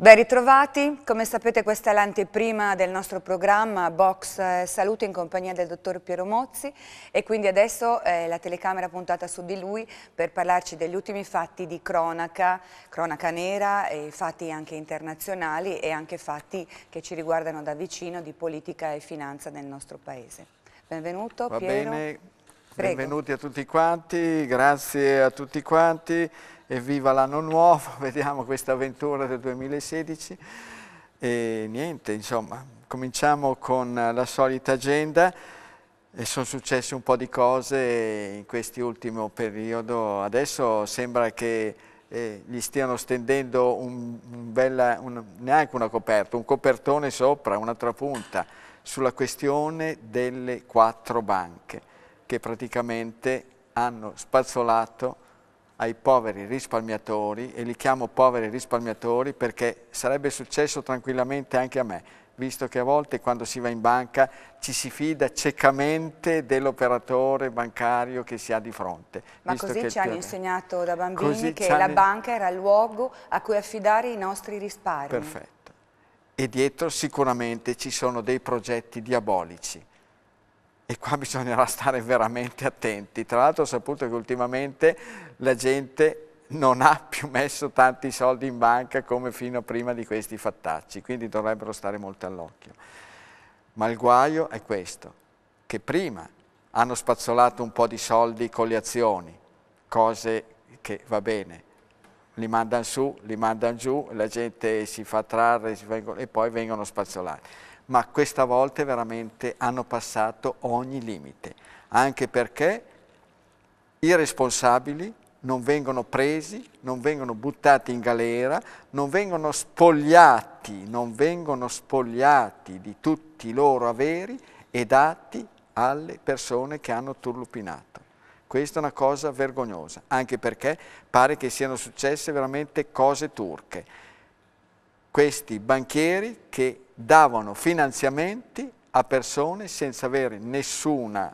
Ben ritrovati, come sapete questa è l'anteprima del nostro programma Box eh, Salute in compagnia del dottor Piero Mozzi e quindi adesso eh, la telecamera puntata su di lui per parlarci degli ultimi fatti di cronaca, cronaca nera e fatti anche internazionali e anche fatti che ci riguardano da vicino di politica e finanza nel nostro paese. Benvenuto Va Piero. Bene. Prego. Benvenuti a tutti quanti, grazie a tutti quanti evviva l'anno nuovo, vediamo questa avventura del 2016 e niente, insomma, cominciamo con la solita agenda e sono successe un po' di cose in questo ultimo periodo, adesso sembra che eh, gli stiano stendendo un, un bella, un, neanche una coperta, un copertone sopra, un'altra punta, sulla questione delle quattro banche che praticamente hanno spazzolato ai poveri risparmiatori e li chiamo poveri risparmiatori perché sarebbe successo tranquillamente anche a me, visto che a volte quando si va in banca ci si fida ciecamente dell'operatore bancario che si ha di fronte. Ma così ci hanno insegnato da bambini così che la banca era il luogo a cui affidare i nostri risparmi. Perfetto. E dietro sicuramente ci sono dei progetti diabolici e qua bisognerà stare veramente attenti. Tra l'altro ho saputo che ultimamente la gente non ha più messo tanti soldi in banca come fino a prima di questi fattacci, quindi dovrebbero stare molto all'occhio. Ma il guaio è questo, che prima hanno spazzolato un po' di soldi con le azioni, cose che va bene, li mandano su, li mandano giù, la gente si fa trarre si fa... e poi vengono spazzolati ma questa volta veramente hanno passato ogni limite, anche perché i responsabili non vengono presi, non vengono buttati in galera, non vengono spogliati, non vengono spogliati di tutti i loro averi e dati alle persone che hanno turlupinato. Questa è una cosa vergognosa, anche perché pare che siano successe veramente cose turche. Questi banchieri che davano finanziamenti a persone senza avere nessuna,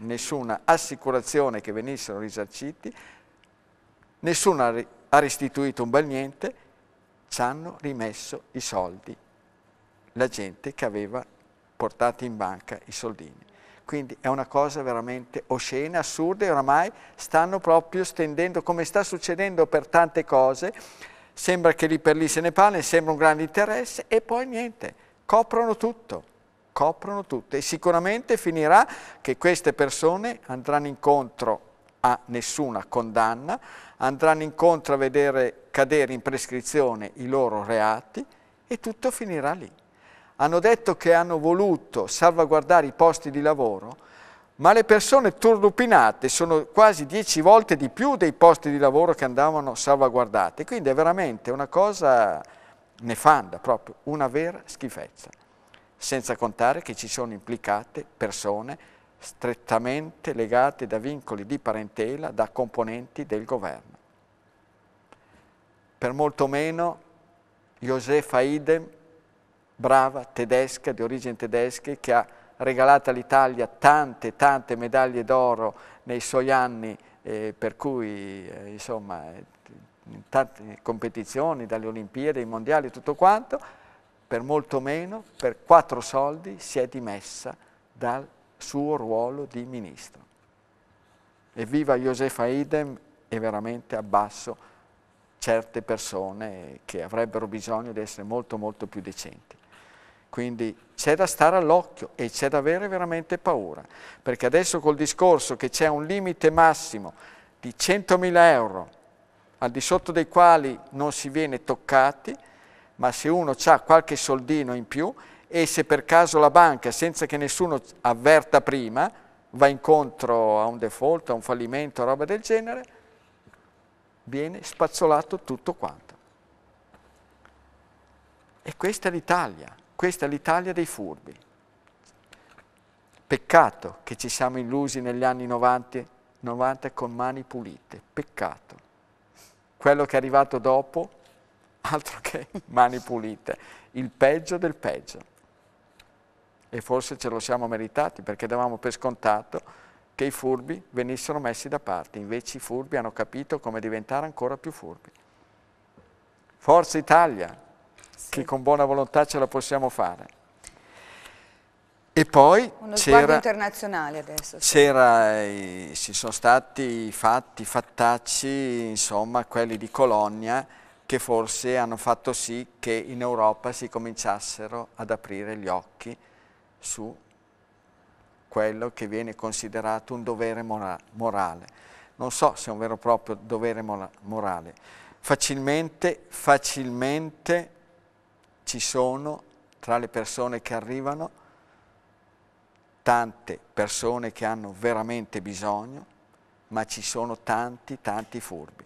nessuna assicurazione che venissero risarciti, nessuno ha restituito un bel niente, ci hanno rimesso i soldi, la gente che aveva portato in banca i soldini. Quindi è una cosa veramente oscena, assurda e oramai stanno proprio stendendo, come sta succedendo per tante cose, sembra che lì per lì se ne parli, sembra un grande interesse e poi niente, coprono tutto, coprono tutto e sicuramente finirà che queste persone andranno incontro a nessuna condanna, andranno incontro a vedere cadere in prescrizione i loro reati e tutto finirà lì. Hanno detto che hanno voluto salvaguardare i posti di lavoro, ma le persone turlupinate sono quasi dieci volte di più dei posti di lavoro che andavano salvaguardati, quindi è veramente una cosa nefanda proprio, una vera schifezza, senza contare che ci sono implicate persone strettamente legate da vincoli di parentela da componenti del governo. Per molto meno Josefa Idem, brava tedesca, di origine tedesca, che ha regalato all'Italia tante, tante medaglie d'oro nei suoi anni, eh, per cui eh, insomma, eh, tante competizioni, dalle Olimpiadi ai Mondiali, tutto quanto, per molto meno, per quattro soldi, si è dimessa dal suo ruolo di ministro. Evviva Josefa Idem e veramente abbasso certe persone che avrebbero bisogno di essere molto molto più decenti. Quindi c'è da stare all'occhio e c'è da avere veramente paura, perché adesso col discorso che c'è un limite massimo di 100.000 euro al di sotto dei quali non si viene toccati, ma se uno ha qualche soldino in più e se per caso la banca, senza che nessuno avverta prima, va incontro a un default, a un fallimento, a roba del genere, viene spazzolato tutto quanto. E questa è l'Italia. Questa è l'Italia dei furbi. Peccato che ci siamo illusi negli anni 90, 90 con mani pulite, peccato. Quello che è arrivato dopo, altro che mani pulite, il peggio del peggio. E forse ce lo siamo meritati perché davamo per scontato che i furbi venissero messi da parte, invece i furbi hanno capito come diventare ancora più furbi. Forza Italia, sì. che con buona volontà ce la possiamo fare. E poi c'era, c'era eh, ci sono stati fatti, fattacci, insomma, quelli di Colonia, che forse hanno fatto sì che in Europa si cominciassero ad aprire gli occhi su quello che viene considerato un dovere mora morale. Non so se è un vero e proprio dovere mora morale. Facilmente, facilmente ci sono tra le persone che arrivano tante persone che hanno veramente bisogno, ma ci sono tanti, tanti furbi.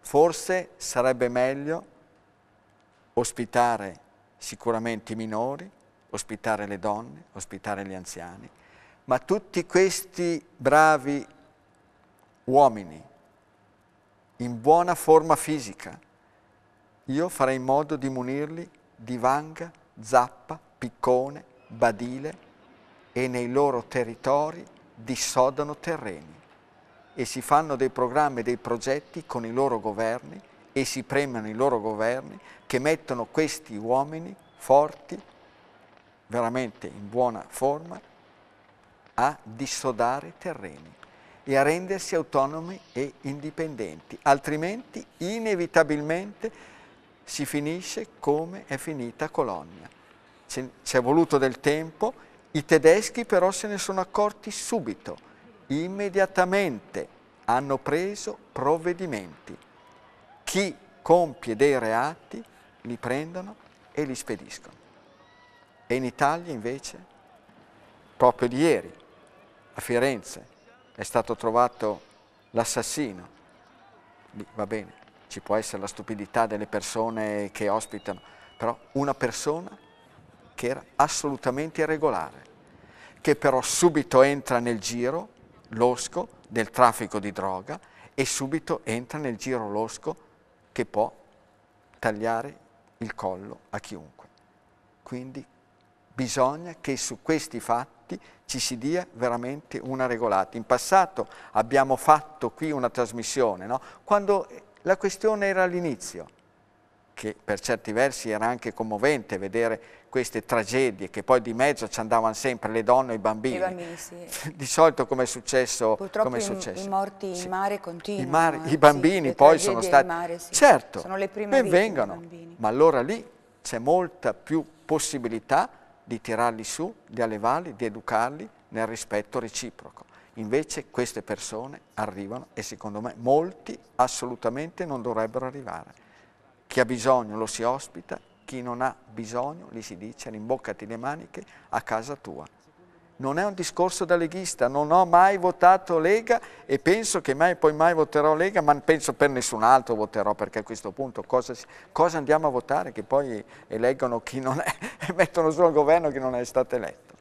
Forse sarebbe meglio ospitare sicuramente i minori, ospitare le donne, ospitare gli anziani, ma tutti questi bravi uomini in buona forma fisica, io farei in modo di munirli di vanga, zappa, piccone, badile e nei loro territori dissodano terreni e si fanno dei programmi e dei progetti con i loro governi e si premiano i loro governi che mettono questi uomini forti, veramente in buona forma, a dissodare terreni e a rendersi autonomi e indipendenti, altrimenti inevitabilmente si finisce come è finita Colonia. Ci è voluto del tempo, i tedeschi però se ne sono accorti subito, immediatamente hanno preso provvedimenti. Chi compie dei reati li prendono e li spediscono. E in Italia invece, proprio di ieri, a Firenze, è stato trovato l'assassino, va bene, ci può essere la stupidità delle persone che ospitano, però una persona che era assolutamente irregolare, che però subito entra nel giro losco del traffico di droga e subito entra nel giro losco che può tagliare il collo a chiunque. Quindi bisogna che su questi fatti ci si dia veramente una regolata. In passato abbiamo fatto qui una trasmissione, no? quando la questione era all'inizio, che per certi versi era anche commovente vedere queste tragedie che poi di mezzo ci andavano sempre le donne e i bambini. I bambini sì. Di solito come è successo? Purtroppo com è successo. i morti sì. in mare continuano. Mare, eh, I bambini sì, poi sono stati... Mare, certo, sono le prime ben vengano, ma allora lì c'è molta più possibilità di tirarli su, di allevarli, di educarli nel rispetto reciproco. Invece queste persone arrivano e secondo me molti assolutamente non dovrebbero arrivare. Chi ha bisogno lo si ospita, chi non ha bisogno gli si dice rimboccati le maniche a casa tua. Non è un discorso da leghista, non ho mai votato Lega e penso che mai poi mai voterò Lega, ma penso per nessun altro voterò perché a questo punto cosa, cosa andiamo a votare che poi eleggono chi non è, mettono solo il governo che non è stato eletto.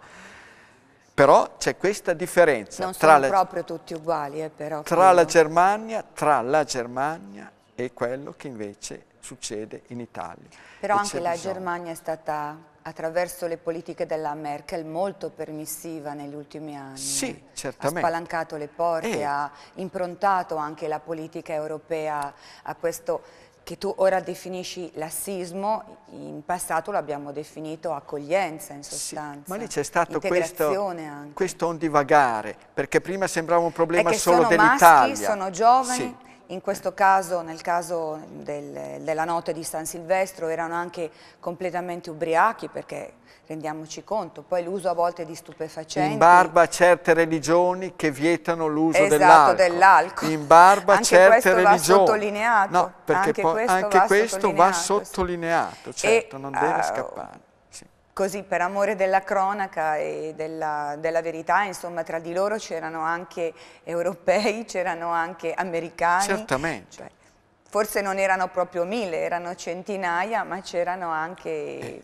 Però c'è questa differenza. Non sono la, proprio tutti uguali, eh, però. Tra la, Germania, tra la Germania e quello che invece succede in Italia. Però e anche la bisogno. Germania è stata, attraverso le politiche della Merkel, molto permissiva negli ultimi anni. Sì, certamente. Ha spalancato le porte, e... Eh. ha improntato anche la politica europea a questo che tu ora definisci lassismo, in passato l'abbiamo definito accoglienza in sostanza. Sì, ma lì c'è stato questo, questo, ondivagare, perché prima sembrava un problema solo dell'Italia. Sono maschi, sono giovani. Sì. In questo caso, nel caso del, della notte di San Silvestro, erano anche completamente ubriachi perché rendiamoci conto. Poi l'uso a volte di stupefacenti. In barba a certe religioni che vietano l'uso esatto, dell'alcol. Dell in barba anche certe religioni. Anche questo va sottolineato. No, perché anche questo, anche va, questo sottolineato, va, sottolineato, certo, e, non deve uh, scappare. Così, per amore della cronaca e della, della verità, insomma, tra di loro c'erano anche europei, c'erano anche americani. Certamente. Cioè, forse non erano proprio mille, erano centinaia, ma c'erano anche... Eh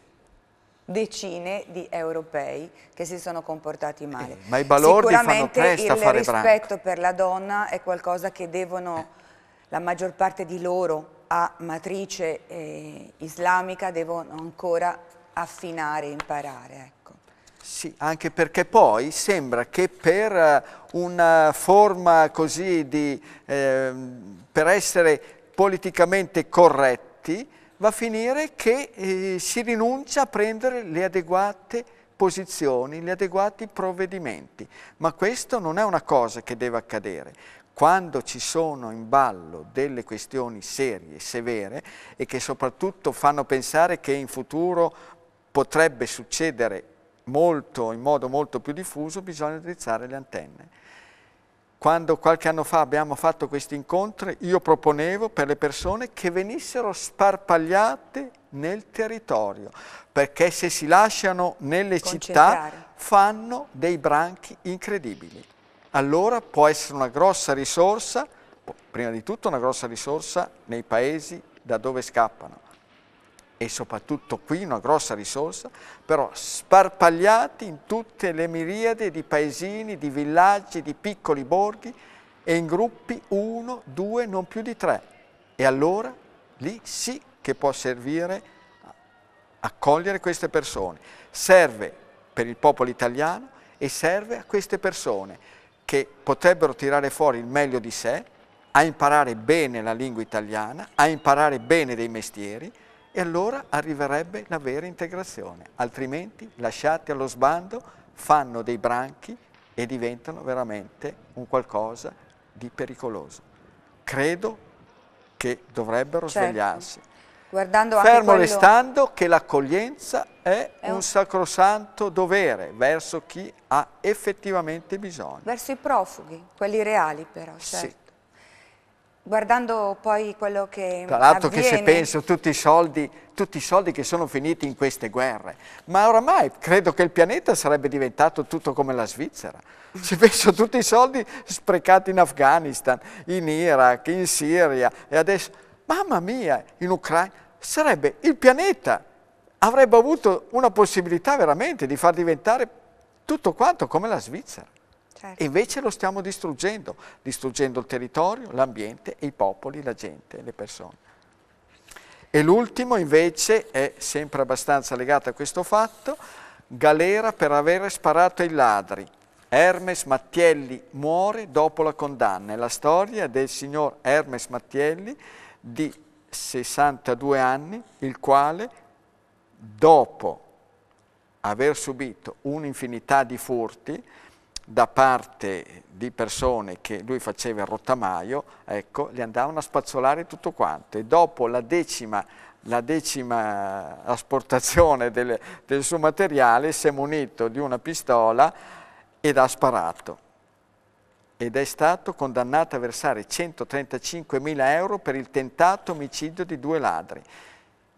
decine di europei che si sono comportati male. Eh, ma i balordi fanno presto a fare branco. il rispetto per la donna è qualcosa che devono, la maggior parte di loro a matrice eh, islamica, devono ancora affinare, imparare. Ecco. Sì, anche perché poi sembra che per eh, una forma così di, eh, per essere politicamente corretti, va a finire che eh, si rinuncia a prendere le adeguate posizioni, gli adeguati provvedimenti. Ma questo non è una cosa che deve accadere. Quando ci sono in ballo delle questioni serie, severe e che soprattutto fanno pensare che in futuro potrebbe succedere molto, in modo molto più diffuso, bisogna drizzare le antenne quando qualche anno fa abbiamo fatto questi incontri, io proponevo per le persone che venissero sparpagliate nel territorio, perché se si lasciano nelle città fanno dei branchi incredibili. Allora può essere una grossa risorsa, prima di tutto una grossa risorsa nei paesi da dove scappano, e soprattutto qui una grossa risorsa, però sparpagliati in tutte le miriade di paesini, di villaggi, di piccoli borghi e in gruppi uno, due, non più di tre. E allora lì sì che può servire accogliere queste persone. Serve per il popolo italiano e serve a queste persone che potrebbero tirare fuori il meglio di sé, a imparare bene la lingua italiana, a imparare bene dei mestieri, e allora arriverebbe la vera integrazione, altrimenti lasciati allo sbando fanno dei branchi e diventano veramente un qualcosa di pericoloso. Credo che dovrebbero certo. svegliarsi. Guardando Fermo quello... restando che l'accoglienza è, è un... un... sacrosanto dovere verso chi ha effettivamente bisogno. Verso i profughi, quelli reali però. Certo. Sì. Guardando poi quello che Tra l'altro che se penso tutti i, soldi, tutti i soldi che sono finiti in queste guerre, ma oramai credo che il pianeta sarebbe diventato tutto come la Svizzera. Se penso tutti i soldi sprecati in Afghanistan, in Iraq, in Siria e adesso, mamma mia, in Ucraina, sarebbe il pianeta, avrebbe avuto una possibilità veramente di far diventare tutto quanto come la Svizzera. Certo. E invece lo stiamo distruggendo, distruggendo il territorio, l'ambiente, i popoli, la gente, le persone. E l'ultimo invece è sempre abbastanza legato a questo fatto, galera per aver sparato ai ladri. Hermes Mattielli muore dopo la condanna. È la storia del signor Hermes Mattielli di 62 anni, il quale dopo aver subito un'infinità di furti, da parte di persone che lui faceva il rottamaio, ecco, li andavano a spazzolare tutto quanto e dopo la decima, la decima asportazione del, del suo materiale si è munito di una pistola ed ha sparato ed è stato condannato a versare 135.000 euro per il tentato omicidio di due ladri.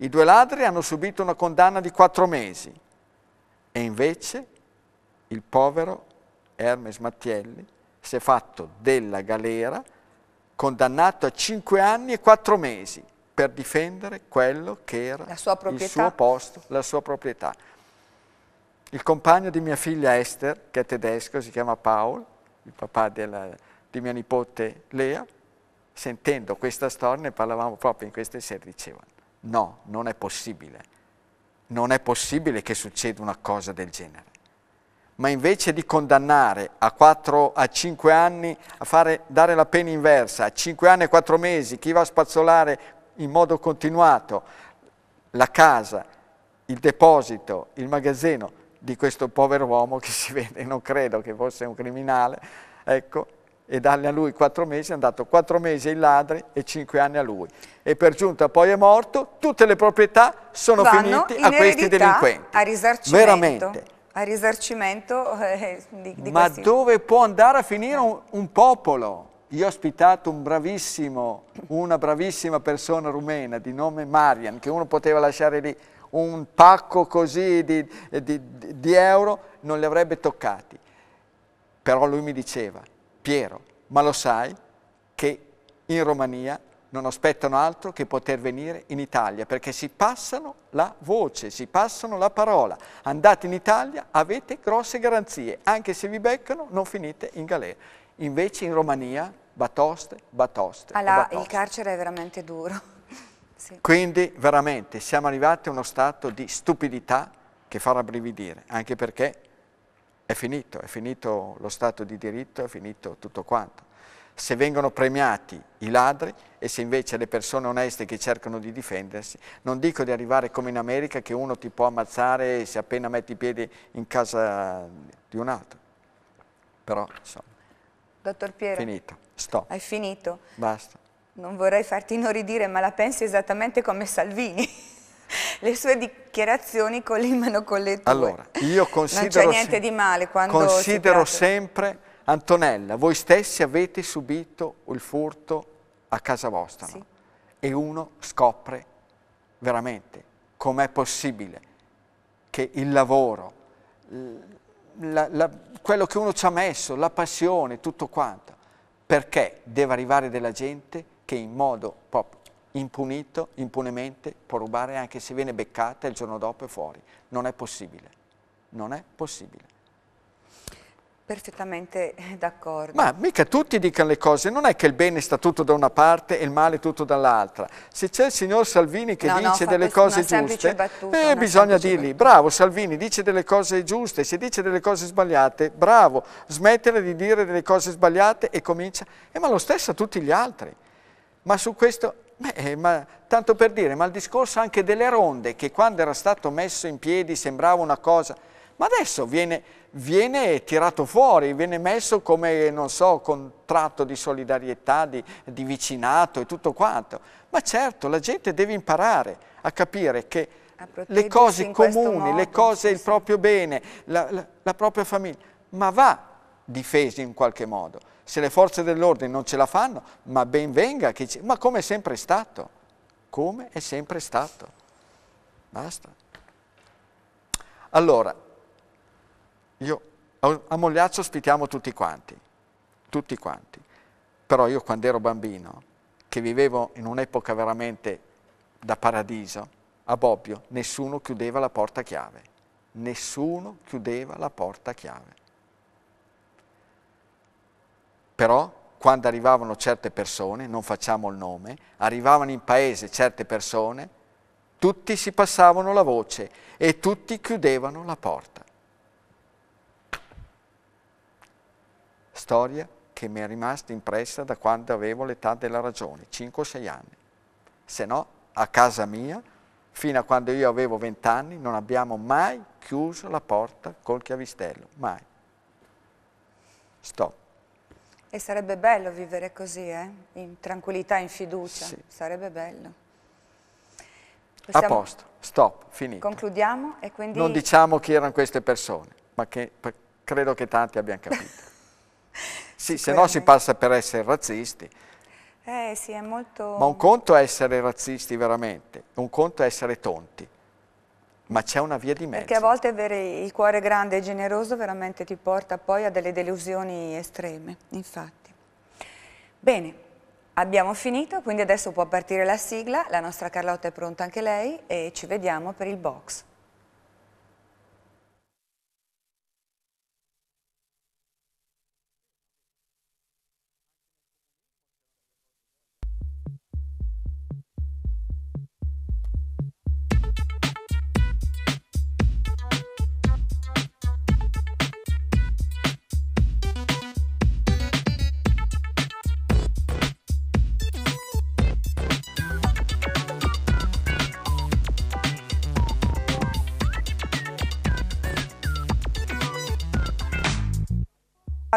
I due ladri hanno subito una condanna di quattro mesi e invece il povero Hermes Mattielli, si è fatto della galera, condannato a cinque anni e quattro mesi per difendere quello che era il suo posto, la sua proprietà. Il compagno di mia figlia Esther, che è tedesco, si chiama Paul, il papà della, di mia nipote Lea, sentendo questa storia, ne parlavamo proprio in queste sere, diceva no, non è possibile, non è possibile che succeda una cosa del genere ma invece di condannare a, 4, a 5 anni, a fare, dare la pena inversa, a 5 anni e 4 mesi, chi va a spazzolare in modo continuato la casa, il deposito, il magazzino di questo povero uomo che si vede, non credo che fosse un criminale, ecco, e darle a lui quattro mesi, è andato quattro mesi ai ladri e cinque anni a lui. E per giunta poi è morto, tutte le proprietà sono finite a questi delinquenti. A risarcimento. Veramente a risarcimento eh, di, di Ma questi... dove può andare a finire un, un, popolo? Io ho ospitato un bravissimo, una bravissima persona rumena di nome Marian, che uno poteva lasciare lì un pacco così di, di, di euro, non li avrebbe toccati. Però lui mi diceva, Piero, ma lo sai che in Romania non aspettano altro che poter venire in Italia, perché si passano la voce, si passano la parola. Andate in Italia, avete grosse garanzie, anche se vi beccano non finite in galera. Invece in Romania, batoste, batoste, Allà, ah, batoste. il carcere è veramente duro. Sì. Quindi veramente siamo arrivati a uno stato di stupidità che farà brividire, anche perché è finito, è finito lo Stato di diritto, è finito tutto quanto se vengono premiati i ladri e se invece le persone oneste che cercano di difendersi, non dico di arrivare come in America che uno ti può ammazzare se appena metti i piedi in casa di un altro, però insomma. Dottor Piero, finito, stop. Hai finito? Basta. Non vorrei farti inorridire, ma la pensi esattamente come Salvini le sue dichiarazioni collimano con le tue. Allora, io considero... Non c'è niente di male quando... Considero sempre Antonella, voi stessi avete subito il furto a casa vostra sì. no? e uno scopre veramente com'è possibile che il lavoro, la, la, quello che uno ci ha messo, la passione, tutto quanto, perché deve arrivare della gente che in modo proprio impunito, impunemente, può rubare anche se viene beccata e il giorno dopo è fuori. Non è possibile, non è possibile. Perfettamente eh, d'accordo. Ma mica tutti dicono le cose, non è che il bene sta tutto da una parte e il male tutto dall'altra. Se c'è il signor Salvini che no, dice no, delle cose giuste, battuta, eh, bisogna dirgli, battuta. bravo Salvini, dice delle cose giuste, se dice delle cose sbagliate, bravo, smettere di dire delle cose sbagliate e comincia, eh, ma lo stesso a tutti gli altri. Ma su questo, beh, eh, ma, tanto per dire, ma il discorso anche delle ronde, che quando era stato messo in piedi sembrava una cosa, ma adesso viene viene tirato fuori, viene messo come, non so, contratto di solidarietà, di, di vicinato e tutto quanto. Ma certo, la gente deve imparare a capire che le cose comuni, le cose, il proprio bene, la, la, la propria famiglia, ma va difesa in qualche modo. Se le forze dell'ordine non ce la fanno, ma ben venga, che ci... ma come è sempre stato, come è sempre stato. Basta. Allora, io, a Mogliazzo ospitiamo tutti quanti, tutti quanti. Però io quando ero bambino, che vivevo in un'epoca veramente da paradiso, a Bobbio, nessuno chiudeva la porta chiave. Nessuno chiudeva la porta chiave. Però quando arrivavano certe persone, non facciamo il nome, arrivavano in paese certe persone, tutti si passavano la voce e tutti chiudevano la porta. storia che mi è rimasta impressa da quando avevo l'età della ragione, 5-6 o anni. Se no, a casa mia, fino a quando io avevo 20 anni, non abbiamo mai chiuso la porta col chiavistello, mai. Stop. E sarebbe bello vivere così, eh? in tranquillità, in fiducia, sì. sarebbe bello. Possiamo... A posto, stop, finito. Concludiamo e quindi... Non diciamo chi erano queste persone, ma che credo che tanti abbiano capito. Sì, se no si passa per essere razzisti. Eh sì, è molto... Ma un conto è essere razzisti veramente, un conto è essere tonti. Ma c'è una via di mezzo. Perché a volte avere il cuore grande e generoso veramente ti porta poi a delle delusioni estreme, infatti. Bene, abbiamo finito, quindi adesso può partire la sigla, la nostra Carlotta è pronta anche lei e ci vediamo per il box.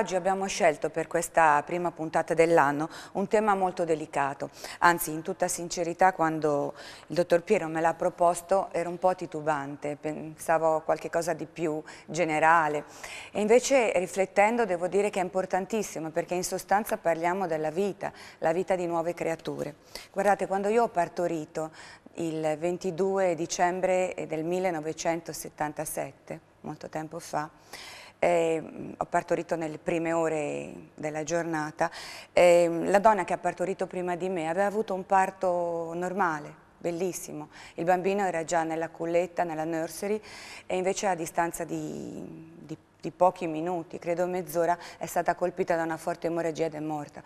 Oggi abbiamo scelto per questa prima puntata dell'anno un tema molto delicato, anzi in tutta sincerità quando il dottor Piero me l'ha proposto ero un po' titubante, pensavo a qualche cosa di più generale e invece riflettendo devo dire che è importantissimo perché in sostanza parliamo della vita, la vita di nuove creature. Guardate, quando io ho partorito il 22 dicembre del 1977, molto tempo fa, eh, ho partorito nelle prime ore della giornata, eh, la donna che ha partorito prima di me aveva avuto un parto normale, bellissimo, il bambino era già nella culletta, nella nursery e invece a distanza di, di, di pochi minuti, credo mezz'ora, è stata colpita da una forte emorragia ed è morta.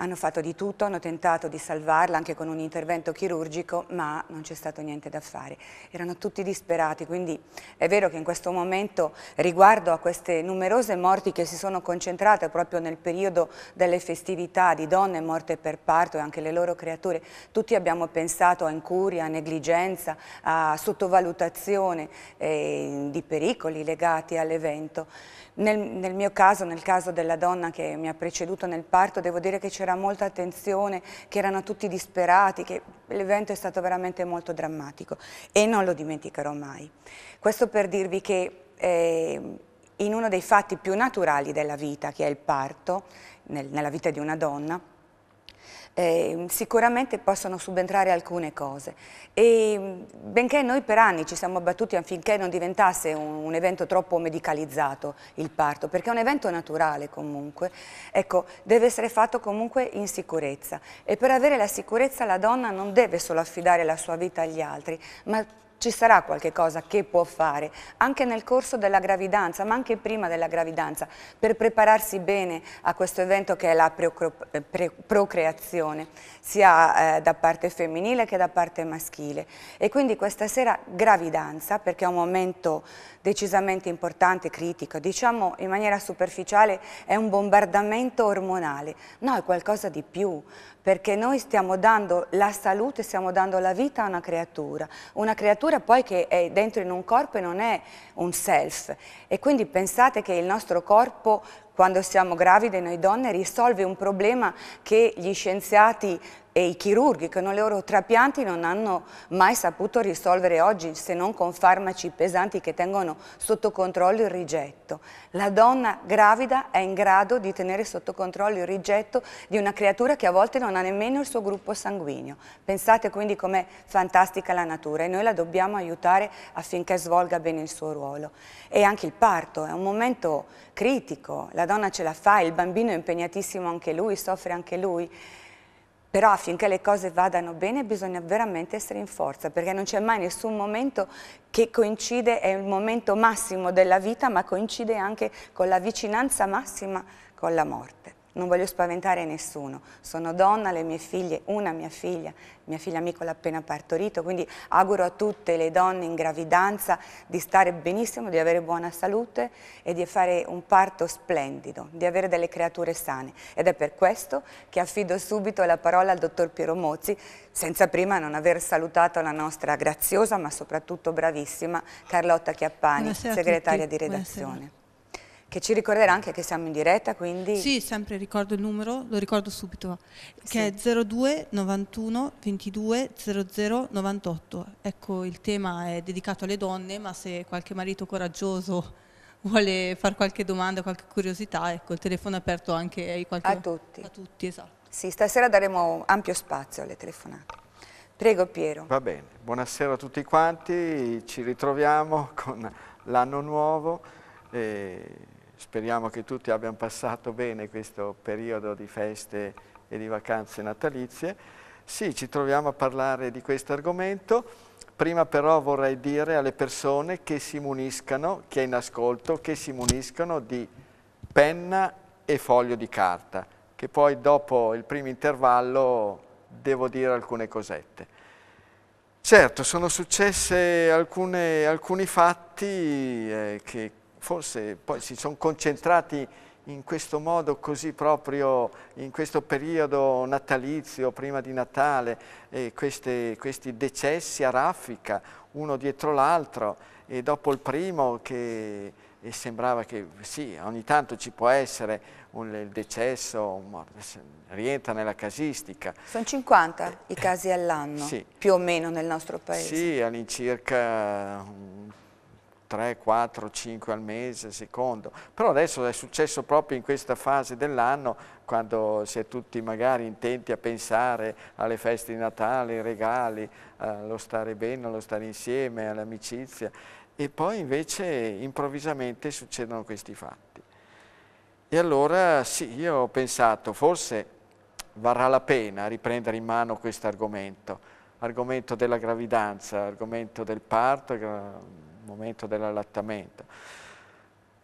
Hanno fatto di tutto, hanno tentato di salvarla anche con un intervento chirurgico, ma non c'è stato niente da fare. Erano tutti disperati, quindi è vero che in questo momento, riguardo a queste numerose morti che si sono concentrate proprio nel periodo delle festività di donne morte per parto e anche le loro creature, tutti abbiamo pensato a incuria, a negligenza, a sottovalutazione eh, di pericoli legati all'evento. Nel, nel, mio caso, nel caso della donna che mi ha preceduto nel parto, devo dire che c'era molta attenzione, che erano tutti disperati, che l'evento è stato veramente molto drammatico e non lo dimenticherò mai. Questo per dirvi che eh, in uno dei fatti più naturali della vita, che è il parto, nel, nella vita di una donna, eh, sicuramente possono subentrare alcune cose. E, mm, benché noi per anni ci siamo battuti affinché non diventasse un, un, evento troppo medicalizzato il parto, perché è un evento naturale comunque, ecco, deve essere fatto comunque in sicurezza e per avere la sicurezza la donna non deve solo affidare la sua vita agli altri, ma ci sarà qualche cosa che può fare anche nel corso della gravidanza ma anche prima della gravidanza per prepararsi bene a questo evento che è la eh, procreazione sia eh, da parte femminile che da parte maschile e quindi questa sera gravidanza perché è un momento decisamente importante, critico, diciamo in maniera superficiale è un bombardamento ormonale, no è qualcosa di più, perché noi stiamo dando la salute, stiamo dando la vita a una creatura, una creatura poi che è dentro in un corpo e non è un self e quindi pensate che il nostro corpo quando siamo gravide noi donne risolve un problema che gli scienziati e i chirurghi con i loro trapianti non hanno mai saputo risolvere oggi se non con farmaci pesanti che tengono sotto controllo il rigetto. La donna gravida è in grado di tenere sotto controllo il rigetto di una creatura che a volte non ha nemmeno il suo gruppo sanguigno. Pensate quindi com'è fantastica la natura e noi la dobbiamo aiutare affinché svolga bene il suo ruolo. E anche il parto è un momento critico, la donna ce la fa, il bambino è impegnatissimo anche lui, soffre anche lui. Però affinché le cose vadano bene bisogna veramente essere in forza, perché non c'è mai nessun momento che coincide, è il momento massimo della vita, ma coincide anche con la vicinanza massima con la morte non voglio spaventare nessuno, sono donna, le mie figlie, una mia figlia, mia figlia amico l'ha appena partorito, quindi auguro a tutte le donne in gravidanza di stare benissimo, di avere buona salute e di fare un parto splendido, di avere delle creature sane ed è per questo che affido subito la parola al dottor Piero Mozzi senza prima non aver salutato la nostra graziosa ma soprattutto bravissima Carlotta Chiappani, segretaria di redazione. Buonasera che ci ricorderà anche che siamo in diretta, quindi... Sì, sempre ricordo il numero, lo ricordo subito, che sì. è 02 91 22 00 98. Ecco, il tema è dedicato alle donne, ma se qualche marito coraggioso vuole fare qualche domanda, qualche curiosità, ecco, il telefono è aperto anche ai qualche... A tutti. A tutti, esatto. Sì, stasera daremo ampio spazio alle telefonate. Prego Piero. Va bene, buonasera a tutti quanti, ci ritroviamo con l'anno nuovo. E Speriamo che tutti abbiano passato bene questo periodo di feste e di vacanze natalizie. Sì, ci troviamo a parlare di questo argomento. Prima però vorrei dire alle persone che si muniscano, chi è in ascolto, che si muniscano di penna e foglio di carta, che poi dopo il primo intervallo devo dire alcune cosette. Certo, sono successe alcune, alcuni fatti eh, che forse poi si sono concentrati in questo modo così proprio in questo periodo natalizio, prima di Natale, queste, questi decessi a raffica, uno dietro l'altro, e dopo il primo che sembrava che sì, ogni tanto ci può essere un, il decesso, un rientra nella casistica. Sono 50 eh, i casi all'anno, sì. più o meno nel nostro paese. Sì, all'incirca 3, 4, 5 al mese, secondo. Però adesso è successo proprio in questa fase dell'anno, quando si è tutti magari intenti a pensare alle feste di Natale, ai regali, allo eh, stare bene, allo stare insieme, all'amicizia. E poi invece improvvisamente succedono questi fatti. E allora sì, io ho pensato, forse varrà la pena riprendere in mano questo argomento, argomento della gravidanza, argomento del parto, momento dell'allattamento,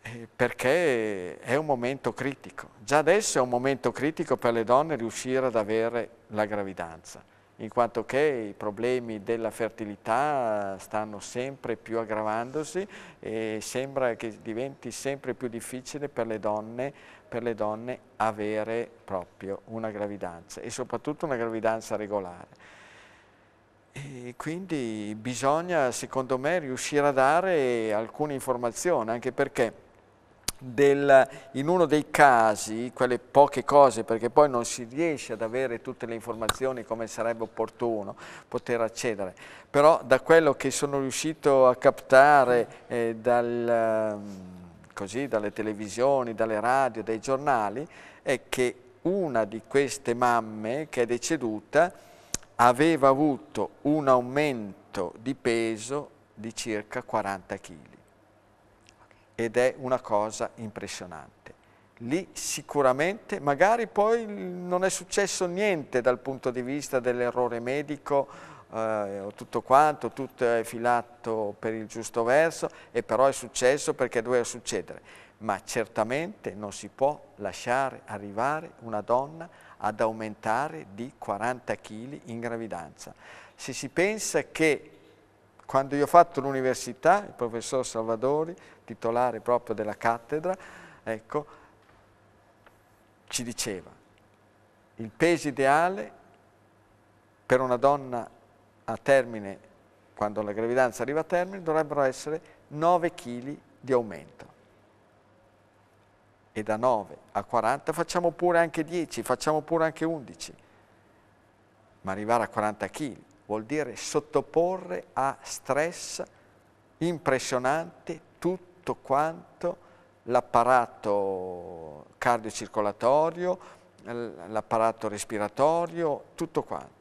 eh, perché è un momento critico. Già adesso è un momento critico per le donne riuscire ad avere la gravidanza, in quanto che i problemi della fertilità stanno sempre più aggravandosi e sembra che diventi sempre più difficile per le donne, per le donne avere proprio una gravidanza e soprattutto una gravidanza regolare. E quindi bisogna, secondo me, riuscire a dare alcune informazioni, anche perché del, in uno dei casi, quelle poche cose, perché poi non si riesce ad avere tutte le informazioni come sarebbe opportuno poter accedere, però da quello che sono riuscito a captare eh, dal, così, dalle televisioni, dalle radio, dai giornali, è che una di queste mamme che è deceduta aveva avuto un aumento di peso di circa 40 kg ed è una cosa impressionante. Lì sicuramente, magari poi non è successo niente dal punto di vista dell'errore medico, eh, tutto quanto, tutto è filato per il giusto verso, e però è successo perché doveva succedere. Ma certamente non si può lasciare arrivare una donna ad aumentare di 40 kg in gravidanza. Se si pensa che quando io ho fatto l'università, il professor Salvadori, titolare proprio della cattedra, ecco, ci diceva il peso ideale per una donna a termine, quando la gravidanza arriva a termine, dovrebbero essere 9 kg di aumento e da 9 a 40 facciamo pure anche 10, facciamo pure anche 11. Ma arrivare a 40 kg vuol dire sottoporre a stress impressionante tutto quanto l'apparato cardiocircolatorio, l'apparato respiratorio, tutto quanto.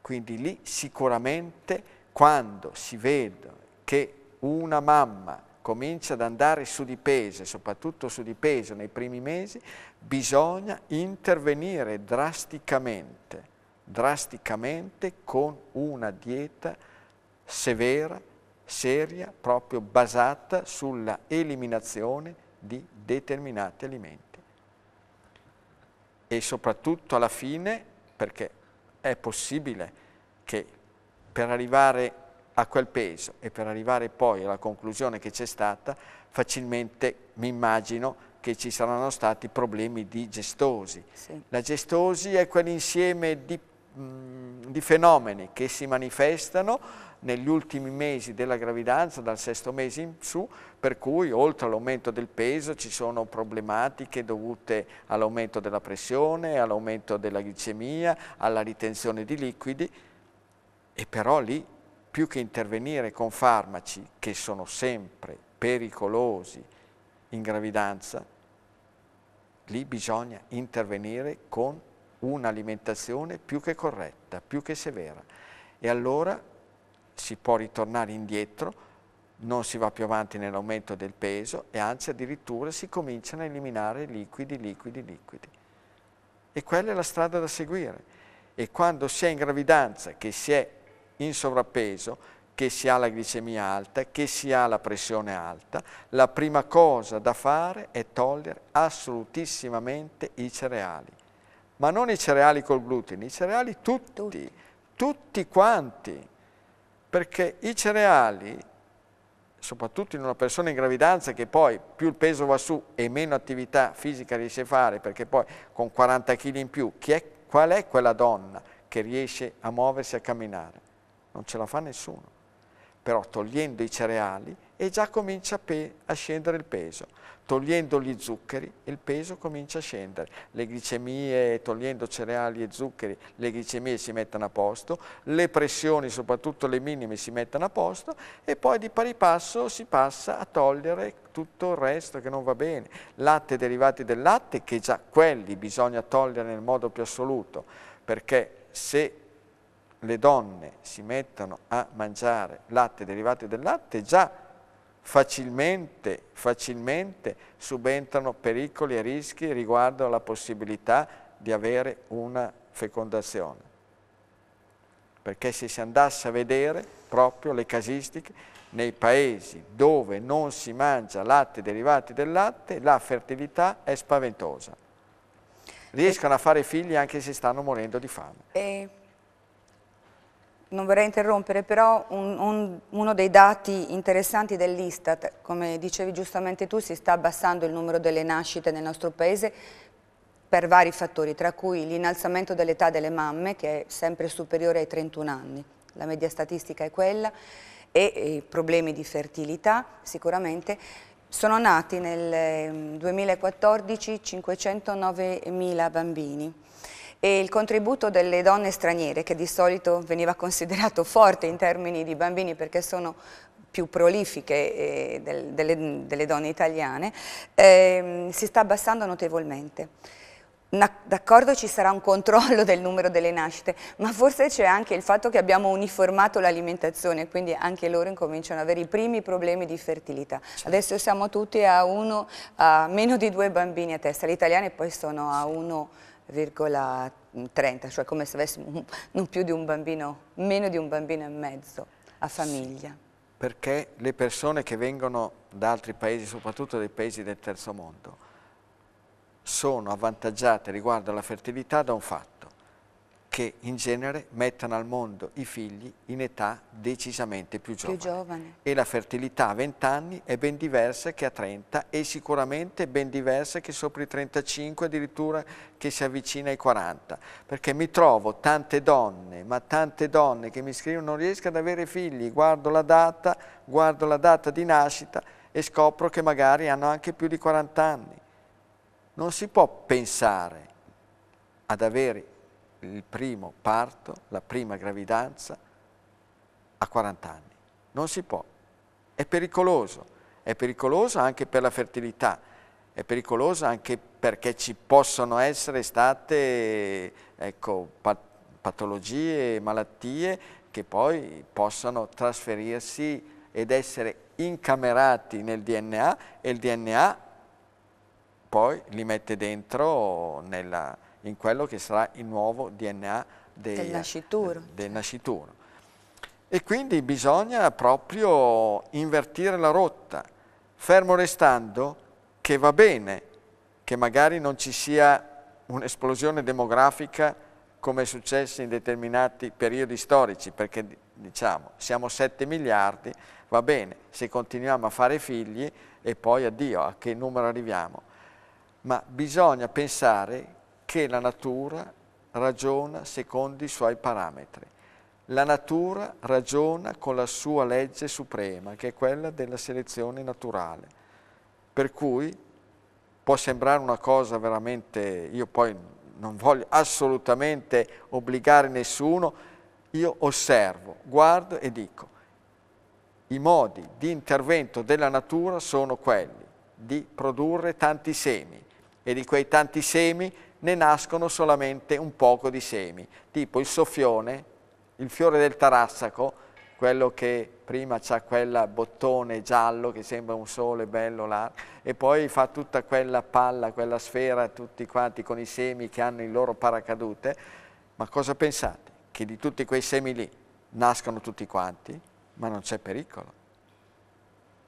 Quindi lì sicuramente quando si vede che una mamma comincia ad andare su di peso, soprattutto su di peso nei primi mesi, bisogna intervenire drasticamente, drasticamente con una dieta severa, seria, proprio basata sulla eliminazione di determinati alimenti. E soprattutto alla fine, perché è possibile che per arrivare a quel peso e per arrivare poi alla conclusione che c'è stata, facilmente mi immagino che ci saranno stati problemi di gestosi. Sì. La gestosi è quell'insieme di, mm, di fenomeni che si manifestano negli ultimi mesi della gravidanza, dal sesto mese in su, per cui oltre all'aumento del peso ci sono problematiche dovute all'aumento della pressione, all'aumento della glicemia, alla ritenzione di liquidi e però lì più che intervenire con farmaci che sono sempre pericolosi in gravidanza, lì bisogna intervenire con un'alimentazione più che corretta, più che severa. E allora si può ritornare indietro, non si va più avanti nell'aumento del peso e anzi addirittura si cominciano a eliminare liquidi, liquidi, liquidi. E quella è la strada da seguire. E quando si è in gravidanza, che si è in sovrappeso, che si ha la glicemia alta, che si ha la pressione alta, la prima cosa da fare è togliere assolutissimamente i cereali. Ma non i cereali col glutine, i cereali tutti, tutti, tutti quanti. Perché i cereali, soprattutto in una persona in gravidanza che poi più il peso va su e meno attività fisica riesce a fare, perché poi con 40 kg in più, è, qual è quella donna che riesce a muoversi, e a camminare? non ce la fa nessuno. Però togliendo i cereali e già comincia a scendere il peso. Togliendo gli zuccheri il peso comincia a scendere. Le glicemie, togliendo cereali e zuccheri, le glicemie si mettono a posto, le pressioni, soprattutto le minime, si mettono a posto e poi di pari passo si passa a togliere tutto il resto che non va bene. Latte derivati del latte, che già quelli bisogna togliere nel modo più assoluto, perché se le donne si mettono a mangiare latte derivati dal latte, già facilmente, facilmente subentrano pericoli e rischi riguardo alla possibilità di avere una fecondazione. Perché se si andasse a vedere proprio le casistiche, nei paesi dove non si mangia latte derivati dal latte, la fertilità è spaventosa. Riescono a fare figli anche se stanno morendo di fame. E non vorrei interrompere, però un, un, uno dei dati interessanti dell'Istat, come dicevi giustamente tu, si sta abbassando il numero delle nascite nel nostro paese per vari fattori, tra cui l'innalzamento dell'età delle mamme, che è sempre superiore ai 31 anni, la media statistica è quella, e, e problemi di fertilità sicuramente. Sono nati nel 2014 mm, 509.000 bambini e il contributo delle donne straniere, che di solito veniva considerato forte in termini di bambini perché sono più prolifiche eh, del, delle, delle, donne italiane, eh, si sta abbassando notevolmente. D'accordo ci sarà un controllo del numero delle nascite, ma forse c'è anche il fatto che abbiamo uniformato l'alimentazione, quindi anche loro incominciano ad avere i primi problemi di fertilità. Certo. Adesso siamo tutti a, uno, a meno di due bambini a testa, le italiane poi sono a uno 30, cioè come se avessimo non più di un bambino, meno di un bambino e mezzo a famiglia. Sì, perché le persone che vengono da altri paesi, soprattutto dai paesi del terzo mondo, sono avvantaggiate riguardo alla fertilità da un fatto che in genere mettono al mondo i figli in età decisamente più giovane. Più giovane. E la fertilità a 20 anni è ben diversa che a 30 e sicuramente ben diversa che sopra i 35, addirittura che si avvicina ai 40. Perché mi trovo tante donne, ma tante donne che mi scrivono non riesco ad avere figli, guardo la data, guardo la data di nascita e scopro che magari hanno anche più di 40 anni. Non si può pensare ad avere il primo parto, la prima gravidanza a 40 anni. Non si può. È pericoloso. È pericoloso anche per la fertilità. È pericoloso anche perché ci possono essere state ecco, patologie, malattie che poi possono trasferirsi ed essere incamerati nel DNA e il DNA poi li mette dentro nella, in quello che sarà il nuovo DNA dei, del, nascituro. del nascituro. E quindi bisogna proprio invertire la rotta, fermo restando che va bene che magari non ci sia un'esplosione demografica come è successo in determinati periodi storici, perché diciamo siamo 7 miliardi, va bene, se continuiamo a fare figli e poi addio, a che numero arriviamo? Ma bisogna pensare che la natura ragiona secondo i suoi parametri. La natura ragiona con la sua legge suprema, che è quella della selezione naturale. Per cui può sembrare una cosa veramente, io poi non voglio assolutamente obbligare nessuno, io osservo, guardo e dico, i modi di intervento della natura sono quelli di produrre tanti semi e di quei tanti semi ne nascono solamente un poco di semi, tipo il soffione, il fiore del tarassaco, quello che prima ha quel bottone giallo che sembra un sole bello là e poi fa tutta quella palla, quella sfera, tutti quanti con i semi che hanno il loro paracadute, ma cosa pensate? Che di tutti quei semi lì nascono tutti quanti, ma non c'è pericolo.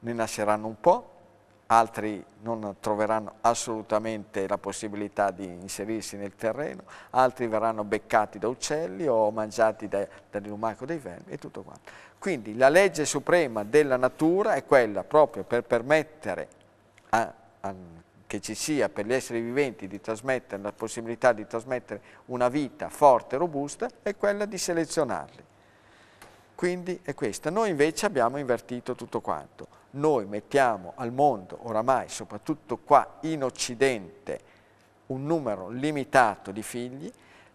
Ne nasceranno un po', altri non troveranno assolutamente la possibilità di inserirsi nel terreno, altri verranno beccati da uccelli o mangiati dal lumaco dei vermi e tutto quanto. Quindi la legge suprema della natura è quella proprio per permettere a, a, che ci sia per gli esseri viventi di trasmettere, la possibilità di trasmettere una vita forte e robusta, è quella di selezionarli. Quindi è questa. Noi invece abbiamo invertito tutto quanto noi mettiamo al mondo oramai, soprattutto qua in Occidente, un numero limitato di figli,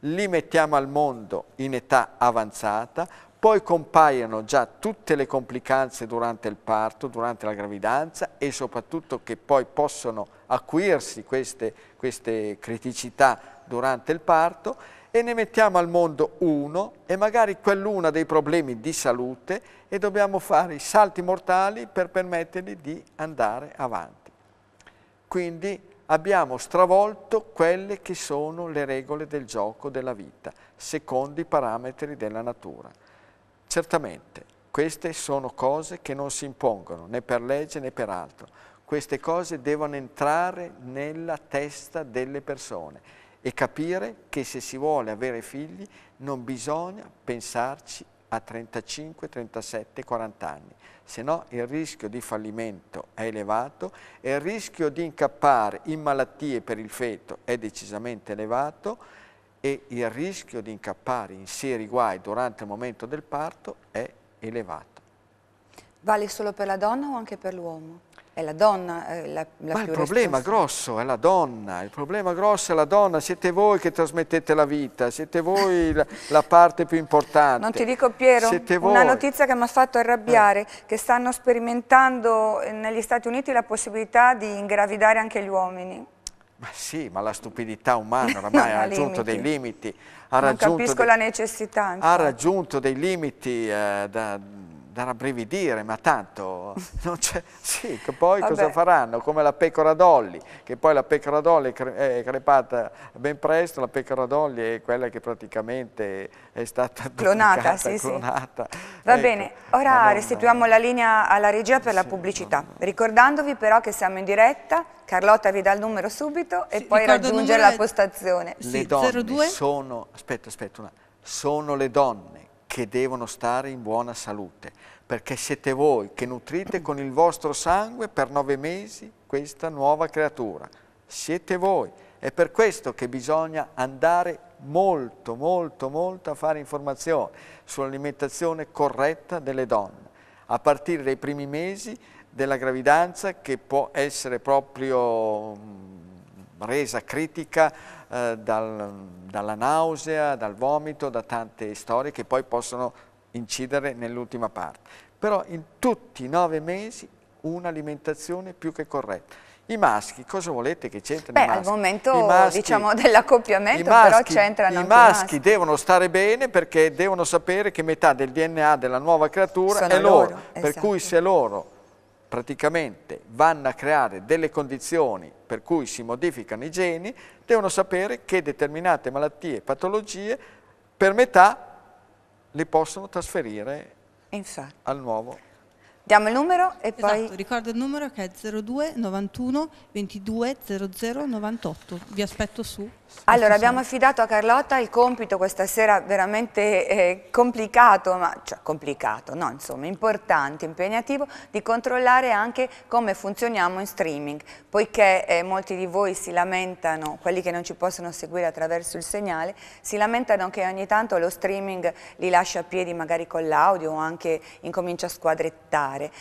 li mettiamo al mondo in età avanzata, poi compaiono già tutte le complicanze durante il parto, durante la gravidanza e soprattutto che poi possono acuirsi queste, queste criticità durante il parto e ne mettiamo al mondo uno e magari quell'uno ha dei problemi di salute e dobbiamo fare i salti mortali per permettergli di andare avanti. Quindi abbiamo stravolto quelle che sono le regole del gioco della vita, secondo i parametri della natura. Certamente, queste sono cose che non si impongono né per legge né per altro. Queste cose devono entrare nella testa delle persone e capire che se si vuole avere figli non bisogna pensarci a 35, 37, 40 anni, se no il rischio di fallimento è elevato e il rischio di incappare in malattie per il feto è decisamente elevato e il rischio di incappare in seri guai durante il momento del parto è elevato. Vale solo per la donna o anche per l'uomo? È la donna eh, la, la Ma il problema grosso è la donna, il problema grosso è la donna, siete voi che trasmettete la vita, siete voi la, la parte più importante. Non ti dico Piero, siete una voi. notizia che mi ha fatto arrabbiare, eh. che stanno sperimentando eh, negli Stati Uniti la possibilità di ingravidare anche gli uomini. Ma sì, ma la stupidità umana ormai ha raggiunto limiti. dei limiti. Ha non capisco dei, la necessità. Infatti. Ha raggiunto dei limiti eh, da da rabbrividire, ma tanto non c'è... Sì, che poi Vabbè. cosa faranno? Come la pecora Dolly, che poi la pecora Dolly è crepata ben presto, la pecora Dolly è quella che praticamente è stata clonata. Sì, clonata. Sì. Va ecco. bene, ora non, restituiamo la linea alla regia per sì, la pubblicità, non... ricordandovi però che siamo in diretta, Carlotta vi dà il numero subito e poi raggiungere la postazione. Sì, le donne 02? sono... aspetta, aspetta, una... sono le donne che devono stare in buona salute perché siete voi che nutrite con il vostro sangue per nove mesi questa nuova creatura. Siete voi. È per questo che bisogna andare molto, molto, molto a fare informazione sull'alimentazione corretta delle donne, a partire dai primi mesi della gravidanza che può essere proprio mm, resa critica eh, dal, dalla nausea, dal vomito, da tante storie che poi possono incidere nell'ultima parte. Però in tutti i nove mesi un'alimentazione più che corretta. I maschi, cosa volete che c'entrino Beh, i maschi? al momento maschi, diciamo, dell'accoppiamento però c'entrano i, i maschi. devono stare bene perché devono sapere che metà del DNA della nuova creatura Sono è loro. loro esatto. Per cui se loro praticamente vanno a creare delle condizioni per cui si modificano i geni, devono sapere che determinate malattie e patologie per metà li possono trasferire Infatti. al nuovo Diamo il numero e esatto, poi... ricordo il numero che è 02 91 22 00 98. Vi aspetto su. Allora, abbiamo affidato a Carlotta il compito questa sera veramente eh, complicato, ma, cioè complicato, no, insomma, importante, impegnativo, di controllare anche come funzioniamo in streaming, poiché eh, molti di voi si lamentano, quelli che non ci possono seguire attraverso il segnale, si lamentano che ogni tanto lo streaming li lascia a piedi magari con l'audio o anche incomincia a squadrettare fare.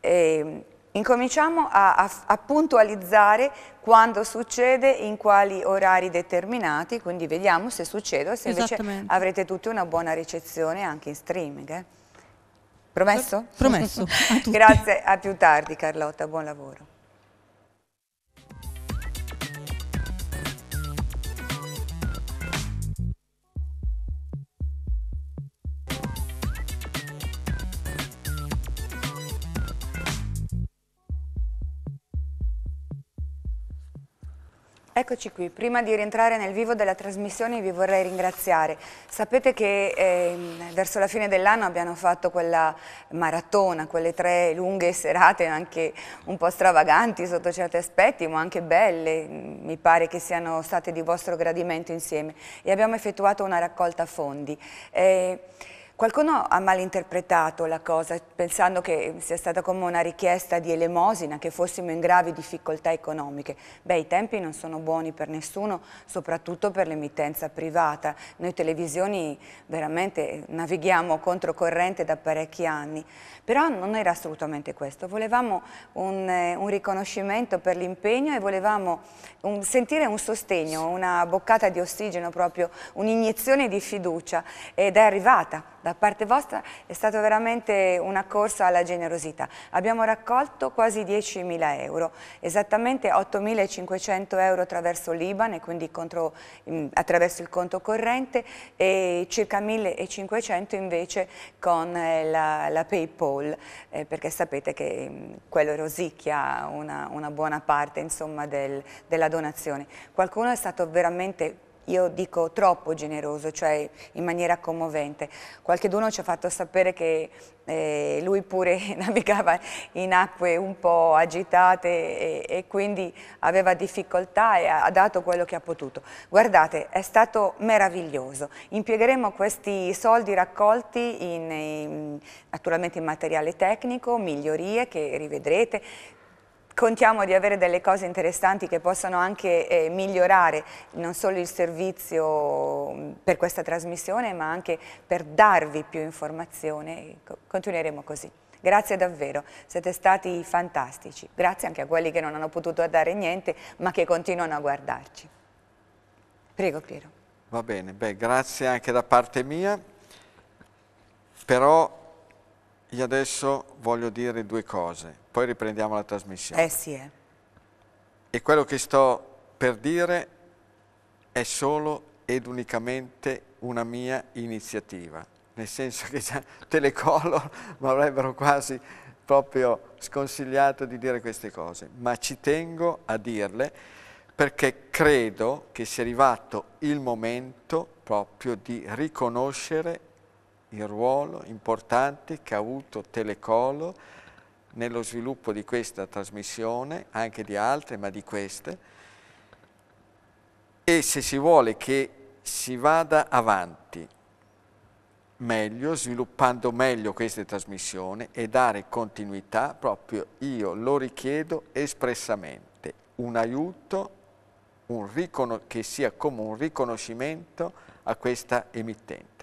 E, ehm, incominciamo a, a, a puntualizzare quando succede, in quali orari determinati, quindi vediamo se succede o se invece avrete tutti una buona ricezione anche in streaming. Eh? Promesso? Promesso. A Grazie, a più tardi Carlotta, buon lavoro. Eccoci qui, prima di rientrare nel vivo della trasmissione vi vorrei ringraziare. Sapete che eh, verso la fine dell'anno abbiamo fatto quella maratona, quelle tre lunghe serate anche un po' stravaganti sotto certi aspetti, ma anche belle, mi pare che siano state di vostro gradimento insieme e abbiamo effettuato una raccolta fondi. Eh, Qualcuno ha malinterpretato la cosa pensando che sia stata come una richiesta di elemosina, che fossimo in gravi difficoltà economiche. Beh, i tempi non sono buoni per nessuno, soprattutto per l'emittenza privata. Noi televisioni veramente navighiamo controcorrente da parecchi anni, però non era assolutamente questo. Volevamo un, eh, un riconoscimento per l'impegno e volevamo un, sentire un sostegno, una boccata di ossigeno proprio, un'iniezione di fiducia ed è arrivata da parte vostra è stata veramente una corsa alla generosità. Abbiamo raccolto quasi 10.000 euro, esattamente 8.500 euro attraverso l'Iban e quindi contro, mm, attraverso il conto corrente e circa 1.500 invece con eh, la, la Paypal, eh, perché sapete che mm, quello rosicchia una, una buona parte insomma, del, della donazione. Qualcuno è stato veramente io dico troppo generoso, cioè in maniera commovente. Qualcheduno ci ha fatto sapere che eh, lui pure navigava in acque un po' agitate e, e quindi aveva difficoltà e ha, ha dato quello che ha potuto. Guardate, è stato meraviglioso. Impiegheremo questi soldi raccolti in, in, naturalmente in materiale tecnico, migliorie che rivedrete, contiamo di avere delle cose interessanti che possano anche eh, migliorare non solo il servizio mm, per questa trasmissione ma anche per darvi più informazione, continueremo così. Grazie davvero, siete stati fantastici, grazie anche a quelli che non hanno potuto dare niente ma che continuano a guardarci. Prego Piero. Va bene, beh, grazie anche da parte mia, però io adesso voglio dire due cose, poi riprendiamo la trasmissione. Eh sì, eh. E quello che sto per dire è solo ed unicamente una mia iniziativa, nel senso che già Telecolo mi avrebbero quasi proprio sconsigliato di dire queste cose, ma ci tengo a dirle perché credo che sia arrivato il momento proprio di riconoscere il ruolo importante che ha avuto Telecolo nello sviluppo di questa trasmissione, anche di altre, ma di queste, e se si vuole che si vada avanti meglio, sviluppando meglio queste trasmissioni e dare continuità, proprio io lo richiedo espressamente, un aiuto un che sia come un riconoscimento a questa emittente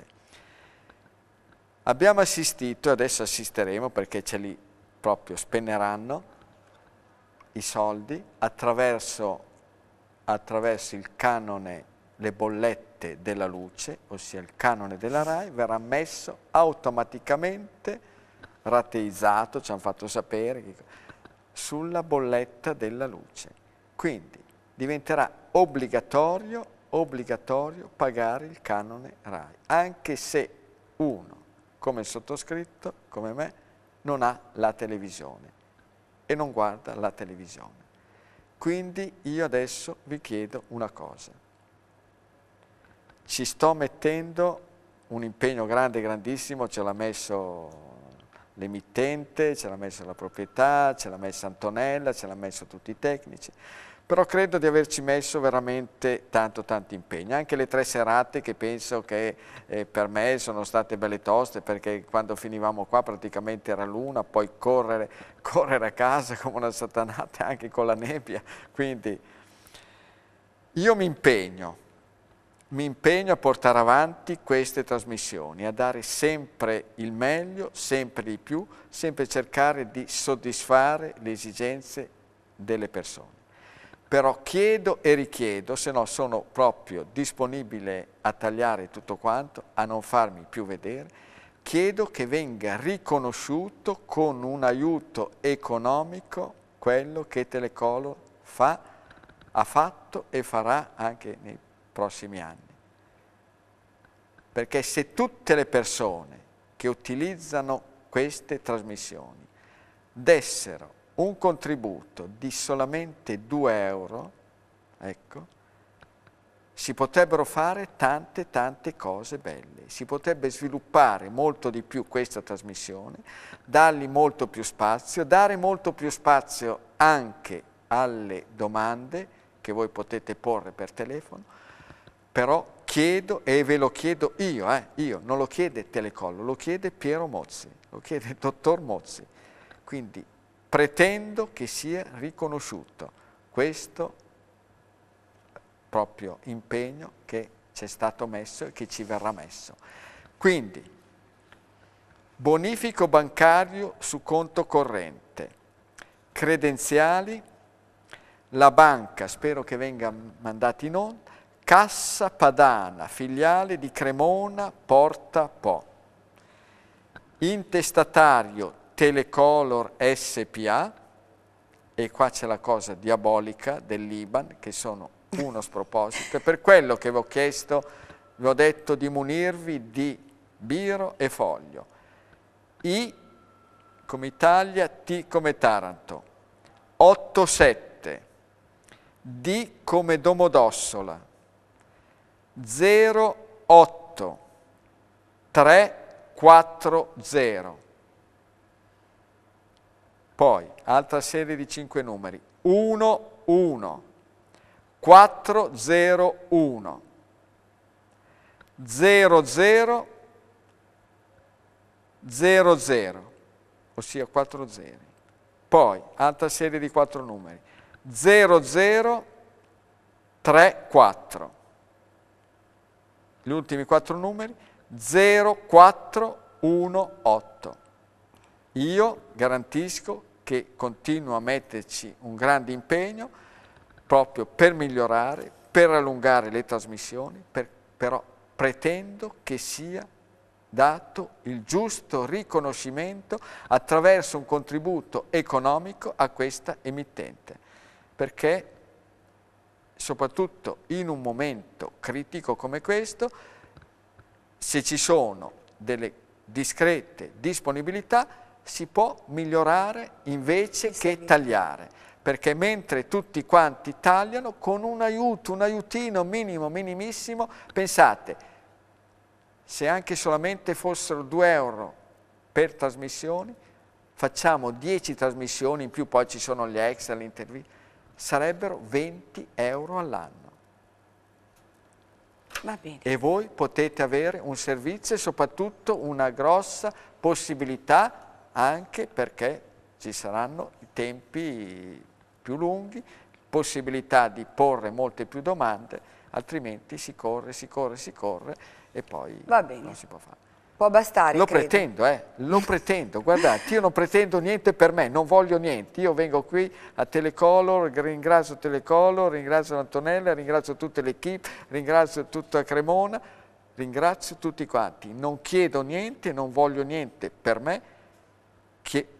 abbiamo assistito, e adesso assisteremo perché ce li proprio spenneranno, i soldi attraverso, attraverso il canone, le bollette della luce, ossia il canone della RAI, verrà messo automaticamente, rateizzato, ci hanno fatto sapere, sulla bolletta della luce. Quindi diventerà obbligatorio, obbligatorio pagare il canone RAI, anche se uno come il sottoscritto, come me, non ha la televisione e non guarda la televisione. Quindi io adesso vi chiedo una cosa. Ci sto mettendo un impegno grande, grandissimo, ce l'ha messo l'emittente, ce l'ha messo la proprietà, ce l'ha messa Antonella, ce l'ha messo tutti i tecnici però credo di averci messo veramente tanto tanto impegno, anche le tre serate che penso che eh, per me sono state belle toste perché quando finivamo qua praticamente era l'una, poi correre, correre a casa come una satanata anche con la nebbia, quindi io mi impegno, mi impegno a portare avanti queste trasmissioni, a dare sempre il meglio, sempre di più, sempre cercare di soddisfare le esigenze delle persone però chiedo e richiedo, se no sono proprio disponibile a tagliare tutto quanto, a non farmi più vedere, chiedo che venga riconosciuto con un aiuto economico quello che Telecolor fa, ha fatto e farà anche nei prossimi anni. Perché se tutte le persone che utilizzano queste trasmissioni dessero un contributo di solamente 2 euro, ecco, si potrebbero fare tante tante cose belle, si potrebbe sviluppare molto di più questa trasmissione, dargli molto più spazio, dare molto più spazio anche alle domande che voi potete porre per telefono, però chiedo e ve lo chiedo io, eh, io, non lo chiede Telecollo, lo chiede Piero Mozzi, lo chiede il dottor Mozzi, quindi pretendo che sia riconosciuto questo proprio impegno che ci è stato messo e che ci verrà messo. Quindi, bonifico bancario su conto corrente, credenziali, la banca, spero che venga mandata in onda, Cassa Padana, filiale di Cremona, Porta Po. Intestatario Telecolor SPA, e qua c'è la cosa diabolica dell'Iban, che sono uno sproposito, per quello che vi ho chiesto, vi ho detto di munirvi di biro e foglio. I come Italia, T come Taranto, 87, D come Domodossola, 0 8 poi, altra serie di 5 numeri, 1, 1, 4, 0, 1, 0, 0, 0, 0, ossia 4 zeri. Poi, altra serie di 4 numeri, 0, 0, 3, 4. Gli ultimi 4 numeri, 0, 4, 1, 8. Io garantisco che continua a metterci un grande impegno proprio per migliorare, per allungare le trasmissioni, per, però pretendo che sia dato il giusto riconoscimento attraverso un contributo economico a questa emittente, perché soprattutto in un momento critico come questo, se ci sono delle discrete disponibilità, si può migliorare invece che tagliare, perché mentre tutti quanti tagliano con un aiuto, un aiutino minimo, minimissimo, pensate, se anche solamente fossero 2 euro per trasmissioni, facciamo 10 trasmissioni, in più poi ci sono gli extra, le interviste, sarebbero 20 euro all'anno. E voi potete avere un servizio e soprattutto una grossa possibilità anche perché ci saranno tempi più lunghi, possibilità di porre molte più domande, altrimenti si corre, si corre, si corre e poi non si può fare. Può bastare, Lo credo. pretendo, eh, lo pretendo, guardate, io non pretendo niente per me, non voglio niente, io vengo qui a Telecolor, ringrazio Telecolor, ringrazio Antonella, ringrazio tutta l'equipe, ringrazio tutta Cremona, ringrazio tutti quanti, non chiedo niente, non voglio niente per me,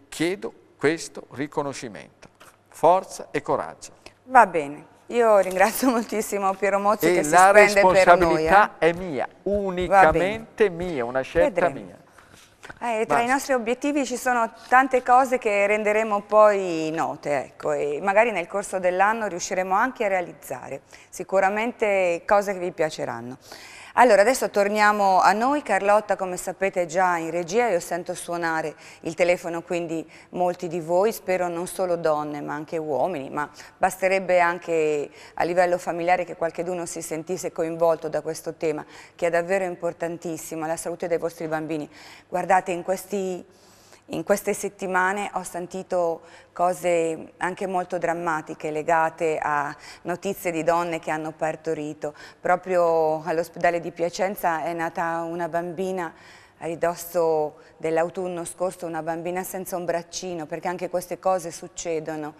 chiedo questo riconoscimento. Forza e coraggio. Va bene. Io ringrazio moltissimo Piero Mozzi e che si spende per noi. La eh. responsabilità è mia, unicamente mia, una scelta Vedremo. mia. Eh, tra i nostri obiettivi ci sono tante cose che renderemo poi note, ecco, e magari nel corso dell'anno riusciremo anche a realizzare, sicuramente cose che vi piaceranno. Allora, adesso torniamo a noi. Carlotta, come sapete, è già in regia. Io sento suonare il telefono, quindi molti di voi, spero non solo donne, ma anche uomini, ma basterebbe anche a livello familiare che qualcuno si sentisse coinvolto da questo tema, che è davvero importantissimo, la salute dei vostri bambini. Guardate, in questi in queste settimane ho sentito cose anche molto drammatiche legate a notizie di donne che hanno partorito. Proprio all'ospedale di Piacenza è nata una bambina a ridosso dell'autunno scorso una bambina senza un braccino, perché anche queste cose succedono.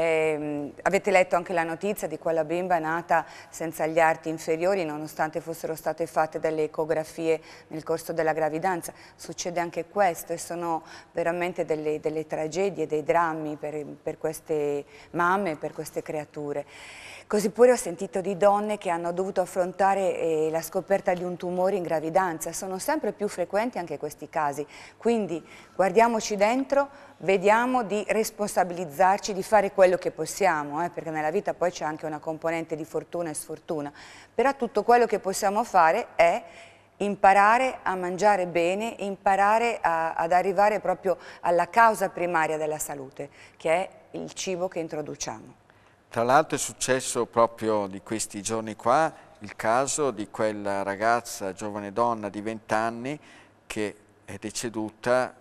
Eh, avete letto anche la notizia di quella bimba nata senza gli arti inferiori nonostante fossero state fatte delle ecografie nel corso della gravidanza. Succede anche questo e sono veramente delle, delle tragedie, dei drammi per, per queste mamme, per queste creature. Così pure ho sentito di donne che hanno dovuto affrontare eh, la scoperta di un tumore in gravidanza. Sono sempre più frequenti anche questi casi. Quindi guardiamoci dentro vediamo di responsabilizzarci, di fare quello che possiamo, eh, perché nella vita poi c'è anche una componente di fortuna e sfortuna, però tutto quello che possiamo fare è imparare a mangiare bene, imparare a, ad arrivare proprio alla causa primaria della salute, che è il cibo che introduciamo. Tra l'altro è successo proprio di questi giorni qua il caso di quella ragazza, giovane donna di 20 anni, che è deceduta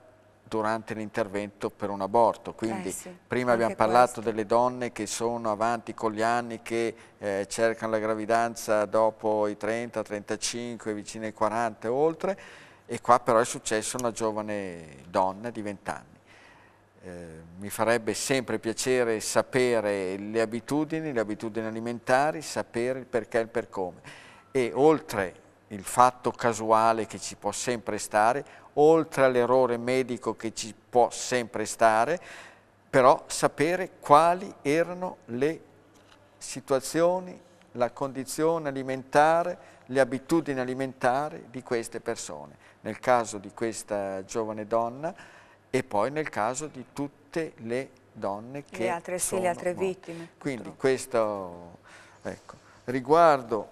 durante l'intervento per un aborto. Quindi eh sì, prima abbiamo parlato questo. delle donne che sono avanti con gli anni, che eh, cercano la gravidanza dopo i 30, 35, vicino ai 40 e oltre, e qua però è successo una giovane donna di 20 anni. Eh, mi farebbe sempre piacere sapere le abitudini, le abitudini alimentari, sapere il perché e il per come. E oltre il fatto casuale che ci può sempre stare, oltre all'errore medico che ci può sempre stare, però sapere quali erano le situazioni, la condizione alimentare, le abitudini alimentari di queste persone, nel caso di questa giovane donna e poi nel caso di tutte le donne che le altre, sono sì, le altre vittime. Quindi questo, ecco, riguardo,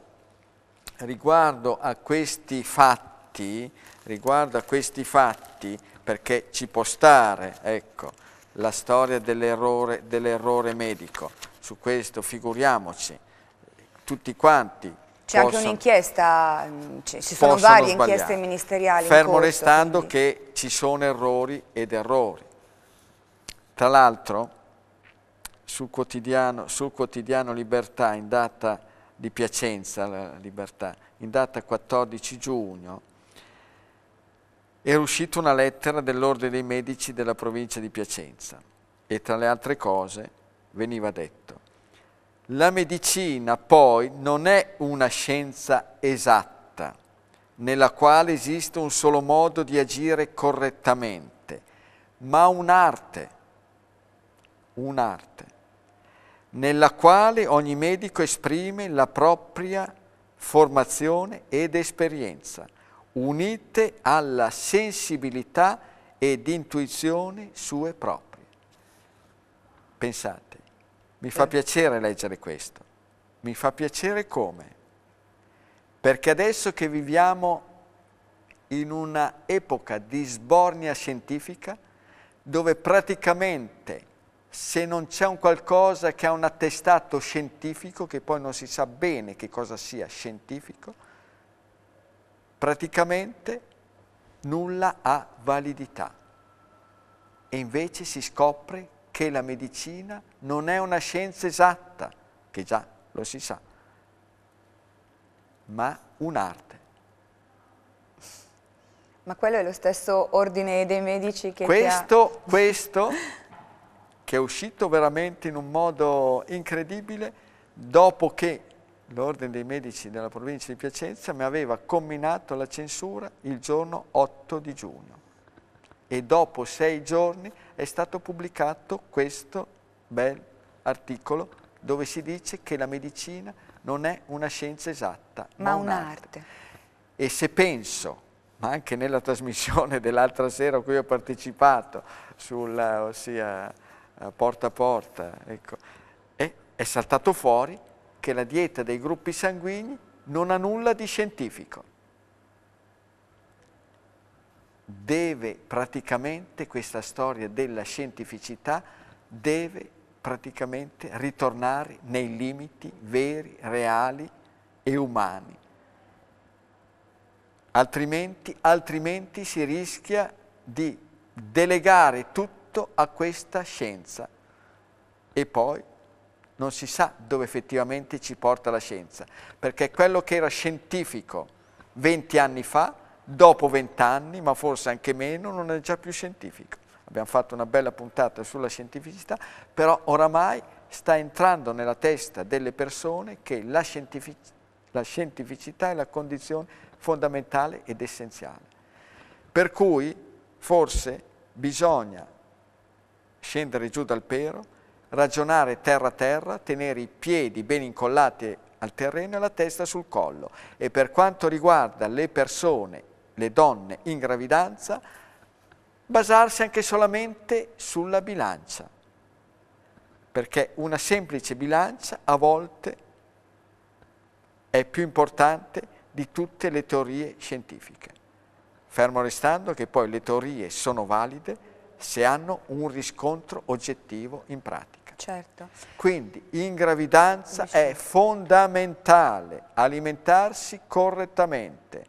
riguardo a questi fatti, fatti, riguardo a questi fatti, perché ci può stare, ecco, la storia dell'errore dell medico, su questo figuriamoci, tutti quanti c'è anche un'inchiesta, mm, ci sono varie sbagliare. inchieste ministeriali. Fermo corso, restando quindi. che ci sono errori ed errori. Tra l'altro, sul, sul quotidiano, Libertà, in data di Piacenza, Libertà, in data 14 giugno, era uscita una lettera dell'Ordine dei Medici della provincia di Piacenza e tra le altre cose veniva detto la medicina poi non è una scienza esatta nella quale esiste un solo modo di agire correttamente, ma un'arte, un'arte, nella quale ogni medico esprime la propria formazione ed esperienza unite alla sensibilità ed intuizione sue proprie. Pensate, mi fa eh. piacere leggere questo, mi fa piacere come? Perché adesso che viviamo in una epoca di sbornia scientifica, dove praticamente se non c'è un qualcosa che ha un attestato scientifico, che poi non si sa bene che cosa sia scientifico, praticamente nulla ha validità. E invece si scopre che la medicina non è una scienza esatta, che già lo si sa, ma un'arte. Ma quello è lo stesso ordine dei medici che... Questo, ha... questo, che è uscito veramente in un modo incredibile, dopo che l'Ordine dei Medici della provincia di Piacenza mi aveva comminato la censura il giorno 8 di giugno e dopo sei giorni è stato pubblicato questo bel articolo dove si dice che la medicina non è una scienza esatta, ma, ma un'arte. Un e se penso, ma anche nella trasmissione dell'altra sera a cui ho partecipato, sulla, ossia eh, porta a porta, ecco, è, è saltato fuori che la dieta dei gruppi sanguigni non ha nulla di scientifico. Deve praticamente, questa storia della scientificità, deve praticamente ritornare nei limiti veri, reali e umani. Altrimenti, altrimenti si rischia di delegare tutto a questa scienza e poi non si sa dove effettivamente ci porta la scienza, perché quello che era scientifico 20 anni fa, dopo 20 anni, ma forse anche meno, non è già più scientifico. Abbiamo fatto una bella puntata sulla scientificità, però oramai sta entrando nella testa delle persone che la, scientific la scientificità è la condizione fondamentale ed essenziale. Per cui forse bisogna scendere giù dal pero, ragionare terra a terra, tenere i piedi ben incollati al terreno e la testa sul collo. E per quanto riguarda le persone, le donne in gravidanza, basarsi anche solamente sulla bilancia, perché una semplice bilancia a volte è più importante di tutte le teorie scientifiche, fermo restando che poi le teorie sono valide se hanno un riscontro oggettivo in pratica. Certo. Quindi in gravidanza Invece... è fondamentale alimentarsi correttamente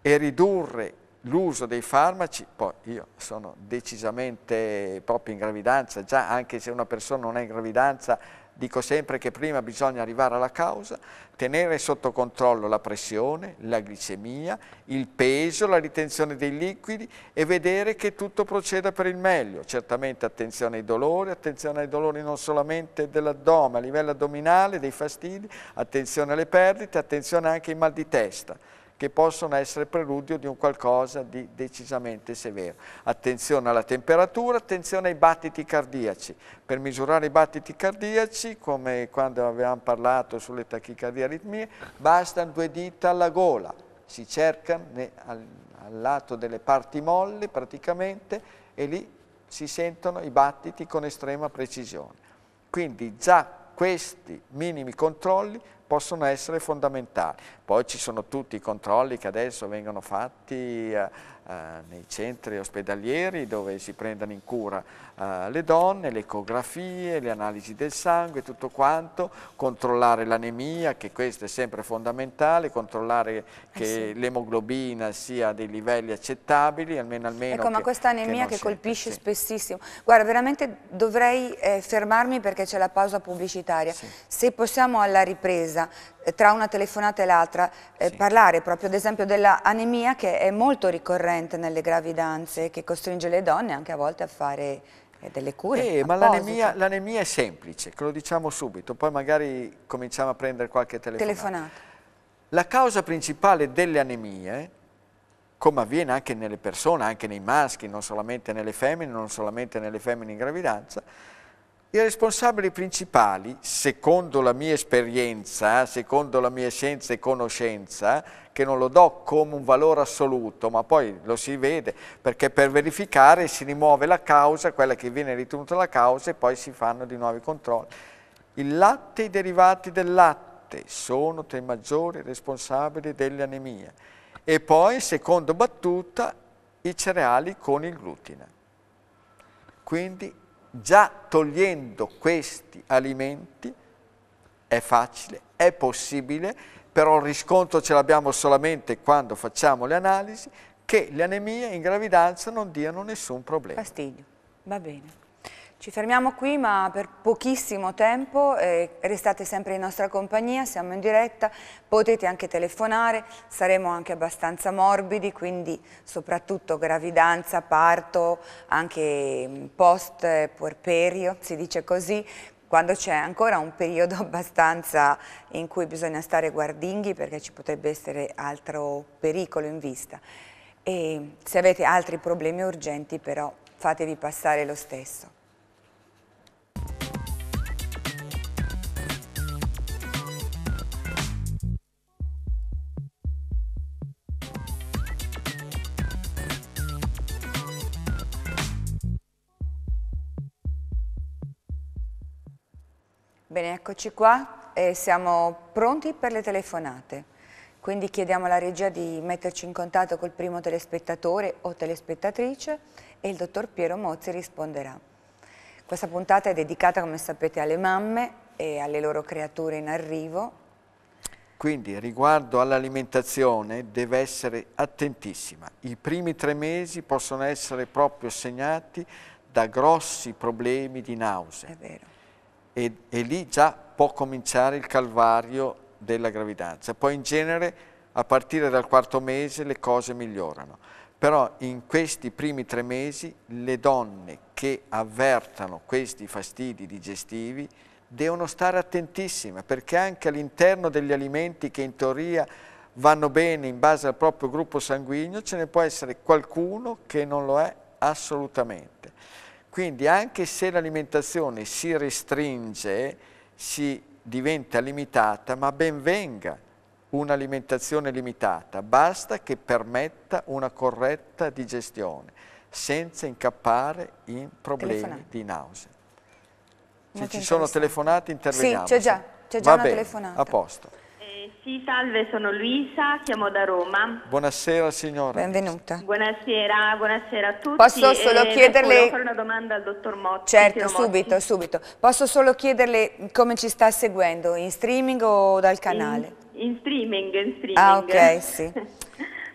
e ridurre l'uso dei farmaci, poi io sono decisamente proprio in gravidanza, già anche se una persona non è in gravidanza Dico sempre che prima bisogna arrivare alla causa, tenere sotto controllo la pressione, la glicemia, il peso, la ritenzione dei liquidi e vedere che tutto proceda per il meglio. Certamente attenzione ai dolori, attenzione ai dolori non solamente dell'addome, a livello addominale, dei fastidi, attenzione alle perdite, attenzione anche ai mal di testa che possono essere preludio di un qualcosa di decisamente severo. Attenzione alla temperatura, attenzione ai battiti cardiaci. Per misurare i battiti cardiaci, come quando avevamo parlato sulle tachicardie aritmie, bastano due dita alla gola. Si cerca al, al lato delle parti molli praticamente e lì si sentono i battiti con estrema precisione. Quindi già questi minimi controlli possono essere fondamentali. Poi ci sono tutti i controlli che adesso vengono fatti eh, eh, nei centri ospedalieri dove si prendano in cura eh, le donne, le ecografie, le analisi del sangue, tutto quanto, controllare l'anemia, che questo è sempre fondamentale, controllare eh che eh sì. l'emoglobina sia a dei livelli accettabili, almeno almeno. Ecco, che, ma questa anemia che, che colpisce sì. spessissimo. Guarda, veramente dovrei eh, fermarmi perché c'è la pausa pubblicitaria. Sì. Se possiamo alla ripresa, tra una telefonata e l'altra, eh, parlare proprio ad esempio dell'anemia che è molto ricorrente frequente nelle gravidanze che costringe le donne anche a volte a fare eh, delle cure. Eh, ma l'anemia, è semplice, lo diciamo subito, poi magari cominciamo a prendere qualche telefonata. telefonata. La causa principale delle anemie, come avviene anche nelle persone, anche nei maschi, non solamente nelle femmine, non solamente nelle femmine in gravidanza, i responsabili principali, secondo la mia esperienza, secondo la mia scienza e conoscenza, che non lo do come un valore assoluto, ma poi lo si vede, perché per verificare si rimuove la causa, quella che viene ritenuta la causa, e poi si fanno di nuovi controlli. Il latte e i derivati del latte sono tra i maggiori responsabili dell'anemia. E poi, secondo battuta, i cereali con il glutine. Quindi già togliendo questi alimenti è facile, è possibile, però il riscontro ce l'abbiamo solamente quando facciamo le analisi, che le anemie in gravidanza non diano nessun problema. Fastidio, va bene. Ci fermiamo qui ma per pochissimo tempo, eh, restate sempre in nostra compagnia, siamo in diretta, potete anche telefonare, saremo anche abbastanza morbidi, quindi soprattutto gravidanza, parto, anche mm, post eh, puerperio, si dice così, quando c'è ancora un periodo abbastanza in cui bisogna stare guardinghi perché ci potrebbe essere altro pericolo in vista. E se avete altri problemi urgenti però fatevi passare lo stesso. Bene, eccoci qua e siamo pronti per le telefonate. Quindi chiediamo alla regia di metterci in contatto col primo telespettatore o telespettatrice e il dottor Piero Mozzi risponderà. Questa puntata è dedicata, come sapete, alle mamme e alle loro creature in arrivo. Quindi riguardo all'alimentazione deve essere attentissima. I primi tre mesi possono essere proprio segnati da grossi problemi di nausea. È vero e, e lì già può cominciare il calvario della gravidanza. Poi in genere a partire dal quarto mese le cose migliorano, però in questi primi tre mesi le donne che avvertano questi fastidi digestivi devono stare attentissime perché anche all'interno degli alimenti che in teoria vanno bene in base al proprio gruppo sanguigno ce ne può essere qualcuno che non lo è assolutamente. Quindi anche se l'alimentazione si restringe, si diventa limitata, ma ben venga un'alimentazione limitata, basta che permetta una corretta digestione, senza incappare in problemi telefonate. di nausea. Se Molto ci sono telefonate interveniamo. Sì, c'è già, c'è già Va una bene, telefonata. A posto sì, salve, sono Luisa, chiamo da Roma. Buonasera signora. Benvenuta. Buonasera, buonasera a tutti. Posso eh, solo eh, chiederle... fare una domanda al dottor Motti. Certo, subito, Motti. subito. Posso solo chiederle come ci sta seguendo, in streaming o dal canale? In, in streaming, in ah, streaming. Ah, ok, sì.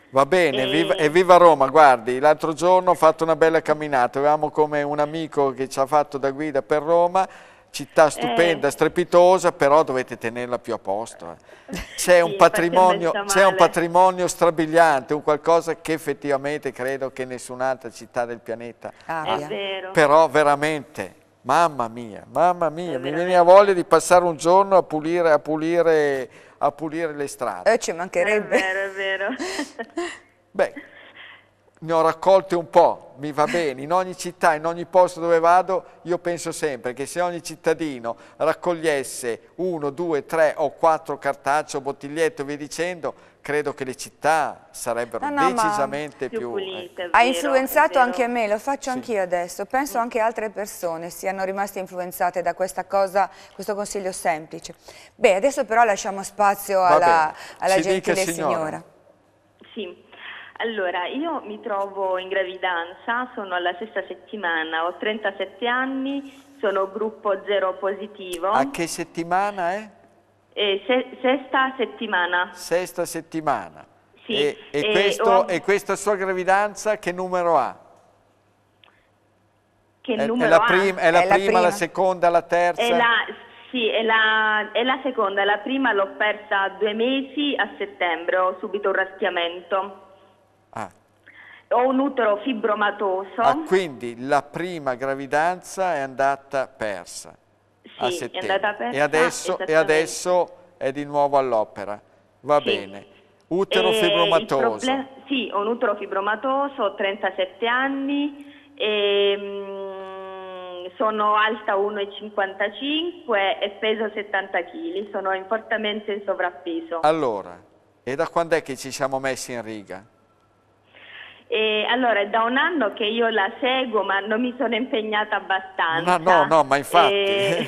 Va bene, e... viva, evviva Roma, guardi, l'altro giorno ho fatto una bella camminata, avevamo come un amico che ci ha fatto da guida per Roma, città eh. stupenda, eh. strepitosa, però dovete tenerla più a posto. Eh. C'è, sì, un patrimonio, c'è un patrimonio strabiliante, un qualcosa che effettivamente credo che nessun'altra città del pianeta ah, ha. È vero. Però veramente, mamma mia, mamma mia, mi veniva voglia di passare un giorno a pulire, a pulire, a pulire le strade. Eh, ci mancherebbe. È vero, è vero. Beh, ne ho raccolte un po', mi va bene, in ogni città, in ogni posto dove vado, io penso sempre che se ogni cittadino raccogliesse uno, due, tre o quattro cartaceo, bottigliette e via dicendo, credo che le città sarebbero no, no, decisamente più... più pulite, eh, vero, ha influenzato anche me, lo faccio sì. anch'io adesso, penso anche altre persone siano rimaste influenzate da questa cosa, questo consiglio semplice. Beh, adesso però lasciamo spazio alla, alla gentile signora. signora. Sì. Allora, io mi trovo in gravidanza, sono alla sesta settimana, ho 37 anni, sono gruppo zero positivo. A che settimana è? Eh, se sesta settimana. Sesta settimana. Sì. E, e, e, questo, ho... e, questa sua gravidanza che numero ha? Che è, numero è la, prim è la, è prima, la prima, la seconda, la terza? È la, sì, è la, è la seconda, la prima l'ho persa due mesi a settembre, ho subito un raschiamento. Ah. Ho un utero fibromatoso. Ah, quindi la prima gravidanza è andata persa. Sì, è andata persa. E ah, adesso, ah, e adesso è di nuovo all'opera. Va sì. bene. Utero e eh, fibromatoso. Sì, ho un utero fibromatoso, ho 37 anni, e, ehm, sono alta 1,55 e peso 70 kg, sono fortemente in sovrappeso. Allora, e da quando è che ci siamo messi in riga? E allora è da un anno che io la seguo ma non mi sono impegnata abbastanza. No, no, no ma infatti. E,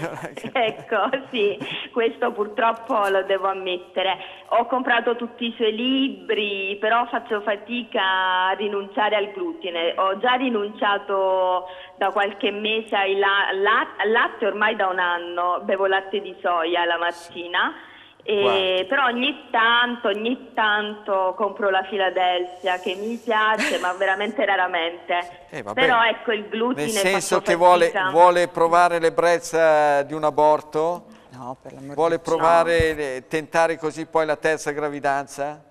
ecco, sì, questo purtroppo lo devo ammettere. Ho comprato tutti i suoi libri, però faccio fatica a rinunciare al glutine. Ho già rinunciato da qualche mese al la- la- latte, ormai da un anno, bevo latte di soia la mattina. Sì e, però ogni tanto, ogni tanto compro la Philadelphia che mi piace, ma veramente raramente. Eh, però ecco il glutine. Nel senso che vuole, vuole, provare l'ebbrezza eh, di un aborto? No, per l'amore Vuole provare, no. Eh, tentare così poi la terza gravidanza?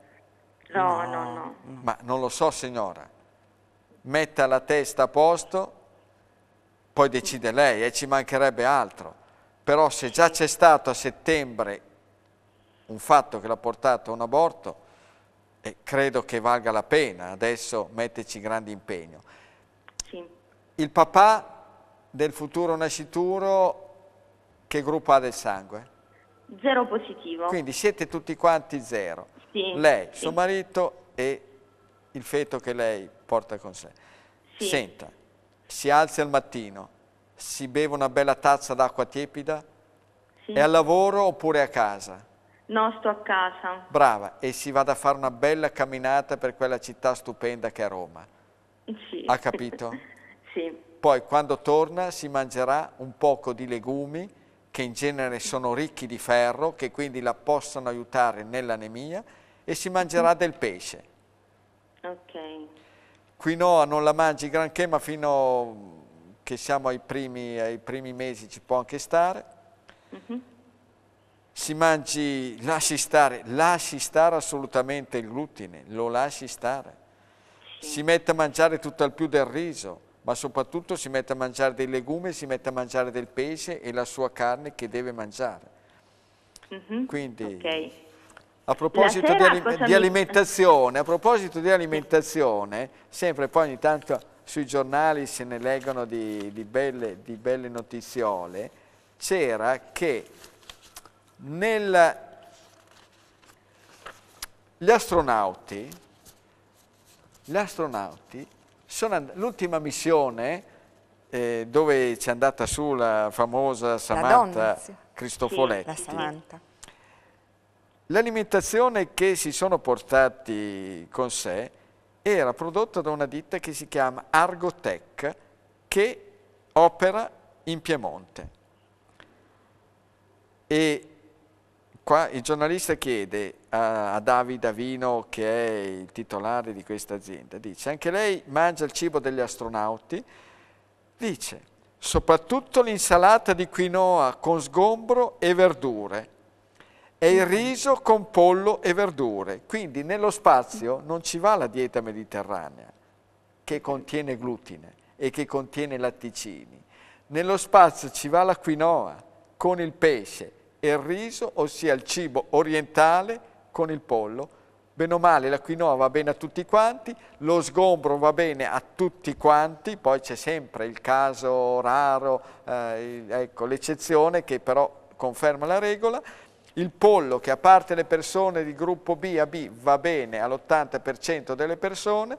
No, no, no, no. Mm. Ma non lo so signora, metta la testa a posto, poi decide lei e eh, ci mancherebbe altro però se già c'è stato a settembre un fatto che l'ha portato a un aborto e credo che valga la pena adesso metterci grande impegno. Sì. Il papà del futuro nascituro che gruppo ha del sangue? Zero positivo. Quindi siete tutti quanti zero. Sì. Lei, sì. suo marito e il feto che lei porta con sé. Sì. Senta, si alza al mattino, si beve una bella tazza d'acqua tiepida, sì. è al lavoro oppure a casa? No, sto a casa. Brava, e si vada a fare una bella camminata per quella città stupenda che è Roma. Sì. Ha capito? sì. Poi quando torna si mangerà un poco di legumi che in genere sono ricchi di ferro, che quindi la possono aiutare nell'anemia, e si mangerà del pesce. Ok. Quinoa non la mangi granché, ma fino che siamo ai primi, ai primi mesi ci può anche stare. Mm -hmm si mangi, lasci stare, lasci stare assolutamente il glutine, lo lasci stare. Si mette a mangiare tutto tutt'al più del riso, ma soprattutto si mette a mangiare dei legumi, si mette a mangiare del pesce e la sua carne che deve mangiare. Mm -hmm. Quindi, okay. a proposito di, alim di, alimentazione, a proposito di alimentazione, sempre poi ogni tanto sui giornali se ne leggono di, di, belle, di belle notiziole, c'era che nel... gli astronauti, gli astronauti sono... l'ultima missione eh, dove c'è andata su la famosa Samantha la Cristofoletti. Sì, L'alimentazione che si sono portati con sé era prodotta da una ditta che si chiama Argotec che opera in Piemonte. E Qua il giornalista chiede a, a Davide Avino, che è il titolare di questa azienda, dice anche lei mangia il cibo degli astronauti, dice soprattutto l'insalata di quinoa con sgombro e verdure e il riso con pollo e verdure. Quindi nello spazio non ci va la dieta mediterranea che contiene glutine e che contiene latticini. Nello spazio ci va la quinoa con il pesce e il riso, ossia il cibo orientale con il pollo. Bene o male la quinoa va bene a tutti quanti, lo sgombro va bene a tutti quanti, poi c'è sempre il caso raro, eh, ecco, l'eccezione che però conferma la regola, il pollo che a parte le persone di gruppo B a B va bene all'80% delle persone,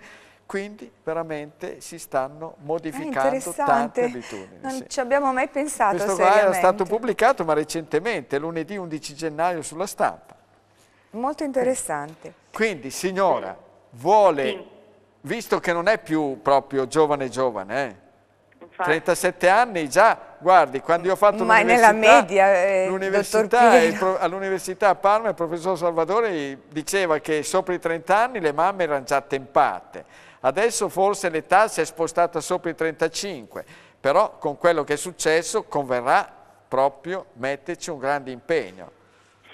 quindi veramente si stanno modificando tante abitudini. Non sì. ci abbiamo mai pensato Questo Questo qua era stato pubblicato ma recentemente, lunedì 11 gennaio sulla stampa. Molto interessante. Quindi signora, vuole, visto che non è più proprio giovane giovane, eh, 37 anni già, guardi, quando io ho fatto Ma nella media, eh, all'università a Parma il professor Salvatore diceva che sopra i 30 anni le mamme erano già tempate Adesso forse l'età si è spostata sopra i 35, però con quello che è successo converrà proprio metterci un grande impegno.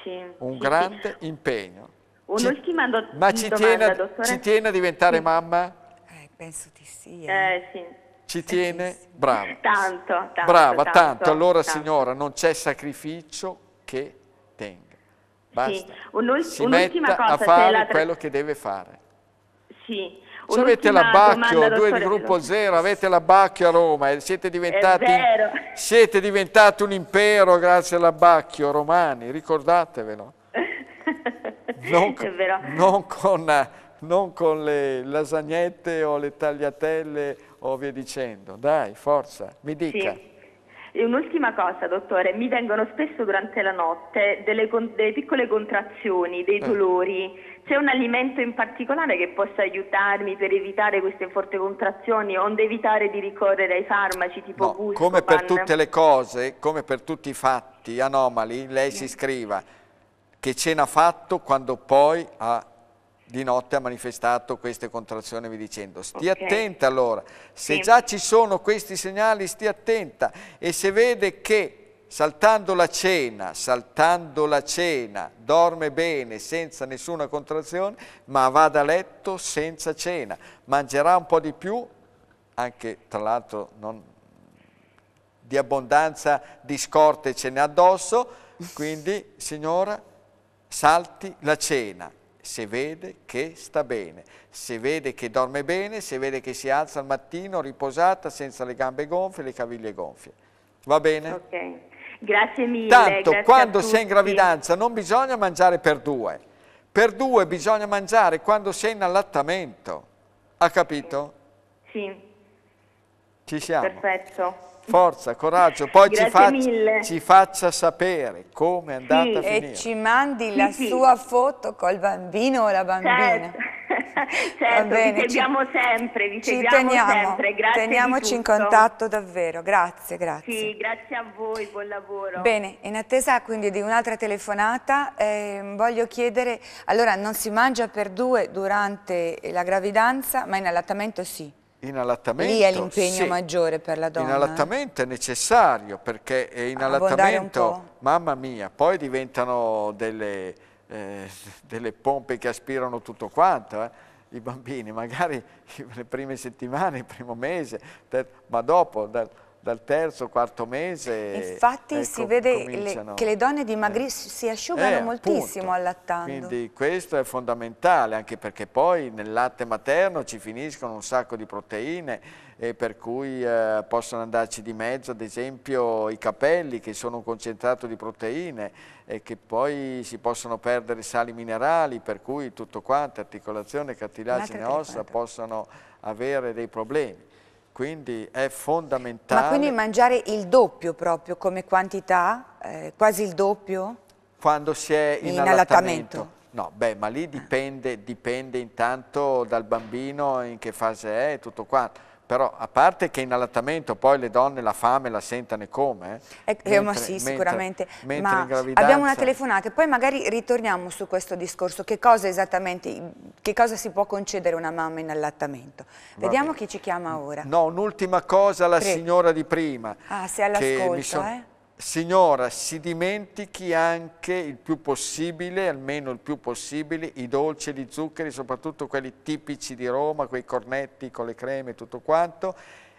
Sì, un sì, grande impegno. Un'ultima do Ma ci domanda, tiene, ci tiene a diventare mamma? Eh, penso di sì. Eh. Eh, ci tiene? Brava. Tanto, tanto, Brava, tanto. tanto. Allora signora, non c'è sacrificio che tenga. Basta. Sì. Un'ultima cosa. a fare quello che deve fare. Sì, Avete la Bacchio, due di gruppo zero, avete la Bacchio a Roma, siete diventati, siete diventati un impero grazie alla Bacchio, romani, ricordatevelo. Non, non, con, non con le lasagnette o le tagliatelle o via dicendo. Dai, forza, mi dica. Sì. E un'ultima cosa, dottore, mi vengono spesso durante la notte delle, delle piccole contrazioni, dei eh. dolori. Eh c'è un alimento in particolare che possa aiutarmi per evitare queste forti contrazioni, onde evitare di ricorrere ai farmaci tipo no, Buscopan? Come per tutte le cose, come per tutti i fatti anomali, lei si scriva che cena ha fatto quando poi ha, di notte ha manifestato queste contrazioni vi dicendo. Stia okay. attenta allora, se sì. già ci sono questi segnali stia attenta e se vede che saltando la cena, saltando la cena, dorme bene senza nessuna contrazione, ma vada a letto senza cena, mangerà un po' di più, anche tra l'altro di abbondanza di scorte ce n'è addosso, quindi signora salti la cena, se vede che sta bene, se vede che dorme bene, se vede che si alza al mattino riposata, senza le gambe gonfie, le caviglie gonfie. Va bene? Ok. Grazie mille. Tanto grazie quando sei in gravidanza non bisogna mangiare per due, per due bisogna mangiare quando sei in allattamento. Ha capito? Sì. Ci siamo. Perfetto. Forza, coraggio, poi ci faccia, ci faccia, sapere come è andata sì. a finire. E ci mandi sì, la sì. sua foto col bambino o la bambina. Certo, certo bene, vi seguiamo ci, sempre, vi ci teniamo, sempre, grazie Teniamoci in contatto davvero, grazie, grazie. Sì, grazie a voi, buon lavoro. Bene, in attesa quindi di un'altra telefonata, eh, voglio chiedere, allora non si mangia per due durante la gravidanza, ma in allattamento sì in allattamento. Lì è l'impegno sì. maggiore per la donna. In allattamento è necessario perché in ah, allattamento, mamma mia, poi diventano delle, eh, delle, pompe che aspirano tutto quanto. Eh. I bambini, magari le prime settimane, il primo mese, ma dopo, dal, dal terzo, quarto mese. Infatti ecco, si vede le, che le donne dimagriscono, eh, si asciugano eh, moltissimo appunto. allattando. Quindi questo è fondamentale, anche perché poi nel latte materno ci finiscono un sacco di proteine e eh, per cui eh, possono andarci di mezzo ad esempio i capelli che sono un concentrato di proteine e che poi si possono perdere sali minerali, per cui tutto quanto, articolazione, cartilagine ossa possono avere dei problemi quindi è fondamentale. Ma quindi mangiare il doppio proprio come quantità, eh, quasi il doppio? Quando si è in, in allattamento. allattamento. No, beh, ma lì dipende, dipende intanto dal bambino in che fase è e tutto quanto però a parte che in allattamento poi le donne la fame la sentano come? Eh, eh, eh mentre, ma sì, sicuramente. Mentre, mentre ma gravidanza... abbiamo una telefonata, poi magari ritorniamo su questo discorso, che cosa esattamente, che cosa si può concedere una mamma in allattamento. Va Vediamo bene. chi ci chiama ora. No, un'ultima cosa la Prego. signora di prima. Ah, sei all'ascolto, son... eh? Signora, si dimentichi anche il più possibile, almeno il più possibile, i dolci e gli zuccheri, soprattutto quelli tipici di Roma, quei cornetti con le creme e tutto quanto,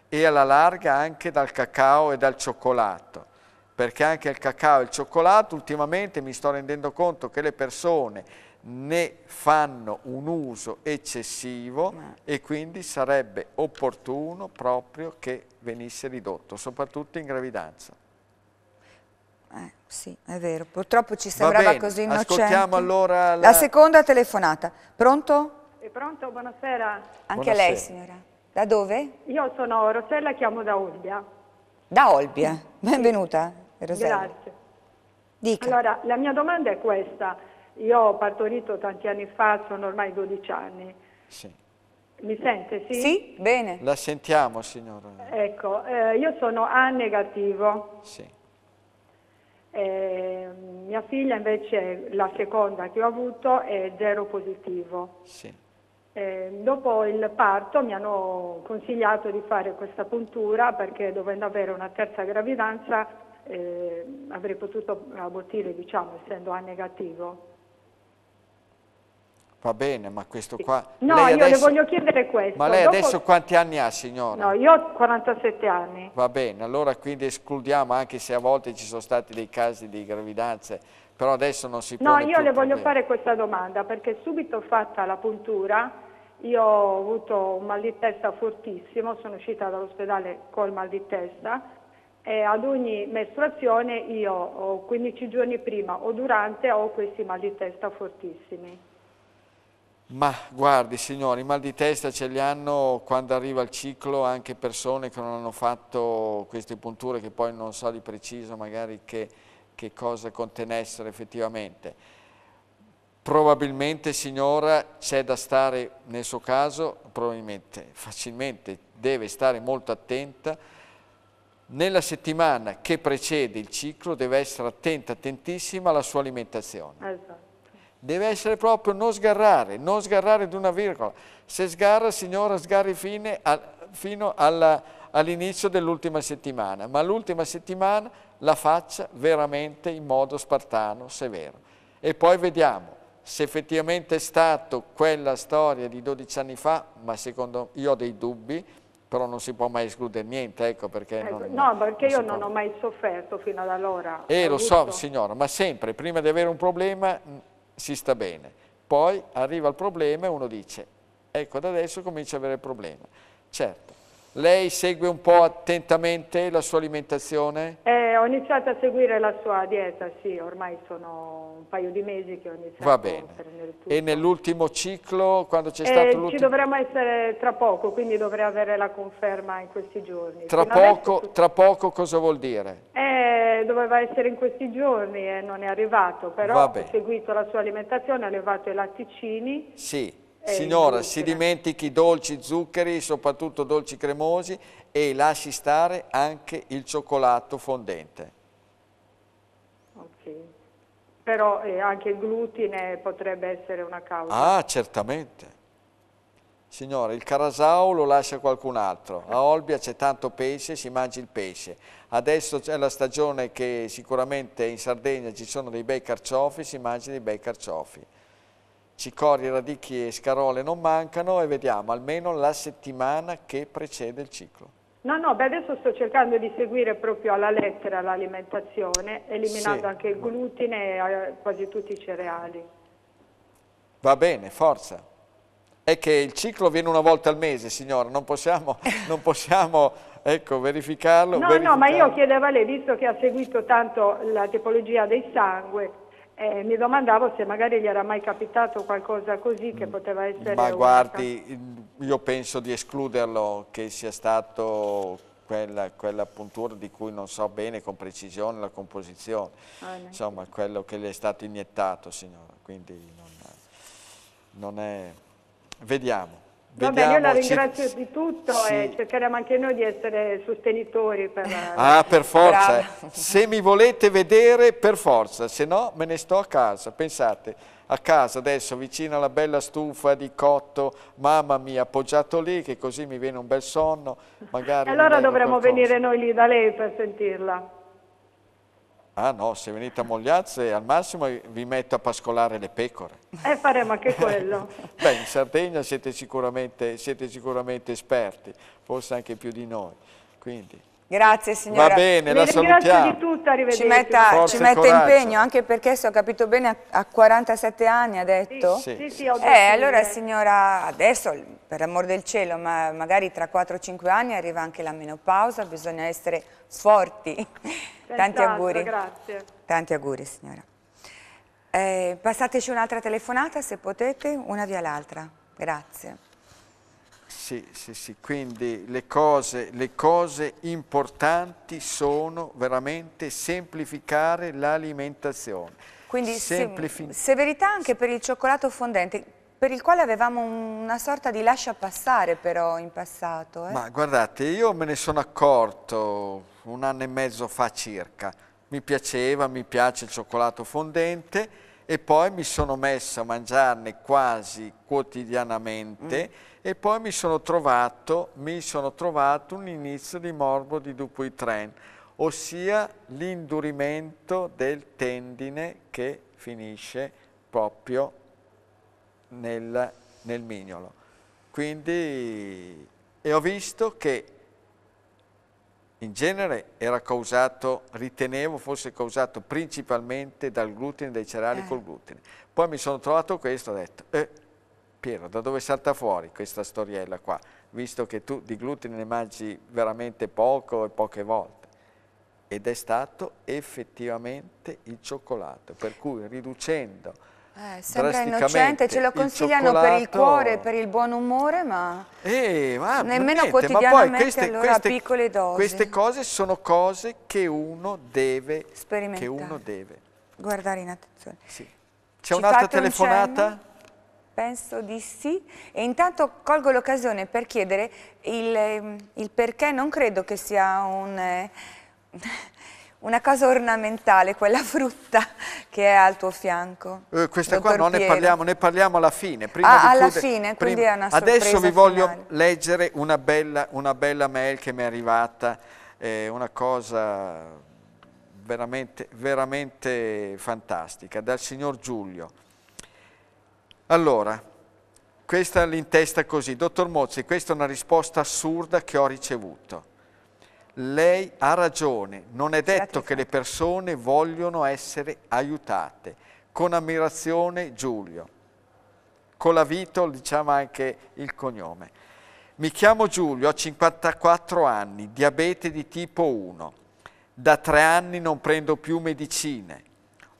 e alla larga anche dal cacao e dal cioccolato, perché anche il cacao e il cioccolato ultimamente mi sto rendendo conto che le persone ne fanno un uso eccessivo e quindi sarebbe opportuno proprio che venisse ridotto, soprattutto in gravidanza. Eh, sì, è vero. Purtroppo ci sembrava bene, così innocente. Ascoltiamo allora la... la... seconda telefonata. Pronto? È pronto, buonasera. Anche buonasera. lei, signora. Da dove? Io sono Rosella, chiamo da Olbia. Da Olbia? Benvenuta, sì. Rosella. Grazie. Dica. Allora, la mia domanda è questa. Io ho partorito tanti anni fa, sono ormai 12 anni. Sì. Mi sente, sì? Sì, bene. La sentiamo, signora. Ecco, eh, io sono A negativo. Sì eh, mia figlia invece, la seconda che ho avuto, è zero positivo. Sì. Eh, dopo il parto mi hanno consigliato di fare questa puntura perché dovendo avere una terza gravidanza eh, avrei potuto abortire, diciamo, essendo A negativo. Va bene, ma questo qua... No, io adesso... le voglio chiedere questo. Ma lei Dopo... adesso quanti anni ha, signora? No, io ho 47 anni. Va bene, allora quindi escludiamo, anche se a volte ci sono stati dei casi di gravidanze, però adesso non si può... No, io le voglio fare questa domanda, perché subito fatta la puntura, io ho avuto un mal di testa fortissimo, sono uscita dall'ospedale col mal di testa, e ad ogni mestruazione io 15 giorni prima o durante ho questi mal di testa fortissimi. Ma guardi signori, i mal di testa ce li hanno quando arriva il ciclo anche persone che non hanno fatto queste punture che poi non so di preciso magari che, che cosa contenessero effettivamente. Probabilmente signora c'è da stare nel suo caso, probabilmente facilmente deve stare molto attenta. Nella settimana che precede il ciclo deve essere attenta, attentissima alla sua alimentazione. Esatto Deve essere proprio non sgarrare, non sgarrare di una virgola. Se sgarra, signora, sgarri fine a, fino all'inizio dell'ultima settimana, ma l'ultima settimana la faccia veramente in modo spartano, severo. E poi vediamo se effettivamente è stato quella storia di 12 anni fa, ma secondo me io ho dei dubbi, però non si può mai escludere niente, ecco perché... Eh, non, no, perché non io non ho mai sofferto fino ad allora. Eh, lo visto? so signora, ma sempre, prima di avere un problema si sta bene. Poi arriva il problema e uno dice, ecco da adesso comincia ad avere il problema. Certo, lei segue un po' attentamente la sua alimentazione? Eh, ho iniziato a seguire la sua dieta, sì, ormai sono un paio di mesi che ho iniziato Va bene. a prendere tutto. E nell'ultimo ciclo, quando c'è eh, stato l'ultimo... Ci dovremmo essere tra poco, quindi dovrei avere la conferma in questi giorni. Tra, poco, adesso... tra poco, cosa vuol dire? Eh, doveva essere in questi giorni e non è arrivato, però ho seguito la sua alimentazione, ho levato i latticini. Sì eh, Signora, si dimentichi dolci, zuccheri, soprattutto dolci cremosi e lasci stare anche il cioccolato fondente. Ok, però eh, anche il glutine potrebbe essere una causa. Ah, certamente. Signora, il carasau lo lascia qualcun altro. A Olbia c'è tanto pesce, si mangia il pesce. Adesso c'è la stagione che sicuramente in Sardegna ci sono dei bei carciofi, si mangia dei bei carciofi. Cicorie, radicchi e scarole non mancano e vediamo almeno la settimana che precede il ciclo. No, no, beh adesso sto cercando di seguire proprio alla lettera l'alimentazione, eliminando sì. anche il glutine e eh, quasi tutti i cereali. Va bene, forza. È che il ciclo viene una volta al mese, signora, non possiamo, non possiamo ecco, verificarlo. No, verificarlo. no, ma io chiedevo a lei, visto che ha seguito tanto la tipologia del sangue, eh, mi domandavo se magari gli era mai capitato qualcosa così che mm. poteva essere... Ma guardi, unica. io penso di escluderlo che sia stato quella, quella, puntura di cui non so bene con precisione la composizione, ah, insomma quello che le è stato iniettato signora, quindi non, non è... Vediamo. Va bene, io la ringrazio ci... di tutto sì. e cercheremo anche noi di essere sostenitori. Per... Ah, per forza. Se mi volete vedere, per forza, se no me ne sto a casa. Pensate, a casa adesso, vicino alla bella stufa di cotto, mamma mia, appoggiato lì, che così mi viene un bel sonno. Magari allora dovremmo qualcosa. venire noi lì da lei per sentirla. Ah no, se venite a Mogliazze al massimo vi metto a pascolare le pecore. E eh, faremo anche quello. Beh, in Sardegna siete sicuramente, siete sicuramente esperti, forse anche più di noi. Quindi. Grazie signora. Va bene, la salutiamo. Grazie di tutto, arrivederci. Ci metta, ci metta impegno, anche perché se ho capito bene a 47 anni ha detto. Sì, sì, sì, sì ho eh, detto. Eh, allora signora, adesso per amor del cielo, ma magari tra 4-5 anni arriva anche la menopausa, bisogna essere forti. Senz'altro, Tanti auguri. Grazie. Tanti auguri signora. Eh, passateci un'altra telefonata se potete, una via l'altra. Grazie. Sì, sì, sì, quindi le cose, le cose importanti sono veramente semplificare l'alimentazione. Quindi Semplific severità anche per il cioccolato fondente, per il quale avevamo una sorta di lascia passare però in passato. Eh? Ma guardate, io me ne sono accorto un anno e mezzo fa circa. Mi piaceva, mi piace il cioccolato fondente e poi mi sono messo a mangiarne quasi quotidianamente mm e poi mi sono trovato, mi sono trovato un inizio di morbo di Dupuy Tren, ossia l'indurimento del tendine che finisce proprio nel, nel mignolo. Quindi, e ho visto che in genere era causato, ritenevo fosse causato principalmente dal glutine, dai cereali eh. col glutine. Poi mi sono trovato questo ho detto, eh, Piero, da dove salta fuori questa storiella qua? Visto che tu di glutine ne mangi veramente poco e poche volte. Ed è stato effettivamente il cioccolato, per cui riducendo eh, sembra innocente, ce lo consigliano il per il cuore, per il buon umore, ma, eh, ma nemmeno niente, quotidianamente ma queste, allora queste, piccole dosi. Queste cose sono cose che uno deve sperimentare. Uno deve. Guardare in attenzione. Sì. C'è un'altra telefonata? Un Penso di sì e intanto colgo l'occasione per chiedere il, ehm, il, perché non credo che sia un, eh, una cosa ornamentale quella frutta che è al tuo fianco. Eh, questa qua non ne parliamo, ne parliamo, alla fine. Ah, alla chiude, fine, quindi è una sorpresa Adesso vi voglio leggere una bella, una bella, mail che mi è arrivata, eh, una cosa veramente, veramente fantastica, dal signor Giulio. Allora, questa è l'intesta così, dottor Mozzi, questa è una risposta assurda che ho ricevuto. Lei ha ragione, non è detto che le esatto. persone vogliono essere aiutate. Con ammirazione Giulio. con la Colavito diciamo anche il cognome. Mi chiamo Giulio, ho 54 anni, diabete di tipo 1. Da tre anni non prendo più medicine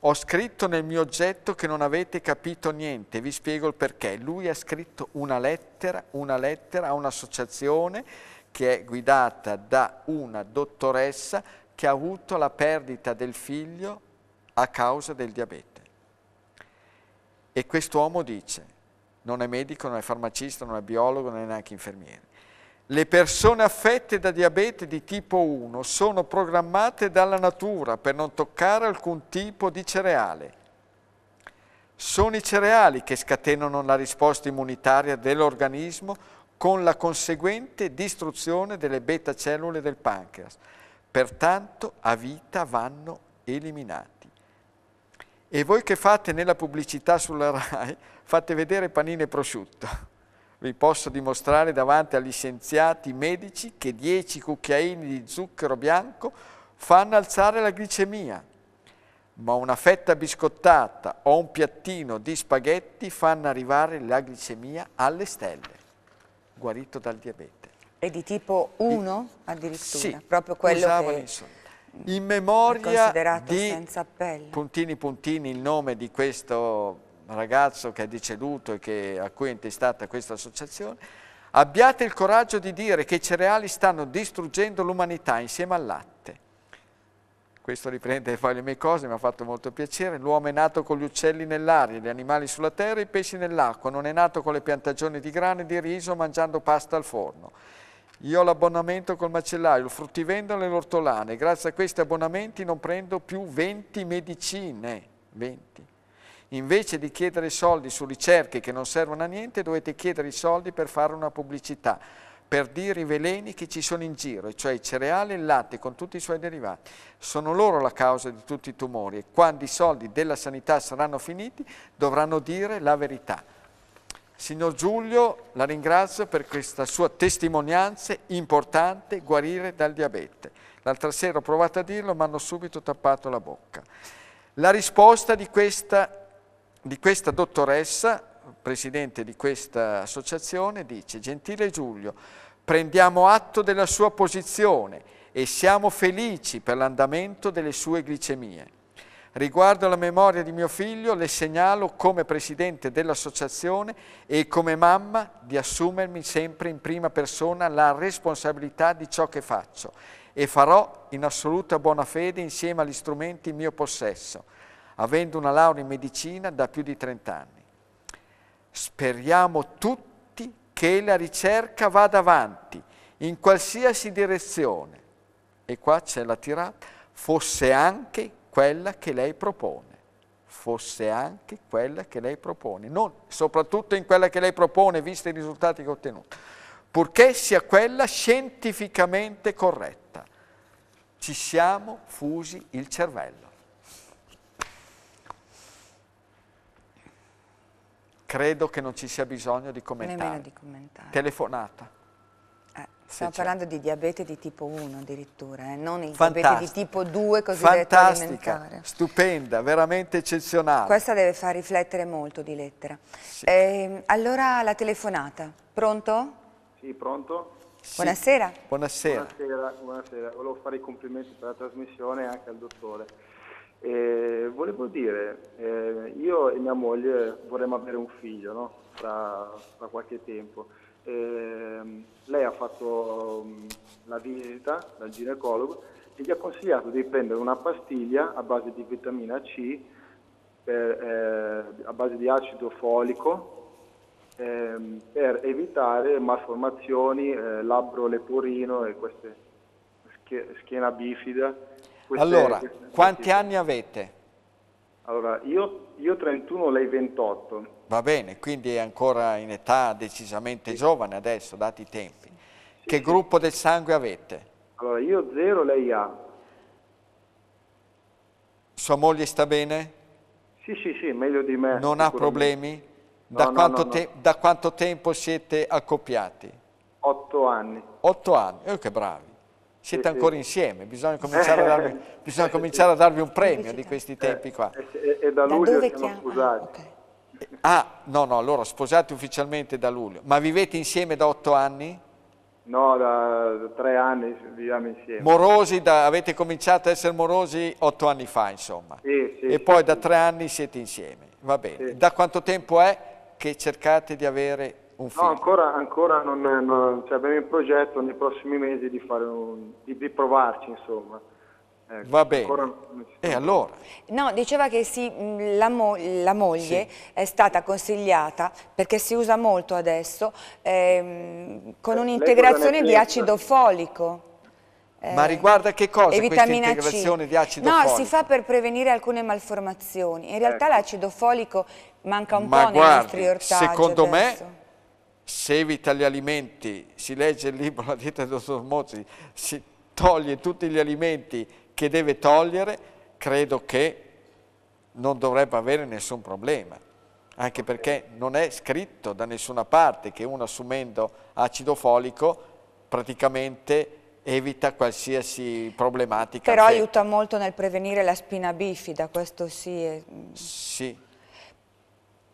ho scritto nel mio oggetto che non avete capito niente, vi spiego il perché. Lui ha scritto una lettera, una lettera a un'associazione che è guidata da una dottoressa che ha avuto la perdita del figlio a causa del diabete. E quest'uomo dice, non è medico, non è farmacista, non è biologo, non è neanche infermiere. Le persone affette da diabete di tipo 1 sono programmate dalla natura per non toccare alcun tipo di cereale. Sono i cereali che scatenano la risposta immunitaria dell'organismo con la conseguente distruzione delle beta cellule del pancreas. Pertanto a vita vanno eliminati. E voi che fate nella pubblicità sulla RAI fate vedere panine prosciutto vi posso dimostrare davanti agli scienziati medici che 10 cucchiaini di zucchero bianco fanno alzare la glicemia, ma una fetta biscottata o un piattino di spaghetti fanno arrivare la glicemia alle stelle, guarito dal diabete. E di tipo 1 addirittura? Sì, proprio quello usavano che... Insomma in memoria di puntini puntini il nome di questo ragazzo che è deceduto e che, a cui è intestata questa associazione, abbiate il coraggio di dire che i cereali stanno distruggendo l'umanità insieme al latte. Questo riprende poi le mie cose, mi ha fatto molto piacere. L'uomo è nato con gli uccelli nell'aria, gli animali sulla terra e i pesci nell'acqua. Non è nato con le piantagioni di grano e di riso mangiando pasta al forno. Io ho l'abbonamento col macellaio, il fruttivendolo e l'ortolano e grazie a questi abbonamenti non prendo più 20 medicine. 20. Invece di chiedere soldi su ricerche che non servono a niente, dovete chiedere i soldi per fare una pubblicità, per dire i veleni che ci sono in giro, cioè il cereale e il latte con tutti i suoi derivati. Sono loro la causa di tutti i tumori e quando i soldi della sanità saranno finiti dovranno dire la verità. Signor Giulio, la ringrazio per questa sua testimonianza importante, guarire dal diabete. L'altra sera ho provato a dirlo, ma hanno subito tappato la bocca. La risposta di questa di questa dottoressa, presidente di questa associazione, dice Gentile Giulio, prendiamo atto della sua posizione e siamo felici per l'andamento delle sue glicemie. Riguardo alla memoria di mio figlio, le segnalo come presidente dell'associazione e come mamma di assumermi sempre in prima persona la responsabilità di ciò che faccio e farò in assoluta buona fede insieme agli strumenti in mio possesso avendo una laurea in medicina da più di 30 anni. Speriamo tutti che la ricerca vada avanti in qualsiasi direzione. E qua c'è la tirata, fosse anche quella che lei propone fosse anche quella che lei propone, non soprattutto in quella che lei propone, visti i risultati che ha ottenuto, purché sia quella scientificamente corretta. Ci siamo fusi il cervello. credo che non ci sia bisogno di commentare. Nemmeno di commentare. Telefonata. Eh, stiamo parlando di diabete di tipo 1 addirittura, eh? non il Fantastica. diabete di tipo 2 cosiddetto Fantastica, alimentare. stupenda, veramente eccezionale. Questa deve far riflettere molto di lettera. Sì. Eh, allora la telefonata, pronto? Sì, pronto. Sì. Buonasera. Buonasera. Buonasera, buonasera. Volevo fare i complimenti per la trasmissione e anche al dottore. E volevo dire, eh, io e mia moglie vorremmo avere un figlio no? tra, tra, qualche tempo. E, ehm, lei ha fatto um, la visita dal ginecologo e gli ha consigliato di prendere una pastiglia a base di vitamina C, per, eh, a base di acido folico, eh, per evitare malformazioni, eh, labbro leporino e queste schiena bifida queste, allora, queste quanti anni avete? Allora, io, io 31, lei 28. Va bene, quindi è ancora in età decisamente sì. giovane adesso, dati i tempi. Sì, che sì. gruppo del sangue avete? Allora, io 0, lei A. Sua moglie sta bene? Sì, sì, sì, meglio di me. Non ha problemi? No, da, no, quanto no, da quanto tempo siete accoppiati? Otto anni. Otto anni, oh che bravi siete sì, ancora sì. insieme, bisogna cominciare, a eh. darvi, bisogna cominciare a darvi, un premio di eh, questi tempi qua. E, eh, e, e da luglio da siamo ah, sposati. Ah, okay. ah, no, no, allora sposati ufficialmente da luglio, ma vivete insieme da otto anni? No, da, da tre anni viviamo insieme. Morosi, da, avete cominciato a essere morosi otto anni fa, insomma. Sì, sì, e poi da tre anni siete insieme, va bene. Da quanto tempo è che cercate di avere un film? No, ancora, ancora non, non cioè abbiamo in progetto nei prossimi mesi di, un, di, di provarci, insomma. Ecco, Va bene. Ancora... E eh, allora? No, diceva che si, la, mo la, moglie sì. è stata consigliata, perché si usa molto adesso, ehm, con eh, un'integrazione di acido folico. Eh, Ma riguarda che cosa questa integrazione C. di acido no, folico? No, si fa per prevenire alcune malformazioni. In realtà ecco. l'acido folico manca un Ma po' guardi, nei nostri ortaggi. Secondo adesso. me se evita gli alimenti, si legge il libro La dieta del dottor Mozzi, si toglie tutti gli alimenti che deve togliere, credo che non dovrebbe avere nessun problema, anche perché non è scritto da nessuna parte che uno assumendo acido folico praticamente evita qualsiasi problematica. Però che... aiuta molto nel prevenire la spina bifida, questo sì. È... Sì,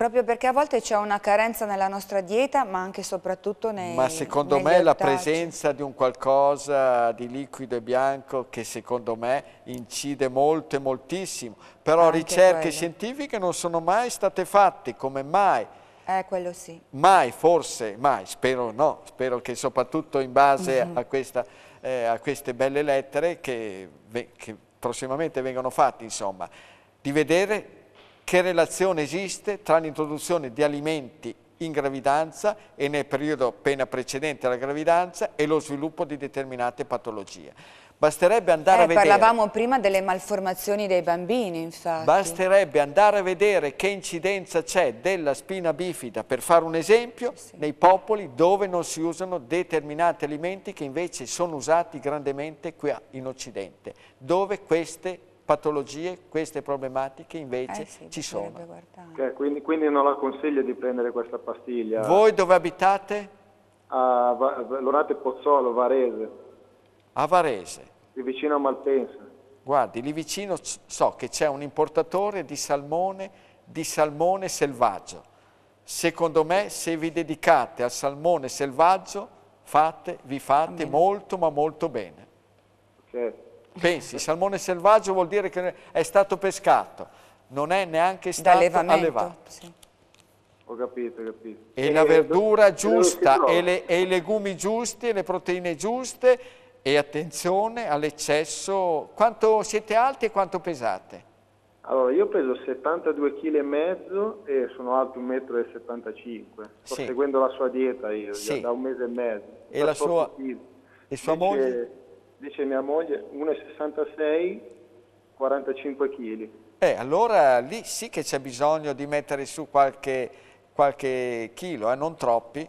Proprio perché a volte c'è una carenza nella nostra dieta, ma anche e soprattutto nei Ma secondo me ortaggi. la presenza di un qualcosa di liquido e bianco che secondo me incide molto e moltissimo. Però anche ricerche quello. scientifiche non sono mai state fatte, come mai? Eh, quello sì. Mai, forse, mai, spero no, spero che soprattutto in base mm -hmm. a, questa, eh, a, queste belle lettere che, che prossimamente vengono fatte, insomma, di vedere che relazione esiste tra l'introduzione di alimenti in gravidanza e nel periodo appena precedente alla gravidanza e lo sviluppo di determinate patologie? Basterebbe andare eh, a vedere... Parlavamo prima delle malformazioni dei bambini, infatti. Basterebbe andare a vedere che incidenza c'è della spina bifida, per fare un esempio, sì. nei popoli dove non si usano determinati alimenti che invece sono usati grandemente qui in Occidente, dove queste patologie, queste problematiche invece eh sì, ci sono. Okay, cioè, quindi, quindi, non la consiglio di prendere questa pastiglia. Voi dove abitate? A Lorate Pozzolo, Varese. A Varese? Lì vicino a Malpensa. Guardi, lì vicino so che c'è un importatore di salmone, di salmone selvaggio. Secondo me se vi dedicate al salmone selvaggio fate, vi fate molto ma molto bene. Ok. Pensi, salmone selvaggio vuol dire che è stato pescato, non è neanche stato allevato. Sì. Ho capito, ho capito. E, e la verdura do, giusta, e, le, e, i legumi giusti, e le proteine giuste, e attenzione all'eccesso. Quanto siete alti e quanto pesate? Allora, io peso 72 kg e mezzo e sono alto 1,75 m. Sto sì. seguendo la sua dieta io, sì. da un mese e mezzo. E la sua, e sua moglie? dice mia moglie, 1,66, 45 kg. Eh, allora lì sì che c'è bisogno di mettere su qualche, qualche chilo, eh, non troppi.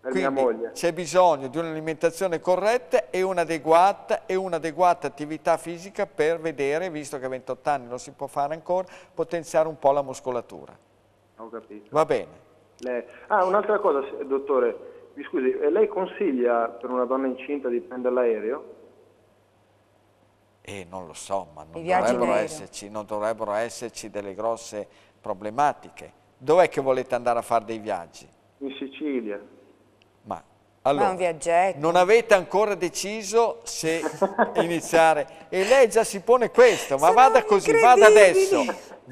Per Quindi c'è bisogno di un'alimentazione corretta e un'adeguata un attività fisica per vedere, visto che a 28 anni lo si può fare ancora, potenziare un po' la muscolatura. Ho capito. Va bene. Le... Ah, un'altra cosa, dottore, mi scusi, eh, lei consiglia per una donna incinta di prendere l'aereo? E non lo so, ma non dovrebbero esserci, non dovrebbero esserci delle grosse problematiche. Dov'è che volete andare a fare dei viaggi? In Sicilia. Ma allora, Ma non avete ancora deciso se iniziare. E lei già si pone questo, ma Sono vada così, vada adesso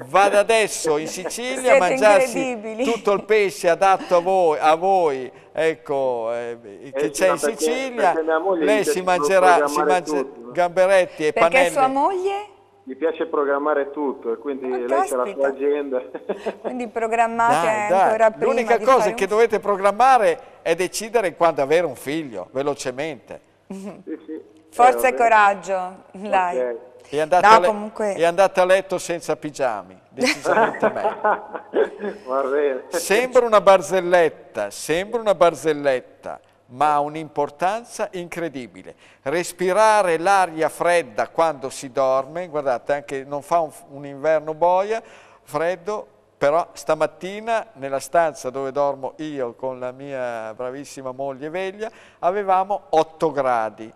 vado adesso in Sicilia a mangiarsi tutto il pesce adatto a voi, a voi ecco, eh, che eh, c'è in Sicilia, lei si mangerà si mangi gamberetti e perché panelle. Perché sua moglie? Mi piace programmare tutto e quindi Ma lei c'è la sua agenda. Quindi programmate dai, dai. ancora prima. L'unica cosa un... che dovete programmare è decidere quando avere un figlio, velocemente. Sì, sì. Forza eh, e coraggio, okay. È andata, no, comunque... è andata, a letto senza pigiami, decisamente meglio. Sembra una barzelletta, sembra una barzelletta, ma ha un'importanza incredibile. Respirare l'aria fredda quando si dorme, guardate, anche non fa un, un inverno boia, freddo, però stamattina nella stanza dove dormo io con la mia bravissima moglie Veglia avevamo 8 gradi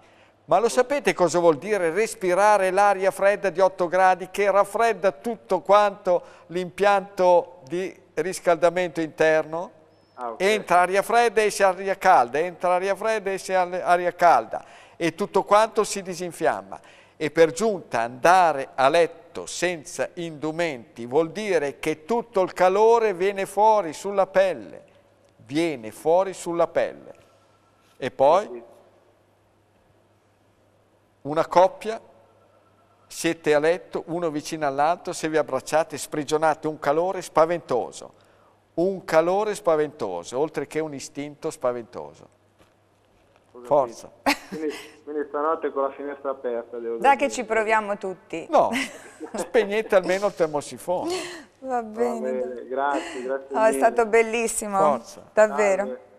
ma lo sapete cosa vuol dire respirare l'aria fredda di 8 gradi che raffredda tutto quanto l'impianto di riscaldamento interno? Ah, okay. Entra aria fredda e esce aria calda, entra aria fredda e esce aria calda e tutto quanto si disinfiamma. E per giunta andare a letto senza indumenti vuol dire che tutto il calore viene fuori sulla pelle, viene fuori sulla pelle. E poi una coppia, siete a letto, uno vicino all'altro, se vi abbracciate sprigionate un calore spaventoso, un calore spaventoso, oltre che un istinto spaventoso. Forza. Quindi, quindi, stanotte con la finestra aperta. Devo Dai che ci proviamo tutti. No, spegnete almeno il termosifone. Va bene. Va bene grazie, grazie. Oh, è stato bellissimo. Forza. Davvero. Salve.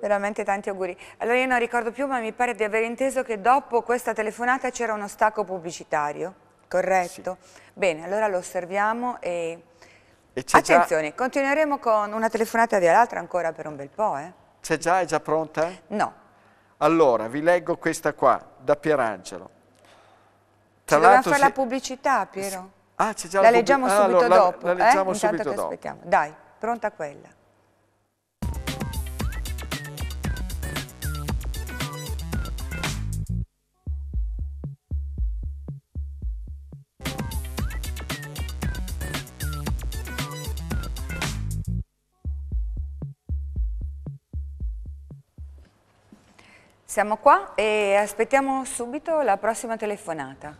Veramente tanti auguri. Allora io non ricordo più, ma mi pare di aver inteso che dopo questa telefonata c'era uno stacco pubblicitario, corretto? Sì. Bene, allora lo osserviamo e... e Attenzione, già... continueremo con una telefonata via l'altra ancora per un bel po', eh? C'è già? È già pronta? No. Allora, vi leggo questa qua, da Pierangelo. Tra Ci dobbiamo fare se... la pubblicità, Piero. Ah, c'è già la, pubblicità. la leggiamo pubblic... Ah, subito ah, allora, dopo. La, la leggiamo eh? subito dopo. Dai, pronta quella. Siamo qua e aspettiamo subito la prossima telefonata.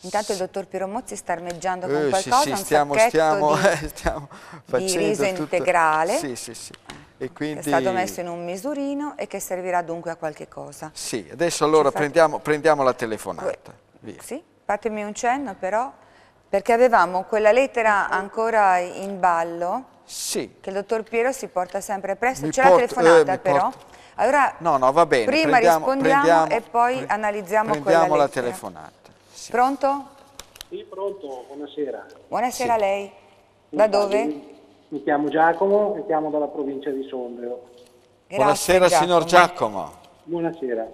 Intanto il dottor Piero Mozzi sta armeggiando con eh, qualcosa, sì, sì, stiamo, stiamo, di, eh, stiamo di riso tutto. integrale. Sì, sì, sì. Ah, e quindi... È stato messo in un misurino e che servirà dunque a qualche cosa. Sì, adesso allora prendiamo, prendiamo, la telefonata. Via. Sì, fatemi un cenno però, perché avevamo quella lettera ancora in ballo. Sì. Che il dottor Piero si porta sempre presto. C'è la eh, telefonata eh, però. Porto... Allora, no, no, va bene. prima prendiamo, rispondiamo prendiamo, e poi pre analizziamo prendiamo la telefonata. Sì. Pronto? Sì, pronto, buonasera. Buonasera a lei. Da mi dove? Mi, mi chiamo Giacomo e chiamo dalla provincia di Sondrio. Grazie, buonasera Giacomo. signor Giacomo. Buonasera.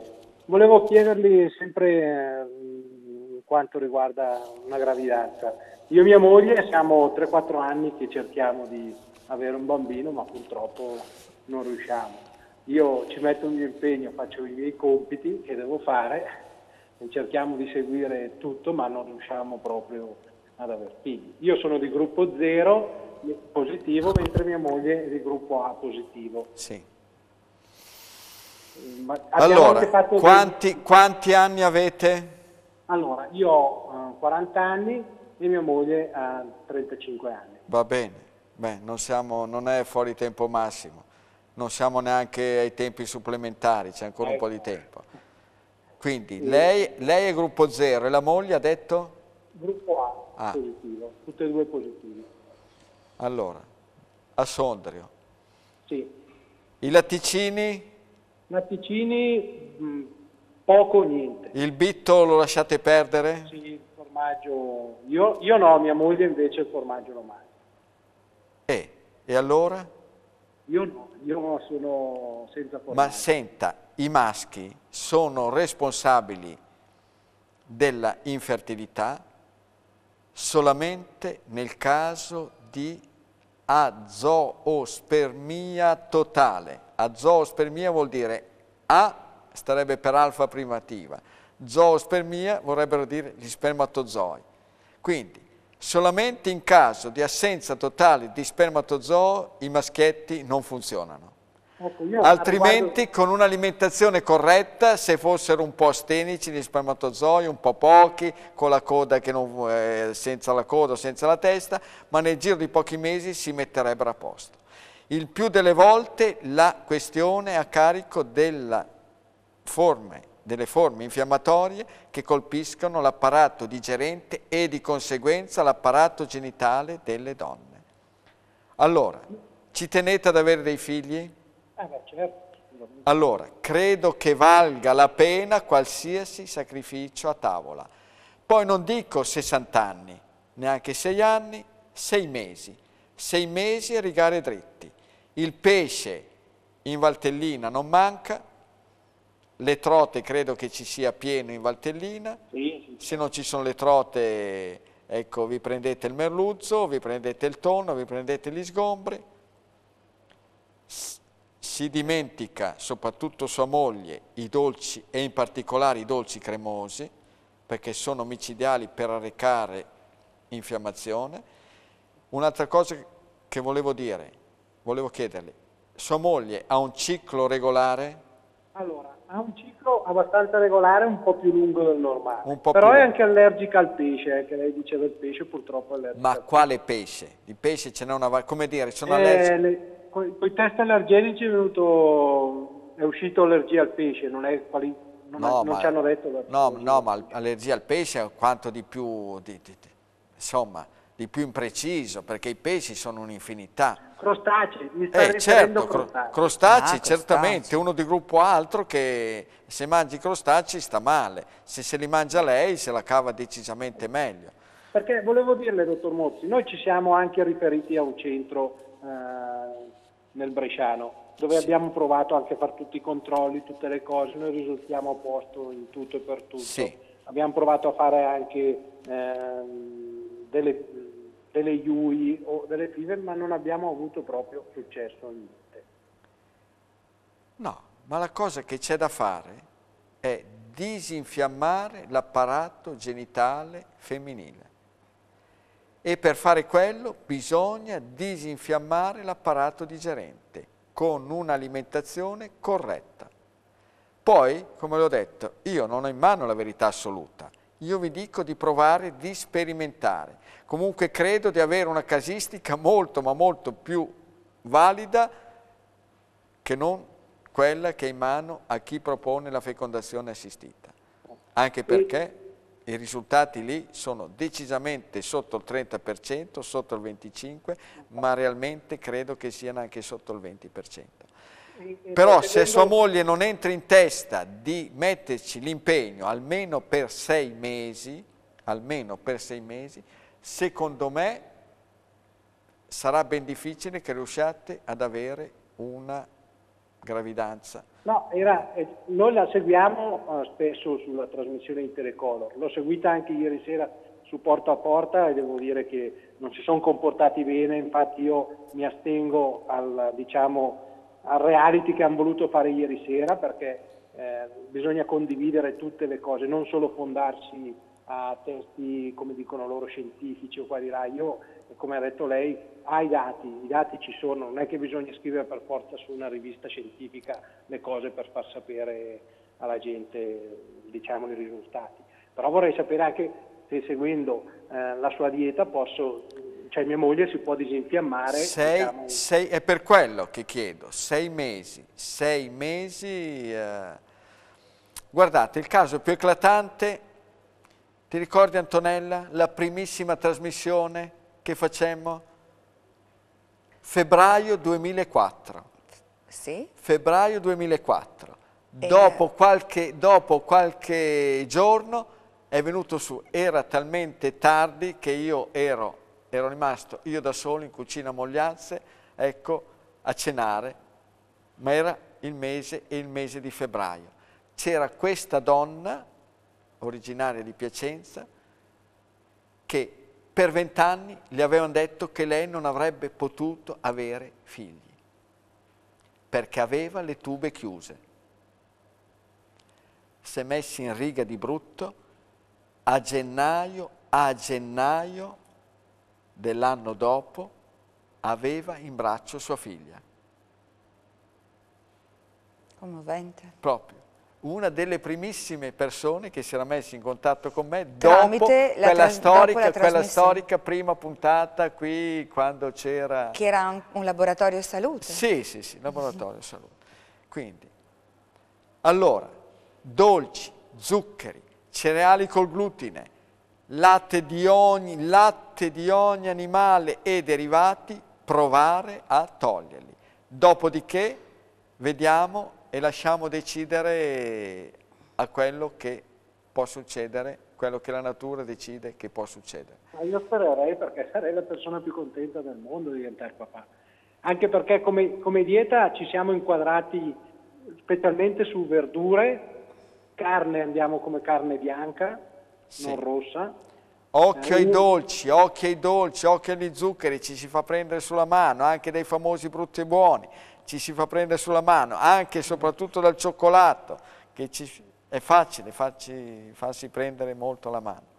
Volevo chiedergli sempre eh, quanto riguarda una gravidanza. Io e mia moglie siamo 3-4 anni che cerchiamo di avere un bambino, ma purtroppo non riusciamo. Io ci metto il mio impegno, faccio i miei compiti che devo fare, cerchiamo di seguire tutto ma non riusciamo proprio ad aver figli. Io sono di gruppo 0 positivo mentre mia moglie è di gruppo A positivo. Sì. Allora, quanti, dei... quanti, anni avete? Allora, io ho 40 eh, anni e mia moglie ha 35 anni. Va bene, Beh, non, siamo, non è fuori tempo massimo non siamo neanche ai tempi supplementari, c'è ancora un po' di ecco. tempo. Quindi lei, lei è gruppo 0 e la moglie ha detto? Gruppo A, ah. positivo, tutte e due positivi. Allora, a Sondrio. Sì. I latticini? Latticini mh, mm, poco o niente. Il bitto lo lasciate perdere? Sì, il formaggio, io, io no, mia moglie invece il formaggio lo mangia. E, e allora? Io no, io sono senza formare. Ma senta, i maschi sono responsabili della infertilità solamente nel caso di azoospermia totale. Azoospermia vuol dire A starebbe per alfa primativa, zoospermia vorrebbero dire gli spermatozoi. Quindi Solamente in caso di assenza totale di spermatozoo i maschietti non funzionano. Ecco, Altrimenti riguardo... con un'alimentazione corretta, se fossero un po' astenici gli spermatozoi, un po' pochi, con la coda che non, eh, senza la coda, senza la testa, ma nel giro di pochi mesi si metterebbero a posto. Il più delle volte la questione è a carico della forma delle forme infiammatorie che colpiscono l'apparato digerente e di conseguenza l'apparato genitale delle donne. Allora, ci tenete ad avere dei figli? Eh certo. Allora, credo che valga la pena qualsiasi sacrificio a tavola. Poi non dico 60 anni, neanche 6 anni, 6 mesi. 6 mesi a rigare dritti. Il pesce in Valtellina non manca, le trote credo che ci sia pieno in Valtellina, sì, sì. se non ci sono le trote ecco, vi prendete il merluzzo, vi prendete il tonno, vi prendete gli sgombri, si dimentica soprattutto sua moglie i dolci e in particolare i dolci cremosi perché sono micidiali per arrecare infiammazione. Un'altra cosa che volevo dire, volevo chiederle, sua moglie ha un ciclo regolare? Allora, ha un ciclo abbastanza regolare, un po' più lungo del normale. Però è anche allergica al pesce, anche eh, lei diceva il pesce purtroppo è allergica. Ma quale pesce? Di pesce ce n'è una... come dire, sono eh, allergica... Le... Con i test allergenici è, venuto... è uscito allergia al pesce, non è quali... Non, no, ha... non ma... ci hanno detto... No, no, ma allergia al pesce è quanto di più... Di, di, di... Insomma, di più impreciso, perché i pesci sono un'infinità. Crostacei, mi sta eh, certo, crostacei. crostacei ah, certamente, crostacei. uno di gruppo altro che se mangi crostacei sta male, se se li mangia lei se la cava decisamente meglio. Perché volevo dirle, dottor Mozzi, noi ci siamo anche riferiti a un centro eh, nel Bresciano, dove sì. abbiamo provato anche a fare tutti i controlli, tutte le cose, noi risultiamo a posto in tutto e per tutto. Sì. Abbiamo provato a fare anche eh, delle delle Yui o delle FIVE, ma non abbiamo avuto proprio successo niente. No, ma la cosa che c'è da fare è disinfiammare l'apparato genitale femminile. E per fare quello bisogna disinfiammare l'apparato digerente con un'alimentazione corretta. Poi, come l'ho detto, io non ho in mano la verità assoluta, io vi dico di provare, di sperimentare. Comunque credo di avere una casistica molto, ma molto più valida che non quella che è in mano a chi propone la fecondazione assistita. Anche perché i risultati lì sono decisamente sotto il 30%, sotto il 25%, ma realmente credo che siano anche sotto il 20%. Però se sua moglie non entra in testa di metterci l'impegno almeno per sei mesi, almeno per sei mesi, secondo me sarà ben difficile che riusciate ad avere una gravidanza. No, era, eh, noi la seguiamo spesso sulla trasmissione in Telecolor, l'ho seguita anche ieri sera su porta a porta e devo dire che non si sono comportati bene, infatti io mi astengo al, diciamo, al reality che hanno voluto fare ieri sera perché eh, bisogna condividere tutte le cose, non solo fondarsi a testi, come dicono loro, scientifici o qua di là. Io, come ha detto lei, ha i dati, i dati ci sono, non è che bisogna scrivere per forza su una rivista scientifica le cose per far sapere alla gente diciamo, i risultati. Però vorrei sapere anche se seguendo eh, la sua dieta posso cioè mia moglie si può disinfiammare. Sei, diciamo... sei, è per quello che chiedo, sei mesi, sei mesi. Eh... Guardate, il caso più eclatante, ti ricordi Antonella, la primissima trasmissione che facemmo? Febbraio 2004. Sì. Febbraio 2004. Dopo, qualche, dopo qualche giorno è venuto su, era talmente tardi che io ero ero rimasto io da solo in cucina a Mogliazze, ecco, a cenare, ma era il mese e il mese di febbraio. C'era questa donna, originaria di Piacenza, che per vent'anni le avevano detto che lei non avrebbe potuto avere figli, perché aveva le tube chiuse. Si è messi in riga di brutto, a gennaio, a gennaio dell'anno dopo aveva in braccio sua figlia. Commovente. Proprio. Una delle primissime persone che si era messa in contatto con me dopo, quella storica, dopo quella storica prima puntata qui quando c'era... Che era un, un, laboratorio salute. Sì, sì, sì, laboratorio salute. Quindi, allora, dolci, zuccheri, cereali col glutine, latte di ogni, latte di ogni animale e derivati, provare a toglierli. Dopodiché vediamo e lasciamo decidere a quello che può succedere, quello che la natura decide che può succedere. Ma io spererei perché sarei la persona più contenta del mondo di diventare papà. Anche perché come, come dieta ci siamo inquadrati specialmente su verdure, carne andiamo come carne bianca, sì. non rossa. Occhio ai eh, dolci, occhio ai dolci, occhio agli zuccheri, ci si fa prendere sulla mano, anche dai famosi brutti e buoni, ci si fa prendere sulla mano, anche e soprattutto dal cioccolato, che ci, è facile farci, farsi prendere molto la mano.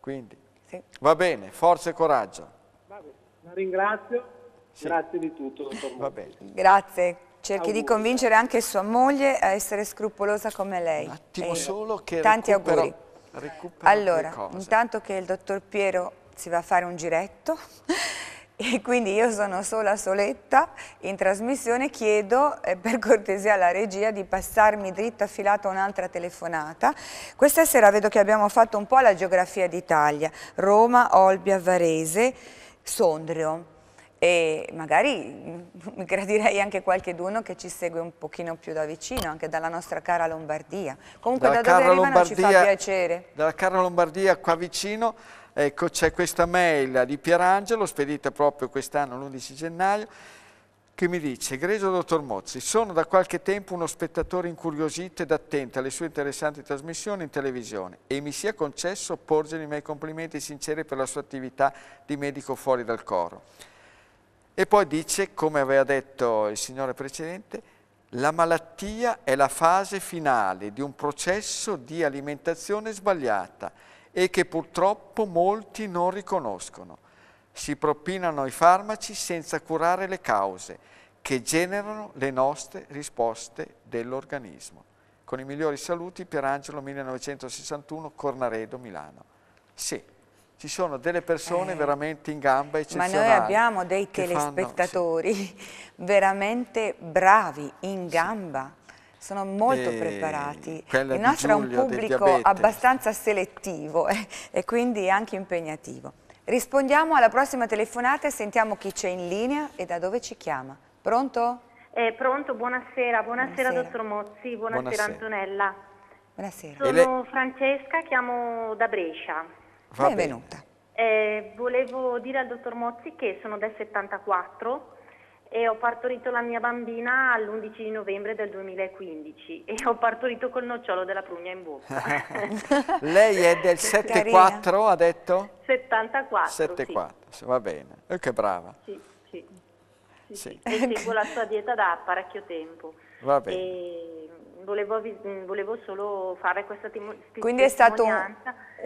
Quindi, sì. va bene, forza e coraggio. Va bene, la ringrazio, sì. grazie di tutto, Va bene. Grazie. Cerchi auguri. di convincere anche sua moglie a essere scrupolosa come lei. Un attimo e eh, solo che... Tanti recupero. auguri. Recupera allora, intanto che il dottor Piero si va a fare un giretto e quindi io sono sola soletta in trasmissione, chiedo eh, per cortesia alla regia di passarmi dritta filata un'altra telefonata. Questa sera vedo che abbiamo fatto un po' la geografia d'Italia, Roma, Olbia, Varese, Sondrio e magari mm, gradirei anche qualche d'uno che ci segue un pochino più da vicino, anche dalla nostra cara Lombardia. Comunque dalla da dove arrivano Lombardia, ci fa piacere. Dalla cara Lombardia qua vicino ecco, c'è questa mail di Pierangelo, spedita proprio quest'anno l'11 gennaio, che mi dice, egregio dottor Mozzi, sono da qualche tempo uno spettatore incuriosito ed attento alle sue interessanti trasmissioni in televisione e mi sia concesso porgere i miei complimenti sinceri per la sua attività di medico fuori dal coro. E poi dice, come aveva detto il signore precedente, la malattia è la fase finale di un processo di alimentazione sbagliata e che purtroppo molti non riconoscono. Si propinano i farmaci senza curare le cause che generano le nostre risposte dell'organismo. Con i migliori saluti, Pierangelo 1961, Cornaredo, Milano. Sì ci sono delle persone eh, veramente in gamba eccezionali. Ma noi abbiamo dei telespettatori fanno, sì. veramente bravi, in gamba, sono molto e preparati. Il nostro è un pubblico abbastanza selettivo eh, e quindi anche impegnativo. Rispondiamo alla prossima telefonata e sentiamo chi c'è in linea e da dove ci chiama. Pronto? Eh, pronto, buonasera. buonasera, buonasera, dottor Mozzi, buonasera, buonasera. Antonella. Buonasera. Sono lei... Francesca, chiamo da Brescia. Va Benvenuta. Eh, volevo dire al dottor Mozzi che sono del 74 e ho partorito la mia bambina all'11 novembre del 2015 e ho partorito col nocciolo della prugna in bocca. Lei è del 74, ha detto? 74. 74, sì. va bene. E eh, che brava. Sì, sì. sì, sì. E seguo la sua dieta da parecchio tempo. Va bene. E volevo, mm, volevo, solo fare questa testimonianza. Quindi è stato un,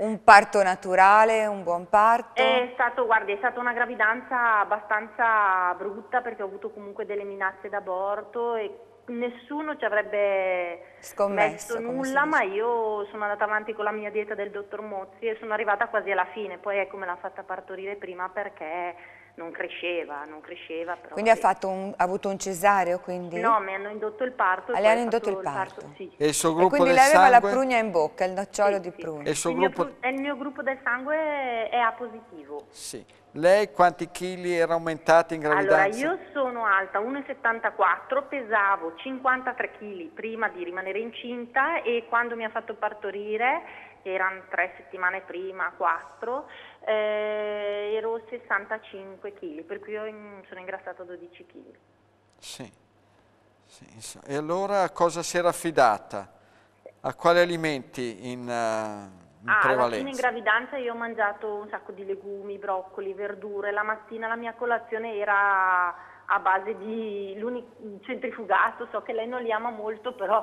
un, parto naturale, un buon parto? È stato, guardi, è stata una gravidanza abbastanza brutta perché ho avuto comunque delle minacce d'aborto e nessuno ci avrebbe Scommesso, nulla, ma io sono andata avanti con la mia dieta del dottor Mozzi e sono arrivata quasi alla fine, pai ecco me l'ha fatta partorire prima perché non cresceva, non cresceva. quindi sì. ha, un, ha, avuto un cesareo? Quindi? No, mi hanno indotto il parto. Ah, le hanno indotto il parto? Il parto sì. E il suo gruppo e quindi lei aveva sangue... la prugna in bocca, il nocciolo sì, di prugna. E il, il, gruppo... mio, il, mio, gruppo del sangue è A positivo. Sì. Lei quanti chili era aumentata in gravidanza? Allora, io sono alta 1,74, pesavo 53 kg prima di rimanere incinta e quando mi ha fatto partorire, erano tre settimane prima, quattro, eh, ero 65 kg, per cui in, sono ingrassato 12 kg. Sì. sì. E allora a cosa si era affidata? A quali alimenti in, uh, in ah, prevalenza? in gravidanza io ho mangiato un sacco di legumi, broccoli, verdure. La mattina la mia colazione era a base di centrifugato, so che lei non li ama molto, però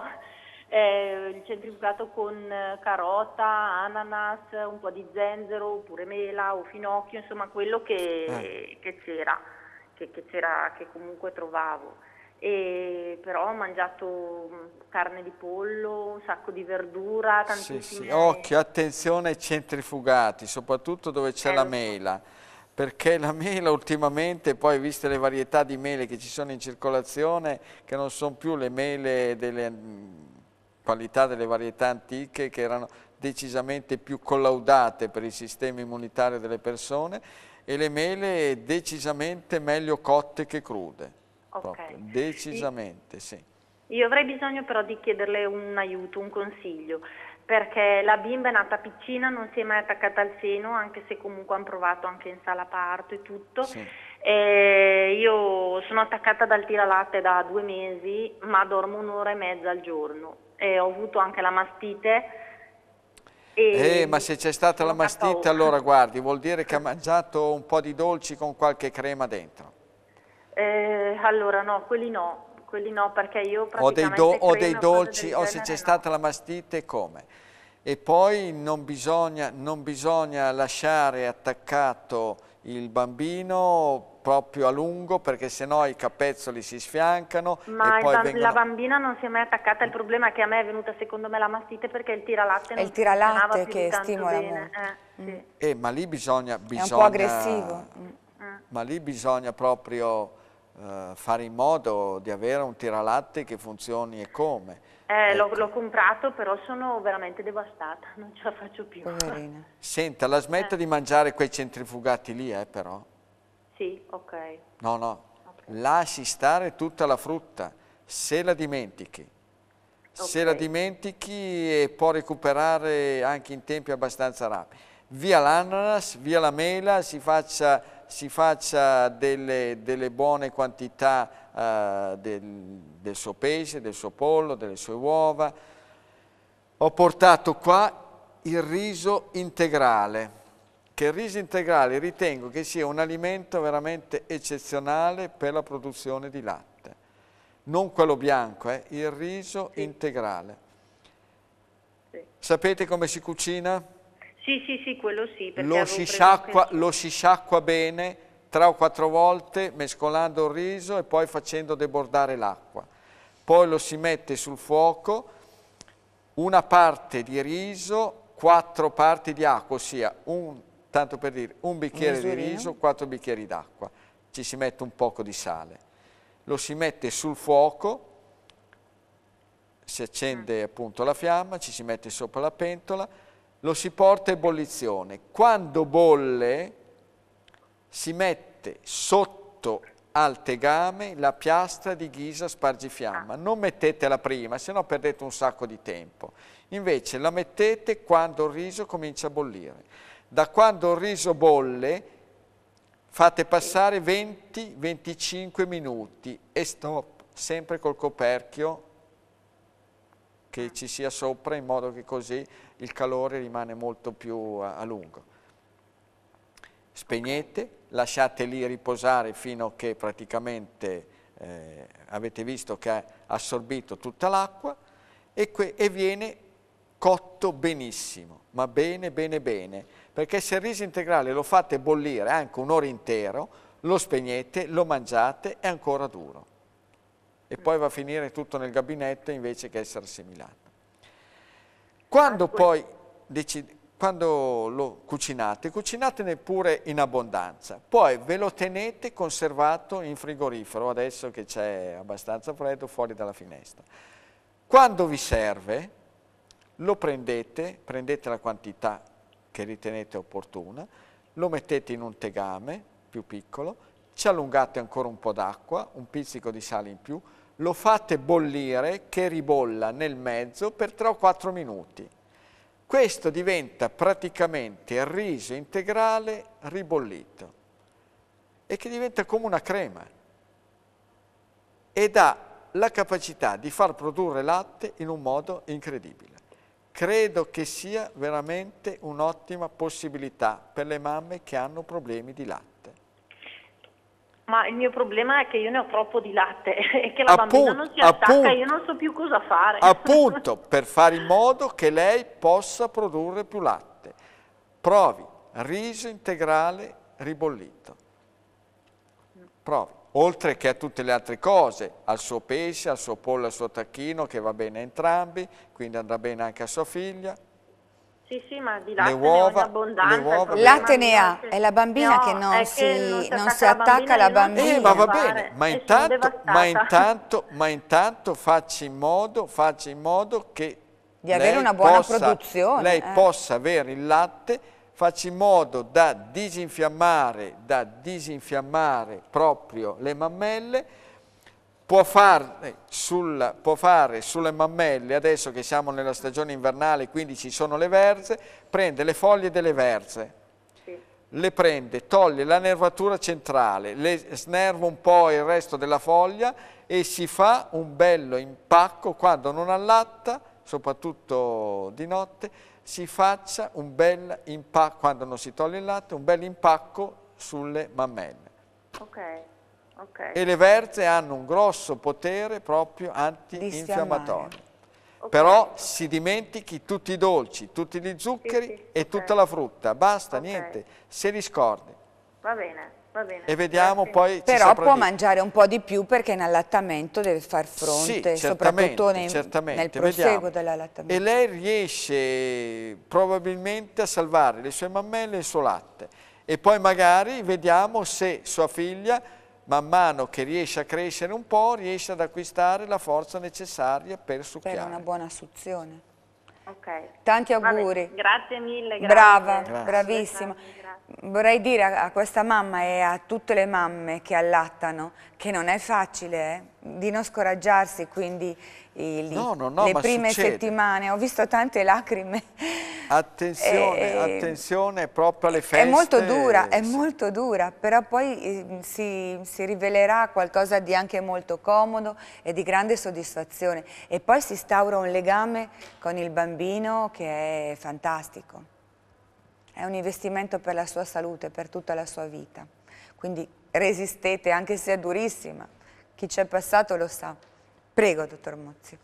eh, il centrifugato con eh, carota, ananas, un po' di zenzero, oppure mela o finocchio, insomma quello che, eh. che c'era, che, che c'era, che comunque trovavo. E però ho mangiato carne di pollo, un sacco di verdura, tantissime... Sì, sì. Occhio, attenzione ai centrifugati, soprattutto dove c'è eh, la mela, perché la mela ultimamente, poi viste le varietà di mele che ci sono in circolazione, che non sono più le mele delle qualità delle varietà antiche che erano decisamente più collaudate per il sistema immunitario delle persone e le mele decisamente meglio cotte che crude. Okay. Decisamente, sì. sì. Io avrei bisogno però di chiederle un aiuto, un consiglio, perché la bimba è nata piccina, non si è mai attaccata al seno, anche se comunque hanno provato anche in sala parto e tutto. Sì. E io sono attaccata dal tiralatte da due mesi, ma dormo un'ora e mezza al giorno e ho avuto anche la mastite. Eh, ma se c'è stata la mastite allora guardi, vuol dire che ha mangiato un po' di dolci con qualche crema dentro. Eh, allora no, quelli no, quelli no perché io praticamente... O dei, do, ho dei dolci o se c'è stata la mastite come? E poi non bisogna, non bisogna lasciare attaccato il bambino proprio a lungo perché sennò i capezzoli si sfiancano Ma poi vengono... la bambina non si è mai attaccata, il problema è che a me è venuta secondo me la mastite perché il tiralatte non è il tiralatte che stimola bene. Eh, mm. sì. eh, ma lì bisogna, bisogna... È un po' aggressivo. Mm. Ma lì bisogna proprio eh, fare in modo di avere un tiralatte che funzioni e come. Eh, L'ho ecco. comprato, però sono veramente devastata, non ce la faccio più. Poverina. Senta, la smetta eh. di mangiare quei centrifugati lì, eh, però. Sì, ok. No, no, okay. lasci stare tutta la frutta, se la dimentichi. Okay. Se la dimentichi e può recuperare anche in tempi abbastanza rapidi. Via l'ananas, via la mela, si faccia, si faccia delle, delle, buone quantità uh, del, del suo pesce, del suo pollo, delle sue uova. Ho portato qua il riso integrale che il riso integrale ritengo che sia un alimento veramente eccezionale per la produzione di latte. Non quello bianco, eh, il riso sì. integrale. Sì. Sapete come si cucina? Sì, sì, sì, quello sì. Lo si, sciacqua, che... lo si sciacqua bene tre o quattro volte mescolando il riso e poi facendo debordare l'acqua. Poi lo si mette sul fuoco, una parte di riso, quattro parti di acqua, ossia un tanto per dire, un bicchiere di riso, quattro bicchieri d'acqua, ci si mette un poco di sale, lo si mette sul fuoco, si accende ah. appunto la fiamma, ci si mette sopra la pentola, lo si porta a ebollizione. Quando bolle si mette sotto al tegame la piastra di ghisa spargifiamma. Ah. Non mettetela prima, sennò perdete un sacco di tempo. Invece la mettete quando il riso comincia a bollire da quando il riso bolle fate passare 20-25 minuti e stop, sempre col coperchio che ci sia sopra in modo che così il calore rimane molto più a, a lungo. Spegnete, lasciate lì riposare fino a che praticamente eh, avete visto che ha assorbito tutta l'acqua e, e viene cotto benissimo, ma bene bene bene perché se il riso integrale lo fate bollire anche un'ora intero, lo spegnete, lo mangiate, è ancora duro. E poi va a finire tutto nel gabinetto invece che essere assimilato. Quando ecco, poi decide, quando lo cucinate, cucinatene pure in abbondanza, poi ve lo tenete conservato in frigorifero, adesso che c'è abbastanza freddo fuori dalla finestra. Quando vi serve, lo prendete, prendete la quantità che ritenete opportuna, lo mettete in un tegame più piccolo, ci allungate ancora un po' d'acqua, un pizzico di sale in più, lo fate bollire che ribolla nel mezzo per 3 o 4 minuti. Questo diventa praticamente il riso integrale ribollito e che diventa come una crema ed ha la capacità di far produrre latte in un modo incredibile credo che sia veramente un'ottima possibilità per le mamme che hanno problemi di latte. Ma il mio problema è che io ne ho troppo di latte e che la appunto, bambina non si attacca appunto, io non so più cosa fare. Appunto, per fare in modo che lei possa produrre più latte. Provi riso integrale ribollito. Provi oltre che a tutte le altre cose, al suo pesce, al suo pollo, al suo tacchino, che va bene a entrambi, quindi andrà bene anche a sua figlia. Sì, sì, ma di latte le uova, ne uova latte ne ha, è la bambina no, che non, si, che non si, non si attacca alla bambina. bambina. Eh, ma va bene, ma intanto, ma, intanto, ma intanto, faccia in modo, faccia in modo che di avere una buona possa, produzione. Lei eh. possa avere il latte faccia in modo da disinfiammare, da disinfiammare proprio le mammelle, può, far, eh, sulla, può fare sulle mammelle, adesso che siamo nella stagione invernale, quindi ci sono le verze, prende le foglie delle verze, sì. le prende, toglie la nervatura centrale, le snerva un po' il resto della foglia e si fa un bello impacco quando non allatta, soprattutto di notte, si faccia un bel impacco, quando non si toglie il latte, un bel impacco sulle mammelle. Ok. okay. E le verze hanno un grosso potere proprio antinfiammatorio. Okay. Però si dimentichi tutti i dolci, tutti gli zuccheri sì, sì. e tutta la frutta. Basta, niente, se li scordi. Va bene bene, e vediamo grazie. poi... Però può mangiare un po' di più perché in allattamento deve far fronte, sì, soprattutto nei, nel proseguo dell'allattamento. E lei riesce probabilmente a salvare le sue mammelle e il suo latte. E poi magari vediamo se sua figlia man mano che riesce a crescere un po', riesce ad acquistare la forza necessaria per succhiare. Per una buona suzione. Okay. Tanti auguri. Vabbè, grazie mille. Grazie. Brava, grazie. bravissima vorrei dire a, questa mamma e a tutte le mamme che allattano che non è facile eh? di non scoraggiarsi quindi i, no, no, no, le prime succede. settimane ho visto tante lacrime attenzione, e, attenzione proprio alle feste è molto dura, è molto dura però poi eh, si, si rivelerà qualcosa di anche molto comodo e di grande soddisfazione e poi si instaura un legame con il bambino che è fantastico è un investimento per la sua salute, per tutta la sua vita. Quindi resistete, anche se è durissima. Chi ci è passato lo sa. Prego, dottor Mozzi.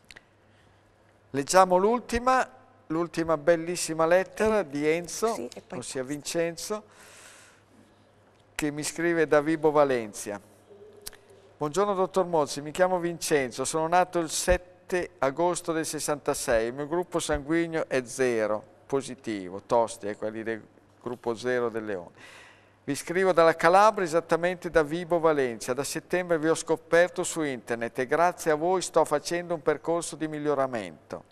Leggiamo l'ultima, l'ultima bellissima lettera di Enzo, sì, ossia Vincenzo, che mi scrive da Vibo Valencia. Buongiorno dottor Mozzi, mi chiamo Vincenzo, sono nato il 7 agosto del 66, il mio gruppo sanguigno è zero positivo, Tosti e eh, quelli del gruppo 0 del Leone. Vi scrivo dalla Calabria, esattamente da Vibo Valencia. Da settembre vi ho scoperto su internet e grazie a voi sto facendo un percorso di miglioramento.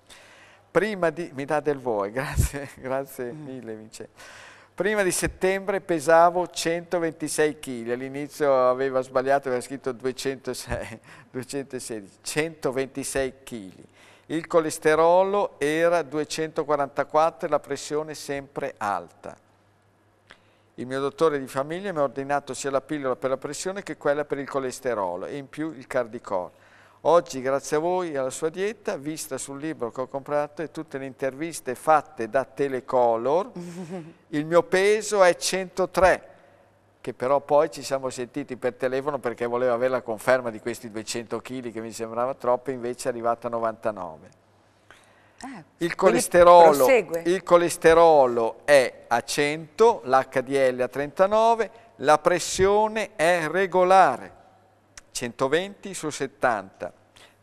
Prima di... mi dà del voi, grazie, grazie mm. mille Vincenzo. Prima di settembre pesavo 126 kg, all'inizio aveva sbagliato, aveva scritto 206, 216, 126 kg il colesterolo era 244 e la pressione sempre alta. Il mio dottore di famiglia mi ha ordinato sia la pillola per la pressione che quella per il colesterolo e in più il cardicor. Oggi, grazie a voi e alla sua dieta, vista sul libro che ho comprato e tutte le interviste fatte da Telecolor, il mio peso è 103 che però poi ci siamo sentiti per telefono perché voleva avere la conferma di questi 200 kg che mi sembrava troppo, invece è arrivata a 99. Ah, eh, il, colesterolo, il, colesterolo, è a 100, l'HDL a 39, la pressione è regolare, 120 su 70,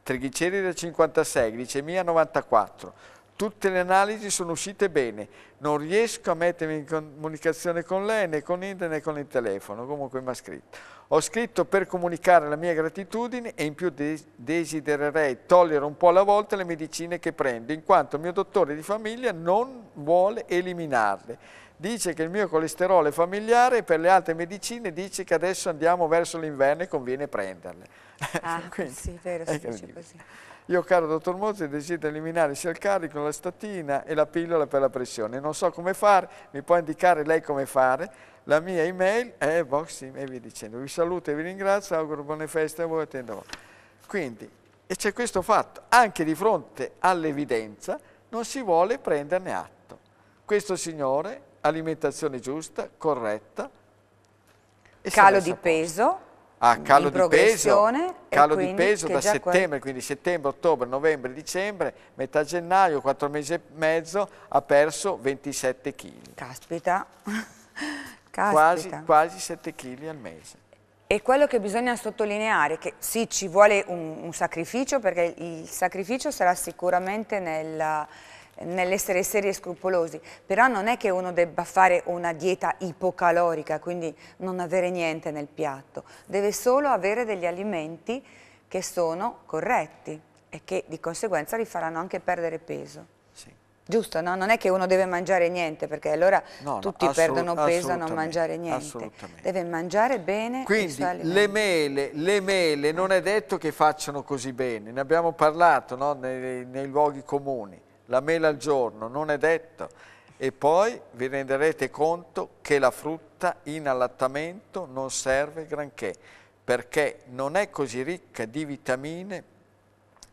trigliceride a 56, glicemia a 94, Tutte le analisi sono uscite bene, non riesco a mettermi in comunicazione con lei né con internet né con il telefono, comunque mi ha scritto. Ho scritto per comunicare la mia gratitudine e in più desidererei togliere un po' alla volta le medicine che prendo, in quanto il mio dottore di famiglia non vuole eliminarle. Dice che il mio colesterolo è familiare e per le altre medicine dice che adesso andiamo verso l'inverno e conviene prenderle. Ah, Quindi, sì, vero, si dice così. Io, caro dottor Mozzi, desidero eliminare sia il carico, la statina e la pillola per la pressione. Non so come fare, mi può indicare lei come fare? La mia email è boxing e vi dicendo. Vi saluto e vi ringrazio, auguro buone feste a voi e tendo. Quindi, e c'è questo fatto, anche di fronte all'evidenza non si vuole prenderne atto. Questo signore, alimentazione giusta, corretta. Calo di posto. peso Ah, calo di peso, calo di peso da settembre, quindi settembre, ottobre, novembre, dicembre, metà gennaio, quattro mesi e mezzo, ha perso 27 kg. Caspita. Caspita. Quasi, quasi 7 kg al mese. E quello che bisogna sottolineare è che sì, ci vuole un, un sacrificio, perché il sacrificio sarà sicuramente nel nell'essere seri e scrupolosi, però non è che uno debba fare una dieta ipocalorica, quindi non avere niente nel piatto, deve solo avere degli alimenti che sono corretti e che di conseguenza li faranno anche perdere peso. Sì. Giusto, no? Non è che uno deve mangiare niente, perché allora no, tutti perdono peso a non mangiare niente. Deve mangiare bene. Quindi le mele, le mele non è detto che facciano così bene, ne abbiamo parlato nei, nei luoghi comuni la mela al giorno, non è detto. E poi vi renderete conto che la frutta in allattamento non serve granché, perché non è così ricca di vitamine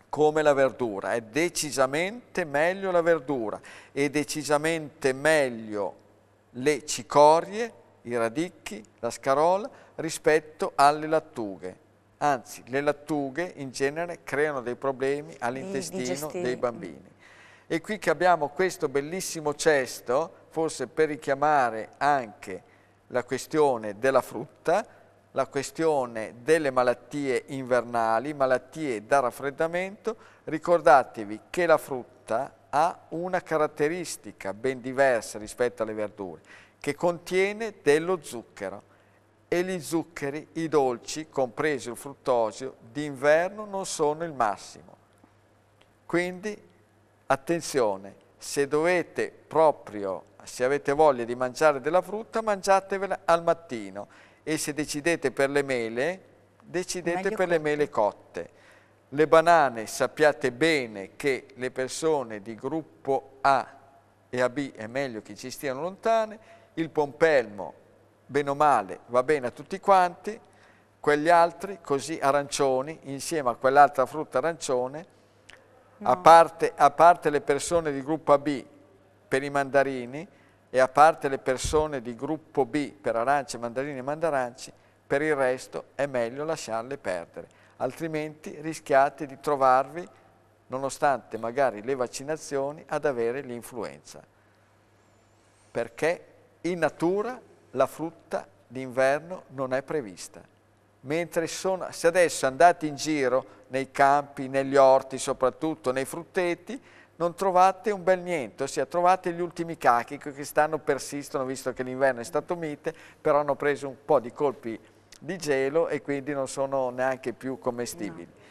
come la verdura, è decisamente meglio la verdura e decisamente meglio le cicorie, i radicchi, la scarola rispetto alle lattughe. Anzi, le lattughe in genere creano dei problemi all'intestino dei bambini. E qui che abbiamo questo bellissimo cesto, forse per richiamare anche la questione della frutta, la questione delle malattie invernali, malattie da raffreddamento. Ricordatevi che la frutta ha una caratteristica ben diversa rispetto alle verdure, che contiene dello zucchero e gli zuccheri, i dolci, compreso il fruttosio, d'inverno non sono il massimo. Quindi attenzione, se dovete proprio, se avete voglia di mangiare della frutta, mangiatevela al mattino e se decidete per le mele, decidete Meglio per le mele cotte. Le banane sappiate bene che le persone di gruppo A e AB è meglio che ci stiano lontane, il pompelmo, bene o male, va bene a tutti quanti, quegli altri così arancioni, insieme a quell'altra frutta arancione, No. A, parte, a parte le persone di gruppo AB per i mandarini e a parte le persone di gruppo B per arance, mandarini e mandaranci, per il resto è meglio lasciarle perdere, altrimenti rischiate di trovarvi, nonostante magari le vaccinazioni, ad avere l'influenza. Perché in natura la frutta d'inverno non è prevista mentre sono, se adesso andate in giro nei campi, negli orti, soprattutto nei frutteti, non trovate un bel niente, ossia trovate gli ultimi cachi che quest'anno persistono, visto che l'inverno è stato mite, però hanno preso un po' di colpi di gelo e quindi non sono neanche più commestibili. No.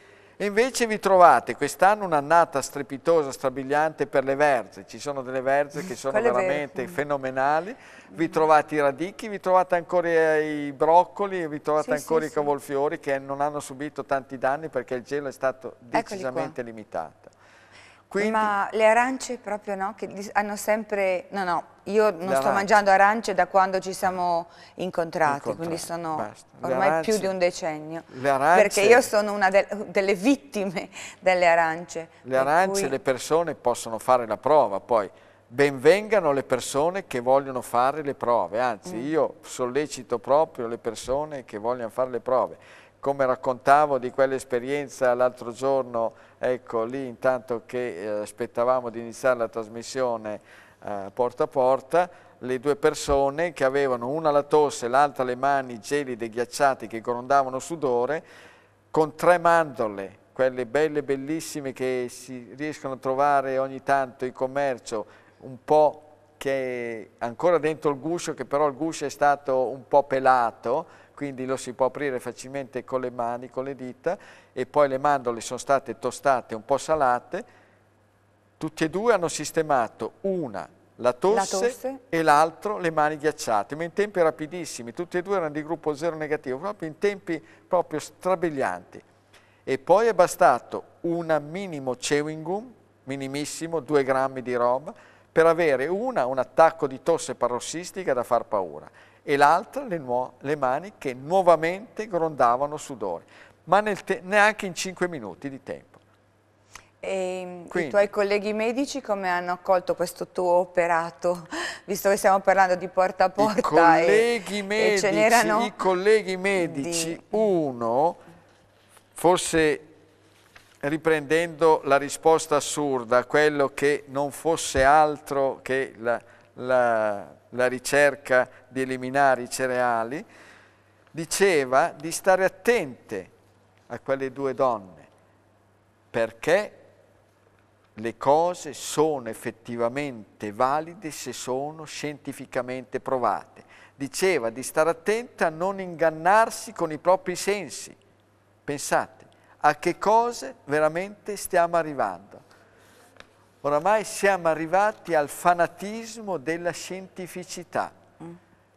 E invece vi trovate quest'anno un'annata strepitosa, strabiliante per le verze. Ci sono delle verze che sono Quelle veramente verze. fenomenali. Vi trovate i radicchi, vi trovate ancora eh, i broccoli, vi trovate sì, ancora sì, i cavolfiori sì. che non hanno subito tanti danni perché il gelo è stato decisamente limitato. Quindi... Ma le arance proprio no? Che hanno sempre... No, no, io non sto mangiando arance da quando ci siamo incontrati, incontrati. quindi sono ormai arance, più di un decennio. Le Arance, perché io sono una de delle vittime delle arance. Le arance cui... le persone possono fare la prova, poi benvengano le persone che vogliono fare le prove, anzi mm. io sollecito proprio le persone che vogliono fare le prove come raccontavo di quell'esperienza l'altro giorno, ecco lì intanto che eh, aspettavamo di iniziare la trasmissione eh, porta a porta, le due persone che avevano una la tosse l'altra le mani gelide, ghiacciate, che grondavano sudore, con tre mandorle, quelle belle, bellissime che si riescono a trovare ogni tanto in commercio, un po' che ancora dentro il guscio, che però il guscio è stato un po' pelato, quindi lo si può aprire facilmente con le mani, con le dita e poi le mandorle sono state tostate, un po' salate. Tutti e due hanno sistemato una la tosse, la tosse. e l'altro le mani ghiacciate, ma in tempi rapidissimi, tutti e due erano di gruppo zero negativo, proprio in tempi proprio strabilianti. E poi è bastato un minimo chewing gum, minimissimo, due grammi di roba, per avere una, un attacco di tosse parossistica da far paura e l'altra le, le, mani che nuovamente grondavano sudore, ma neanche in cinque minuti di tempo. E ehm, Quindi. i tuoi colleghi medici come hanno accolto questo tuo operato? Visto che stiamo parlando di porta a porta. I colleghi e, medici, e i colleghi medici di... uno, forse riprendendo la risposta assurda, quello che non fosse altro che la, la la ricerca di eliminare i cereali, diceva di stare attente a quelle due donne, perché le cose sono effettivamente valide se sono scientificamente provate. Diceva di stare attenta a non ingannarsi con i propri sensi. Pensate a che cose veramente stiamo arrivando. Oramai siamo arrivati al fanatismo della scientificità.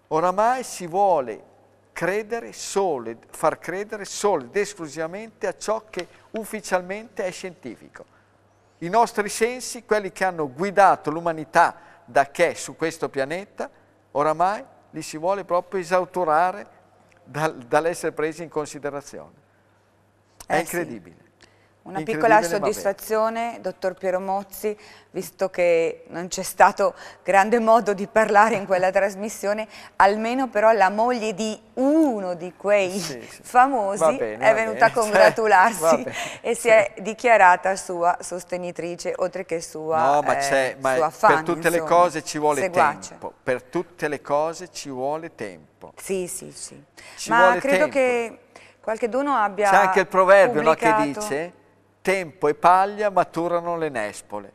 Oramai si vuole credere solo, far credere solo ed esclusivamente a ciò che ufficialmente è scientifico. I nostri sensi, quelli che hanno guidato l'umanità da che è su questo pianeta, oramai li si vuole proprio esautorare dal, dall'essere presi in considerazione. È eh incredibile. Sì. Una piccola soddisfazione, vabbè. dottor Piero Mozzi, visto che non c'è stato grande modo di parlare in quella trasmissione, almeno però la moglie di uno di quei sì, sì. famosi bene, è venuta a congratularsi eh, e si è dichiarata sua sostenitrice, oltre che sua, no, ma eh, ma sua fan. Per tutte insomma, le cose ci vuole seguace. tempo. Per tutte le cose ci vuole tempo. Sì, sì, sì. Ci ma credo tempo. che qualcheduno abbia C'è anche il proverbio no, che dice tempo e paglia maturano le nespole.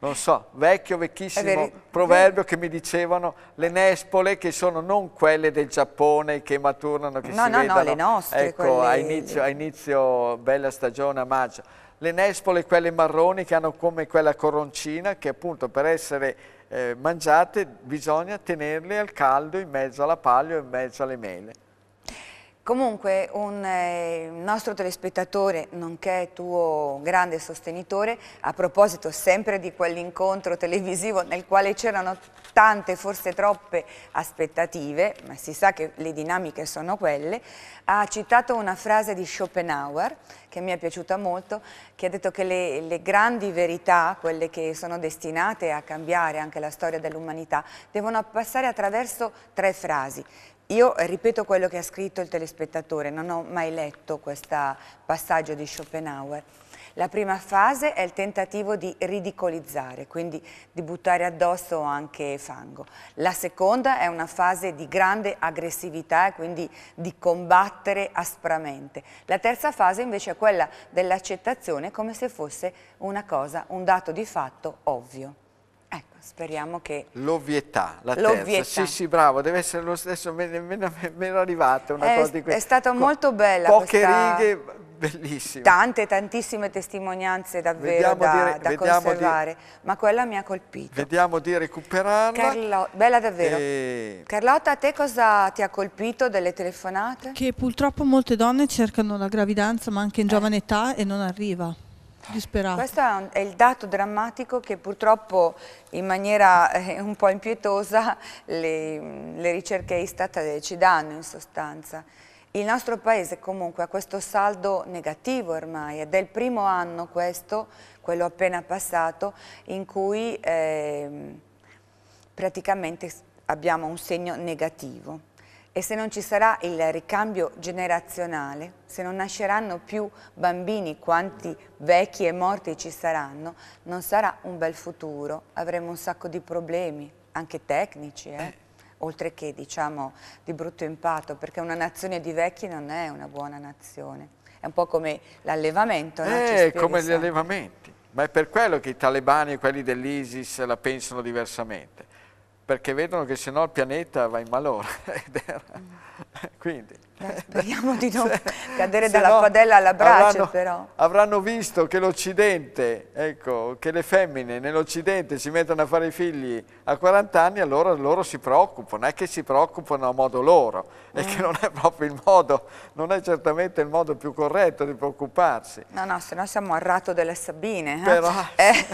Non so, vecchio, vecchissimo proverbio che mi dicevano le nespole che sono non quelle del Giappone che maturano, che no, si no, vedono. No, le nostre. Ecco, quelle... a, inizio, a inizio bella stagione a maggio le nespole, quelle marroni che hanno come quella coroncina che appunto per essere eh, mangiate bisogna tenerle al caldo in mezzo alla paglia o in mezzo alle mele. Comunque un eh, nostro telespettatore, nonché tuo grande sostenitore, a proposito sempre di quell'incontro televisivo nel quale c'erano tante, forse troppe aspettative, ma si sa che le dinamiche sono quelle, ha citato una frase di Schopenhauer che mi è piaciuta molto, che ha detto che le, le grandi verità, quelle che sono destinate a cambiare anche la storia dell'umanità, devono passare attraverso tre frasi. Io ripeto quello che ha scritto il telespettatore, non ho mai letto questo passaggio di Schopenhauer. La prima fase è il tentativo di ridicolizzare, quindi di buttare addosso anche fango. La seconda è una fase di grande aggressività e quindi di combattere aspramente. La terza fase invece è quella dell'accettazione come se fosse una cosa, un dato di fatto ovvio. Ecco, speriamo che... L'ovvietà, la terza. Sì, sì, bravo, deve essere lo stesso, meno, arrivata una è, cosa di questo. È stata molto bella Poche questa... righe, bellissime. Tante, tantissime testimonianze davvero vediamo da, di, da conservare, di, ma quella mi ha colpito. Vediamo di recuperarla. Carlo, bella davvero. E... Carlotta, a te cosa ti ha colpito delle telefonate? Che purtroppo molte donne cercano la gravidanza, ma anche in eh. giovane età e non arriva disperato. Questo è il dato drammatico che purtroppo in maniera eh, un po' impietosa le, le ricerche Istat ci danno in sostanza. Il nostro paese comunque ha questo saldo negativo ormai ed è il primo anno questo, quello appena passato, in cui eh, praticamente abbiamo un segno negativo. E se non ci sarà il ricambio generazionale, se non nasceranno più bambini quanti vecchi e morti ci saranno, non sarà un bel futuro, avremo un sacco di problemi, anche tecnici, eh? eh. oltre che diciamo di brutto impatto, perché una nazione di vecchi non è una buona nazione. È un po' come l'allevamento. Eh, come gli allevamenti. Ma è per quello che i talebani e quelli dell'ISIS la pensano diversamente perché vedono che sennò il pianeta va in malore. Mm. Quindi, Speriamo eh, certo, di non cadere dalla no, padella alla brace avranno, però. Avranno visto che l'Occidente, ecco, che le femmine nell'Occidente si mettono a fare i figli a 40 anni, allora loro si preoccupano, è che si preoccupano a modo loro mm. e che eh. non è proprio il modo, non è certamente il modo più corretto di preoccuparsi. No, no, se no siamo al rato delle Sabine. Eh? Però, eh.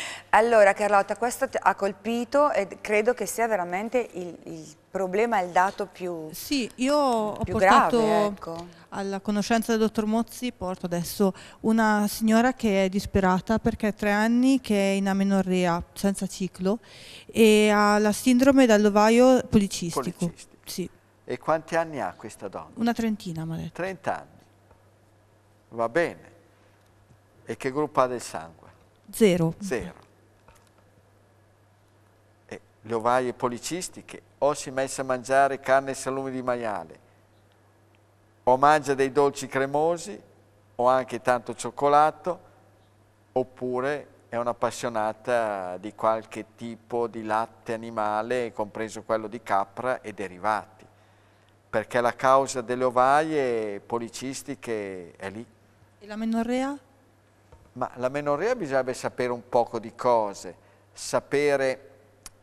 Allora Carlotta, questo ha colpito e credo che sia veramente il, il problema il dato più Sì, io ho portato grave, ecco. alla conoscenza del dottor Mozzi, porto adesso una signora che è disperata perché ha tre anni che è in amenorrea senza ciclo e ha la sindrome dall'ovaio policistico. Sì. E quanti anni ha questa donna? Una trentina, mi ha detto. Trent'anni. Va bene. E che gruppo ha del sangue? Zero. Zero. le ovaie policistiche o si è messa a mangiare carne e salumi di maiale, o mangia dei dolci cremosi, o anche tanto cioccolato, oppure è un'appassionata di qualche tipo di latte animale, compreso quello di capra e derivati, perché la causa delle ovaie policistiche è lì. E la menorrea? Ma la menorrea bisognerebbe sapere un poco di cose, sapere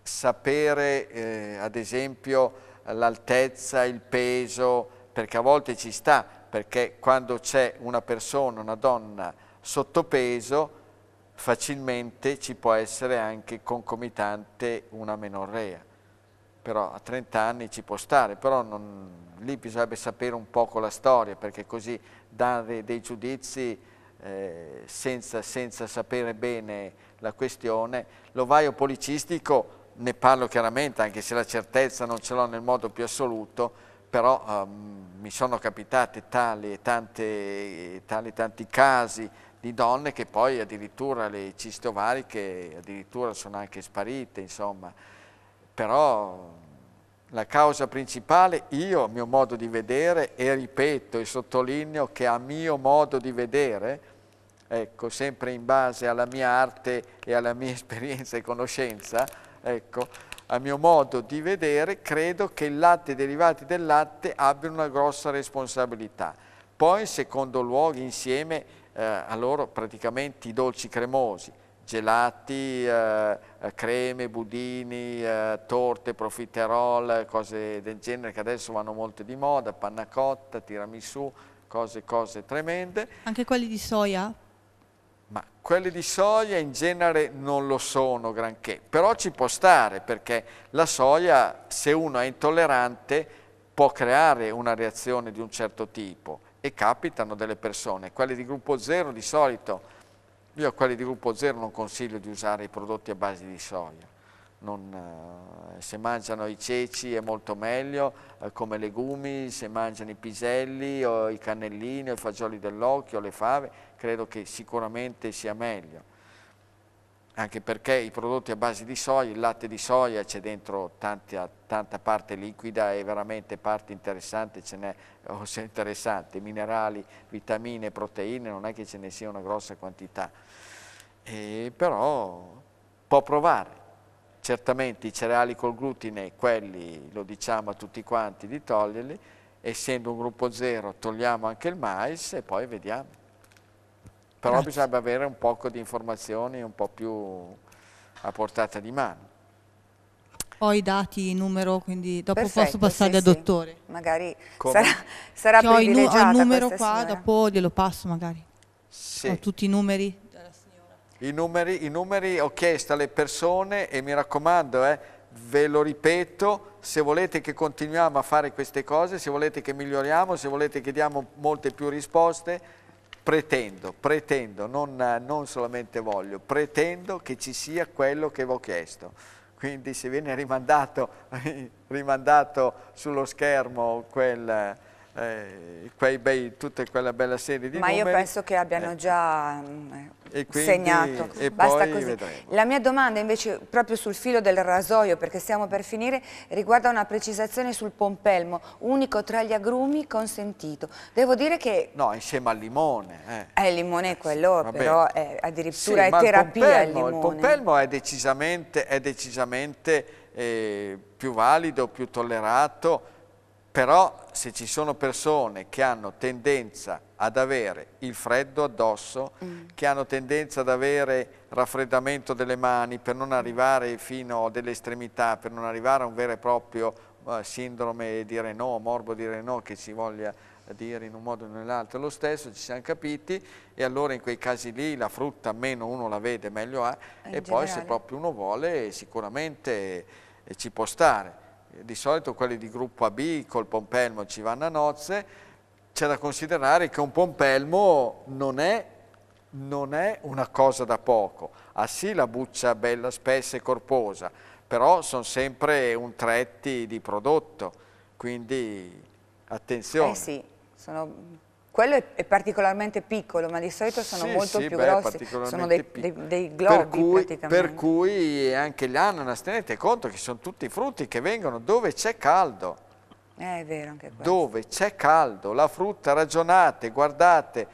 sapere eh, ad esempio l'altezza, il peso, perché a volte ci sta, perché quando c'è una persona, una donna sottopeso, facilmente ci può essere anche concomitante una menorrea. Però a 30 anni ci può stare, però non, lì bisognerebbe sapere un poco la storia, perché così dare dei giudizi eh, senza, senza sapere bene la questione, l'ovaio policistico ne parlo chiaramente anche se la certezza non ce l'ho nel modo più assoluto, però um, mi sono capitate tali e tante, tali, tanti casi di donne che poi addirittura le cistovariche addirittura sono anche sparite, insomma. Però la causa principale, io, a mio modo di vedere, e ripeto e sottolineo che a mio modo di vedere, ecco, sempre in base alla mia arte e alla mia esperienza e conoscenza, Ecco, a mio modo di vedere, credo che il latte e i derivati del latte abbiano una grossa responsabilità. Poi, in secondo luogo, insieme eh, a loro praticamente i dolci cremosi, gelati, eh, eh, creme, budini, eh, torte, profiterol, cose del genere che adesso vanno molto di moda, panna cotta, tiramisù, cose, cose tremende. Anche quelli di soia? ma quelle di soia in genere non lo sono granché, però ci può stare perché la soia, se uno è intollerante, può creare una reazione di un certo tipo e capitano delle persone. Quelli di gruppo zero di solito, io a quelli di gruppo zero non consiglio di usare i prodotti a base di soia non, eh, se mangiano i ceci è molto meglio eh, come legumi, se mangiano i piselli o i cannellini o i fagioli dell'occhio, le fave, credo che sicuramente sia meglio. Anche perché i prodotti a base di soia, il latte di soia c'è dentro tanta, tanta parte liquida e veramente parte interessante ce n'è, o oh, se interessante, minerali, vitamine, proteine, non è che ce ne sia una grossa quantità. E però può provare, certamente i cereali col glutine, quelli lo diciamo a tutti quanti di toglierli, essendo un gruppo zero togliamo anche il mais e poi vediamo. Però Grazie. bisogna avere un poco di informazioni un po' più a portata di mano. Ho i dati, il numero, quindi dopo Perfetto, posso passare sì, al dottore. Sì. Magari Come? sarà, sarà cioè, privilegiata il, ho il numero qua, signora. dopo glielo passo magari. Sì. Ho tutti i numeri i numeri, I numeri, ho chiesto alle persone e mi raccomando, eh, ve lo ripeto, se volete che continuiamo a fare queste cose, se volete che miglioriamo, se volete che diamo molte più risposte, pretendo, pretendo, non, non solamente voglio, pretendo che ci sia quello che vi ho chiesto. Quindi se viene rimandato, rimandato sullo schermo quel eh, quei bei, tutta quella bella serie di Ma numeri. Ma io penso che abbiano eh. già e mm, quindi, segnato, e basta così. Vedremo. La mia domanda invece proprio sul filo del rasoio, perché stiamo per finire, riguarda una precisazione sul pompelmo, unico tra gli agrumi consentito. Devo dire che... No, insieme al limone. Eh, eh il limone è eh, quello, Vabbè. però è, addirittura sì, è terapia il, pompelmo, il limone. Il pompelmo è decisamente, è decisamente eh, più valido, più tollerato, però se ci sono persone che hanno tendenza ad avere il freddo addosso, mm. che hanno tendenza ad avere raffreddamento delle mani per non mm. arrivare fino a delle estremità, per non arrivare a un vero e proprio uh, sindrome di Renault, morbo di Renault che si voglia dire in un modo o nell'altro lo stesso, ci siamo capiti e allora in quei casi lì la frutta meno uno la vede meglio ha e generale. poi se proprio uno vuole sicuramente eh, ci può stare eh, di solito quelli di gruppo AB col pompelmo ci vanno a nozze, c'è da considerare che un pompelmo non è, non è una cosa da poco, ha sì la buccia bella spessa e corposa, però sono sempre un tretti di prodotto, quindi attenzione. Eh sì, sono quello è, è, particolarmente piccolo, ma di solito sono sì, molto sì, più beh, grossi, sono dei, dei, dei globi per cui, praticamente. Per cui anche l'ananas, tenete conto che sono tutti frutti che vengono dove c'è caldo. Eh, è vero anche questo. Dove c'è caldo, la frutta, ragionate, guardate,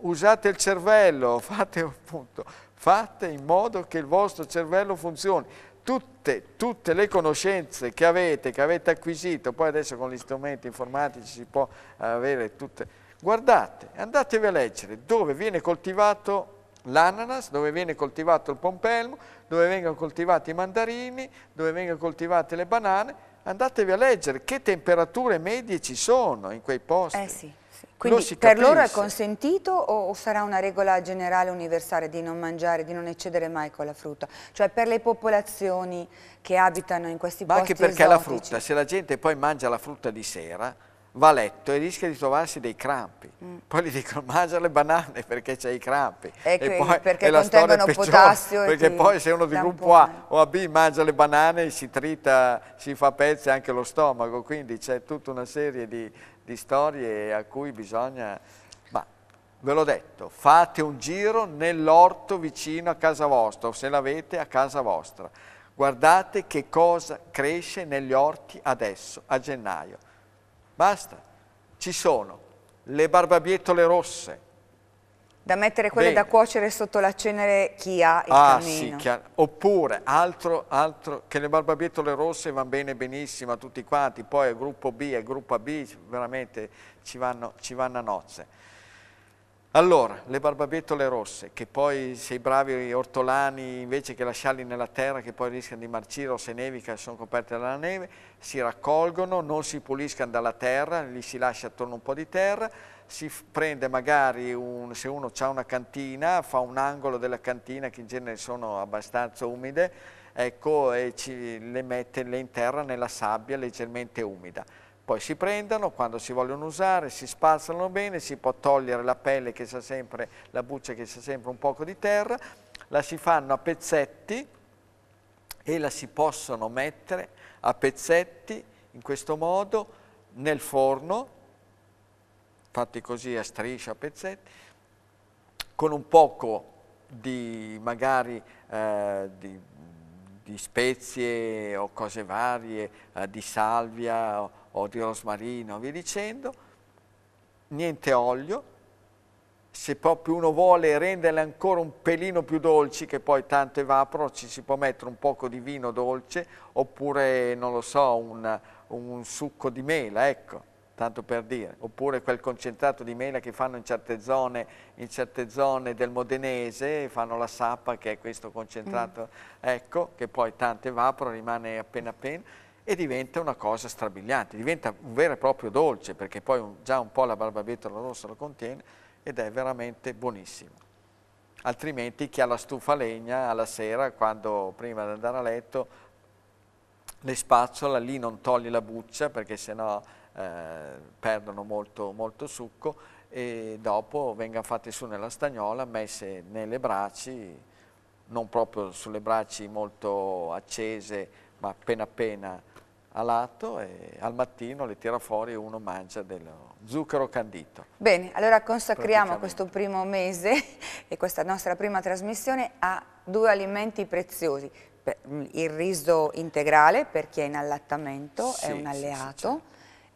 usate il cervello, fate, appunto, fate in modo che il vostro cervello funzioni. Tutte, tutte, le conoscenze che avete, che avete acquisito, poi adesso con gli strumenti informatici si può avere tutte Guardate, andatevi a leggere dove viene coltivato l'ananas, dove viene coltivato il pompelmo, dove vengono coltivati i mandarini, dove vengono coltivate le banane, andatevi a leggere che temperature medie ci sono in quei posti. Eh sì, Quindi Lo per loro è consentito o sarà una regola generale universale di non mangiare, di non eccedere mai con la frutta? Cioè per le popolazioni che abitano in questi Ma posti Ma anche perché esotici. la frutta, se la gente poi mangia la frutta di sera, va a letto e rischia di trovarsi dei crampi. Mm. Poi gli dicono mangia le banane perché c'è i crampi. E, e poi perché è la storia peggiore, perché poi se uno di gruppo A o AB mangia le banane si trita, si fa pezzi anche lo stomaco, quindi c'è tutta una serie di, di storie a cui bisogna... Ma ve l'ho detto, fate un giro nell'orto vicino a casa vostra, o se l'avete a casa vostra. Guardate che cosa cresce negli orti adesso, a gennaio Basta. Ci sono le barbabietole rosse. Da mettere quelle Bene. da cuocere sotto la cenere chi ha il ah, cammino. Sì, Oppure, altro, altro, che le barbabietole rosse vanno bene benissimo a tutti quanti, poi al gruppo B e al gruppo AB veramente ci vanno, ci vanno a nozze. Allora, le barbabietole rosse, che poi se i bravi ortolani, invece che lasciarli nella terra, che poi rischiano di marcire o se nevica e sono coperte dalla neve, si raccolgono, non si puliscano dalla terra, li si lascia attorno un po' di terra, si prende magari, un, se uno ha una cantina, fa un angolo della cantina, che in genere sono abbastanza umide, ecco, e ci, le mette le in terra nella sabbia leggermente umida poi si prendono, quando si vogliono usare si spazzano bene, si può togliere la pelle che sa sempre, la buccia che sa sempre un poco di terra, la si fanno a pezzetti e la si possono mettere a pezzetti in questo modo nel forno, fatti così a striscia, a pezzetti, con un poco di magari eh, di, di, spezie o cose varie, eh, di salvia o di rosmarino, via dicendo, niente olio, se proprio uno vuole renderle ancora un pelino più dolci, che poi tanto evapora, ci si può mettere un poco di vino dolce, oppure, non lo so, un, un succo di mela, ecco, tanto per dire, oppure quel concentrato di mela che fanno in certe zone, in certe zone del Modenese, fanno la sappa, che è questo concentrato, mm. ecco, che poi tanto evapora, rimane appena appena, e diventa una cosa strabiliante, diventa un vero e proprio dolce perché poi un, già un po' la barbabietola rossa lo contiene ed è veramente buonissimo. Altrimenti chi ha la stufa legna alla sera, quando prima di andare a letto, le spazzola, lì non togli la buccia perché sennò eh, perdono molto, molto succo e dopo vengano fatte su nella stagnola, messe nelle braci, non proprio sulle braci molto accese, ma appena appena a lato e al mattino le tira fuori e uno mangia del zucchero candito. Bene, allora consacriamo questo primo mese e questa nostra prima trasmissione a due alimenti preziosi. Mm, il riso integrale per chi è in allattamento sì, è un alleato. Sì, sì, certo.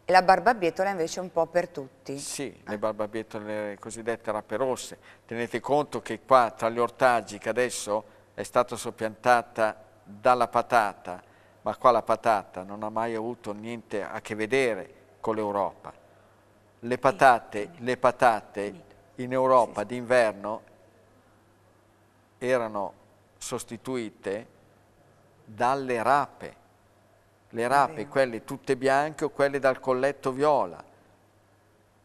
e la barbabietola invece un po' per tutti. Sì, ah. le barbabietole cosiddette rosse. Tenete conto che qua tra gli ortaggi che adesso è stata soppiantata dalla patata ma qua la patata non ha mai avuto niente a che vedere con l'Europa. Le patate, le patate in Europa d'inverno erano sostituite dalle rape, le rape, quelle tutte bianche o quelle dal colletto viola,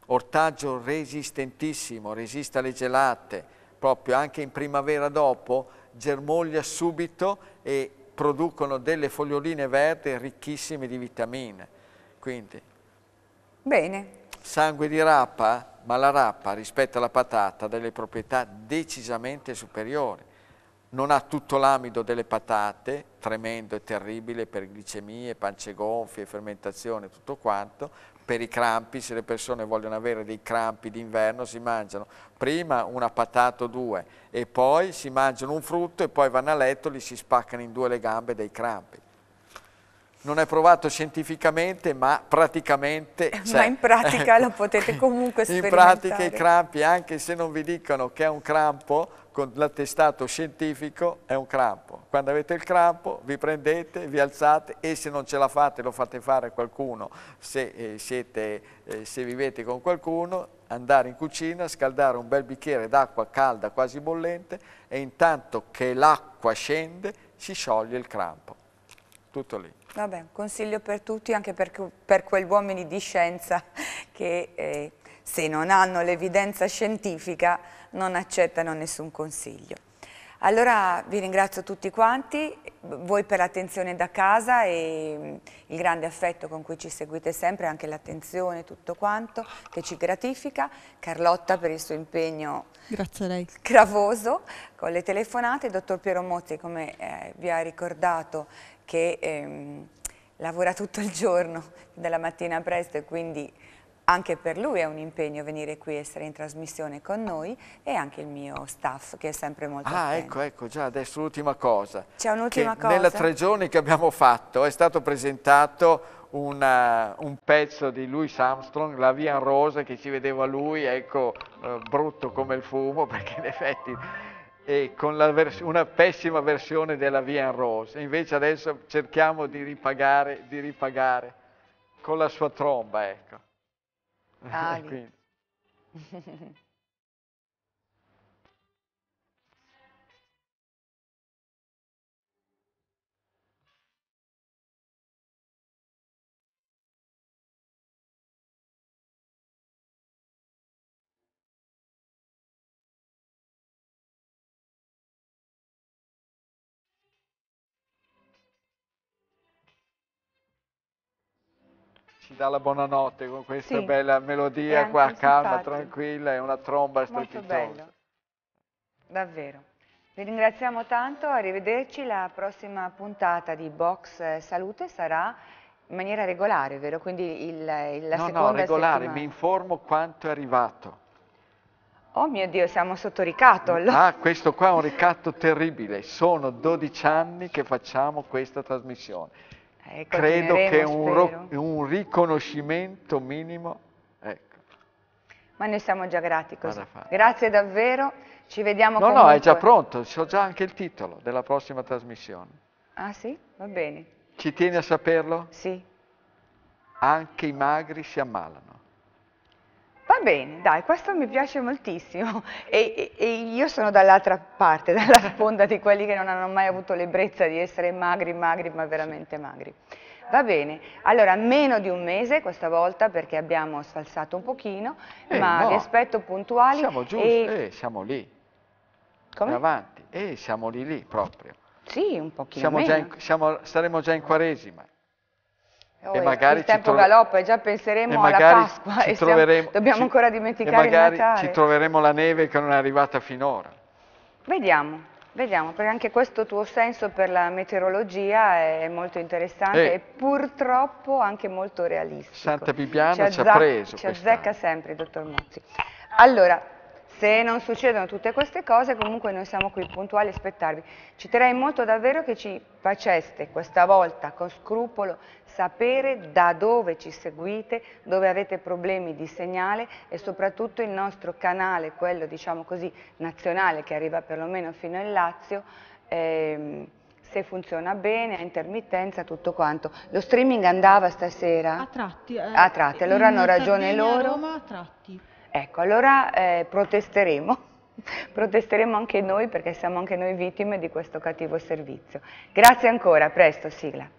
ortaggio resistentissimo, resiste alle gelate, proprio anche in primavera dopo germoglia subito e producono delle foglioline verdi ricchissime di vitamine. Quindi, Bene. Sangue di rapa, ma la rapa rispetto alla patata ha delle proprietà decisamente superiori. Non ha tutto l'amido delle patate, tremendo e terribile per glicemie, pance gonfie, fermentazione, tutto quanto, per i crampi, se le persone vogliono avere dei crampi d'inverno si mangiano prima una patata o due e poi si mangiano un frutto e poi vanno a letto, e li si spaccano in due le gambe dei crampi. Non è provato scientificamente, ma praticamente c'è. Ma in pratica lo potete comunque sperimentare. In pratica i crampi, anche se non vi dicono che è un crampo, con l'attestato scientifico è un crampo. Quando avete il crampo vi prendete, vi alzate e se non ce la fate lo fate fare a qualcuno, se, eh, siete, eh, se vivete con qualcuno, andare in cucina, scaldare un bel bicchiere d'acqua calda, quasi bollente e intanto che l'acqua scende si scioglie il crampo. Tutto lì. Vabbè, consiglio per tutti, anche per, per quegli uomini di scienza che... Eh se non hanno l'evidenza scientifica non accettano nessun consiglio. Allora vi ringrazio tutti quanti, voi per l'attenzione da casa e mm, il grande affetto con cui ci seguite sempre, anche l'attenzione, tutto quanto, che ci gratifica. Carlotta per il suo impegno gravoso con le telefonate, dottor Piero Mozzi come eh, vi ha ricordato che ehm, lavora tutto il giorno, dalla mattina presto e quindi anche per lui è un impegno venire qui, e essere in trasmissione con noi e anche il mio staff che è sempre molto ah, Ah ecco, ecco, già adesso l'ultima cosa. C'è un'ultima cosa. Nella tre giorni che abbiamo fatto è stato presentato una, un pezzo di Louis Armstrong, La Via Rosa, che ci vedeva lui, ecco, eh, brutto come il fumo, perché in effetti E con una pessima versione della Via Rose. Invece adesso cerchiamo di ripagare, di ripagare con la sua tromba, ecco. Ah, Queen. ci dà la buonanotte con questa sì, bella melodia qua, calma, simpatico. tranquilla, è una tromba strepitosa. Davvero. Vi ringraziamo tanto, arrivederci, la prossima puntata di Box Salute sarà in maniera regolare, vero? Quindi il, il, la no, seconda No, regolare, settimana. mi informo quanto è arrivato. Oh mio Dio, siamo sotto ricatto allora. Ah, questo qua è un ricatto terribile. Sono 12 anni che facciamo questa trasmissione. Eh, Credo che un, un, riconoscimento minimo, ecco. Ma ne siamo già grati così. Grazie davvero, ci vediamo no, comunque. No, no, è già pronto, so già anche il titolo della prossima trasmissione. Ah sì? Va bene. Ci tieni a saperlo? Sì. Anche i magri si ammalano. Va bene, dai, questo mi piace moltissimo e, e, e io sono dall'altra parte, dalla sponda di quelli che non hanno mai avuto l'ebbrezza di essere magri, magri, ma veramente magri. Va bene, allora meno di un mese questa volta perché abbiamo sfalsato un pochino, eh, ma no. vi aspetto puntuali. Siamo giusti, e... eh, siamo lì, Come? avanti, eh, siamo lì lì proprio. Sì, un pochino siamo meno. Già in, siamo, saremo già in quaresima. Oh, e magari il tempo galoppa e già penseremo e alla Pasqua e siamo, dobbiamo ci, ancora dimenticare e magari ci troveremo la neve che non è arrivata finora. Vediamo, vediamo, perché anche questo tuo senso per la meteorologia è molto interessante e, eh. e purtroppo anche molto realistico. Santa Bibiana ci, ci ha preso. Ci azzecca sempre, dottor Mozzi. Allora, se non succedono tutte queste cose, comunque noi siamo qui puntuali a aspettarvi. Ci terrei molto davvero che ci faceste questa volta con scrupolo sapere da dove ci seguite, dove avete problemi di segnale e soprattutto il nostro canale, quello diciamo così nazionale che arriva perlomeno fino in Lazio, ehm, se funziona bene, a intermittenza, tutto quanto. Lo streaming andava stasera? A tratti. Eh, a tratti, allora hanno ragione loro. A Roma a tratti. Ecco, allora eh, protesteremo, protesteremo anche noi perché siamo anche noi vittime di questo cattivo servizio. Grazie ancora, a presto, sigla.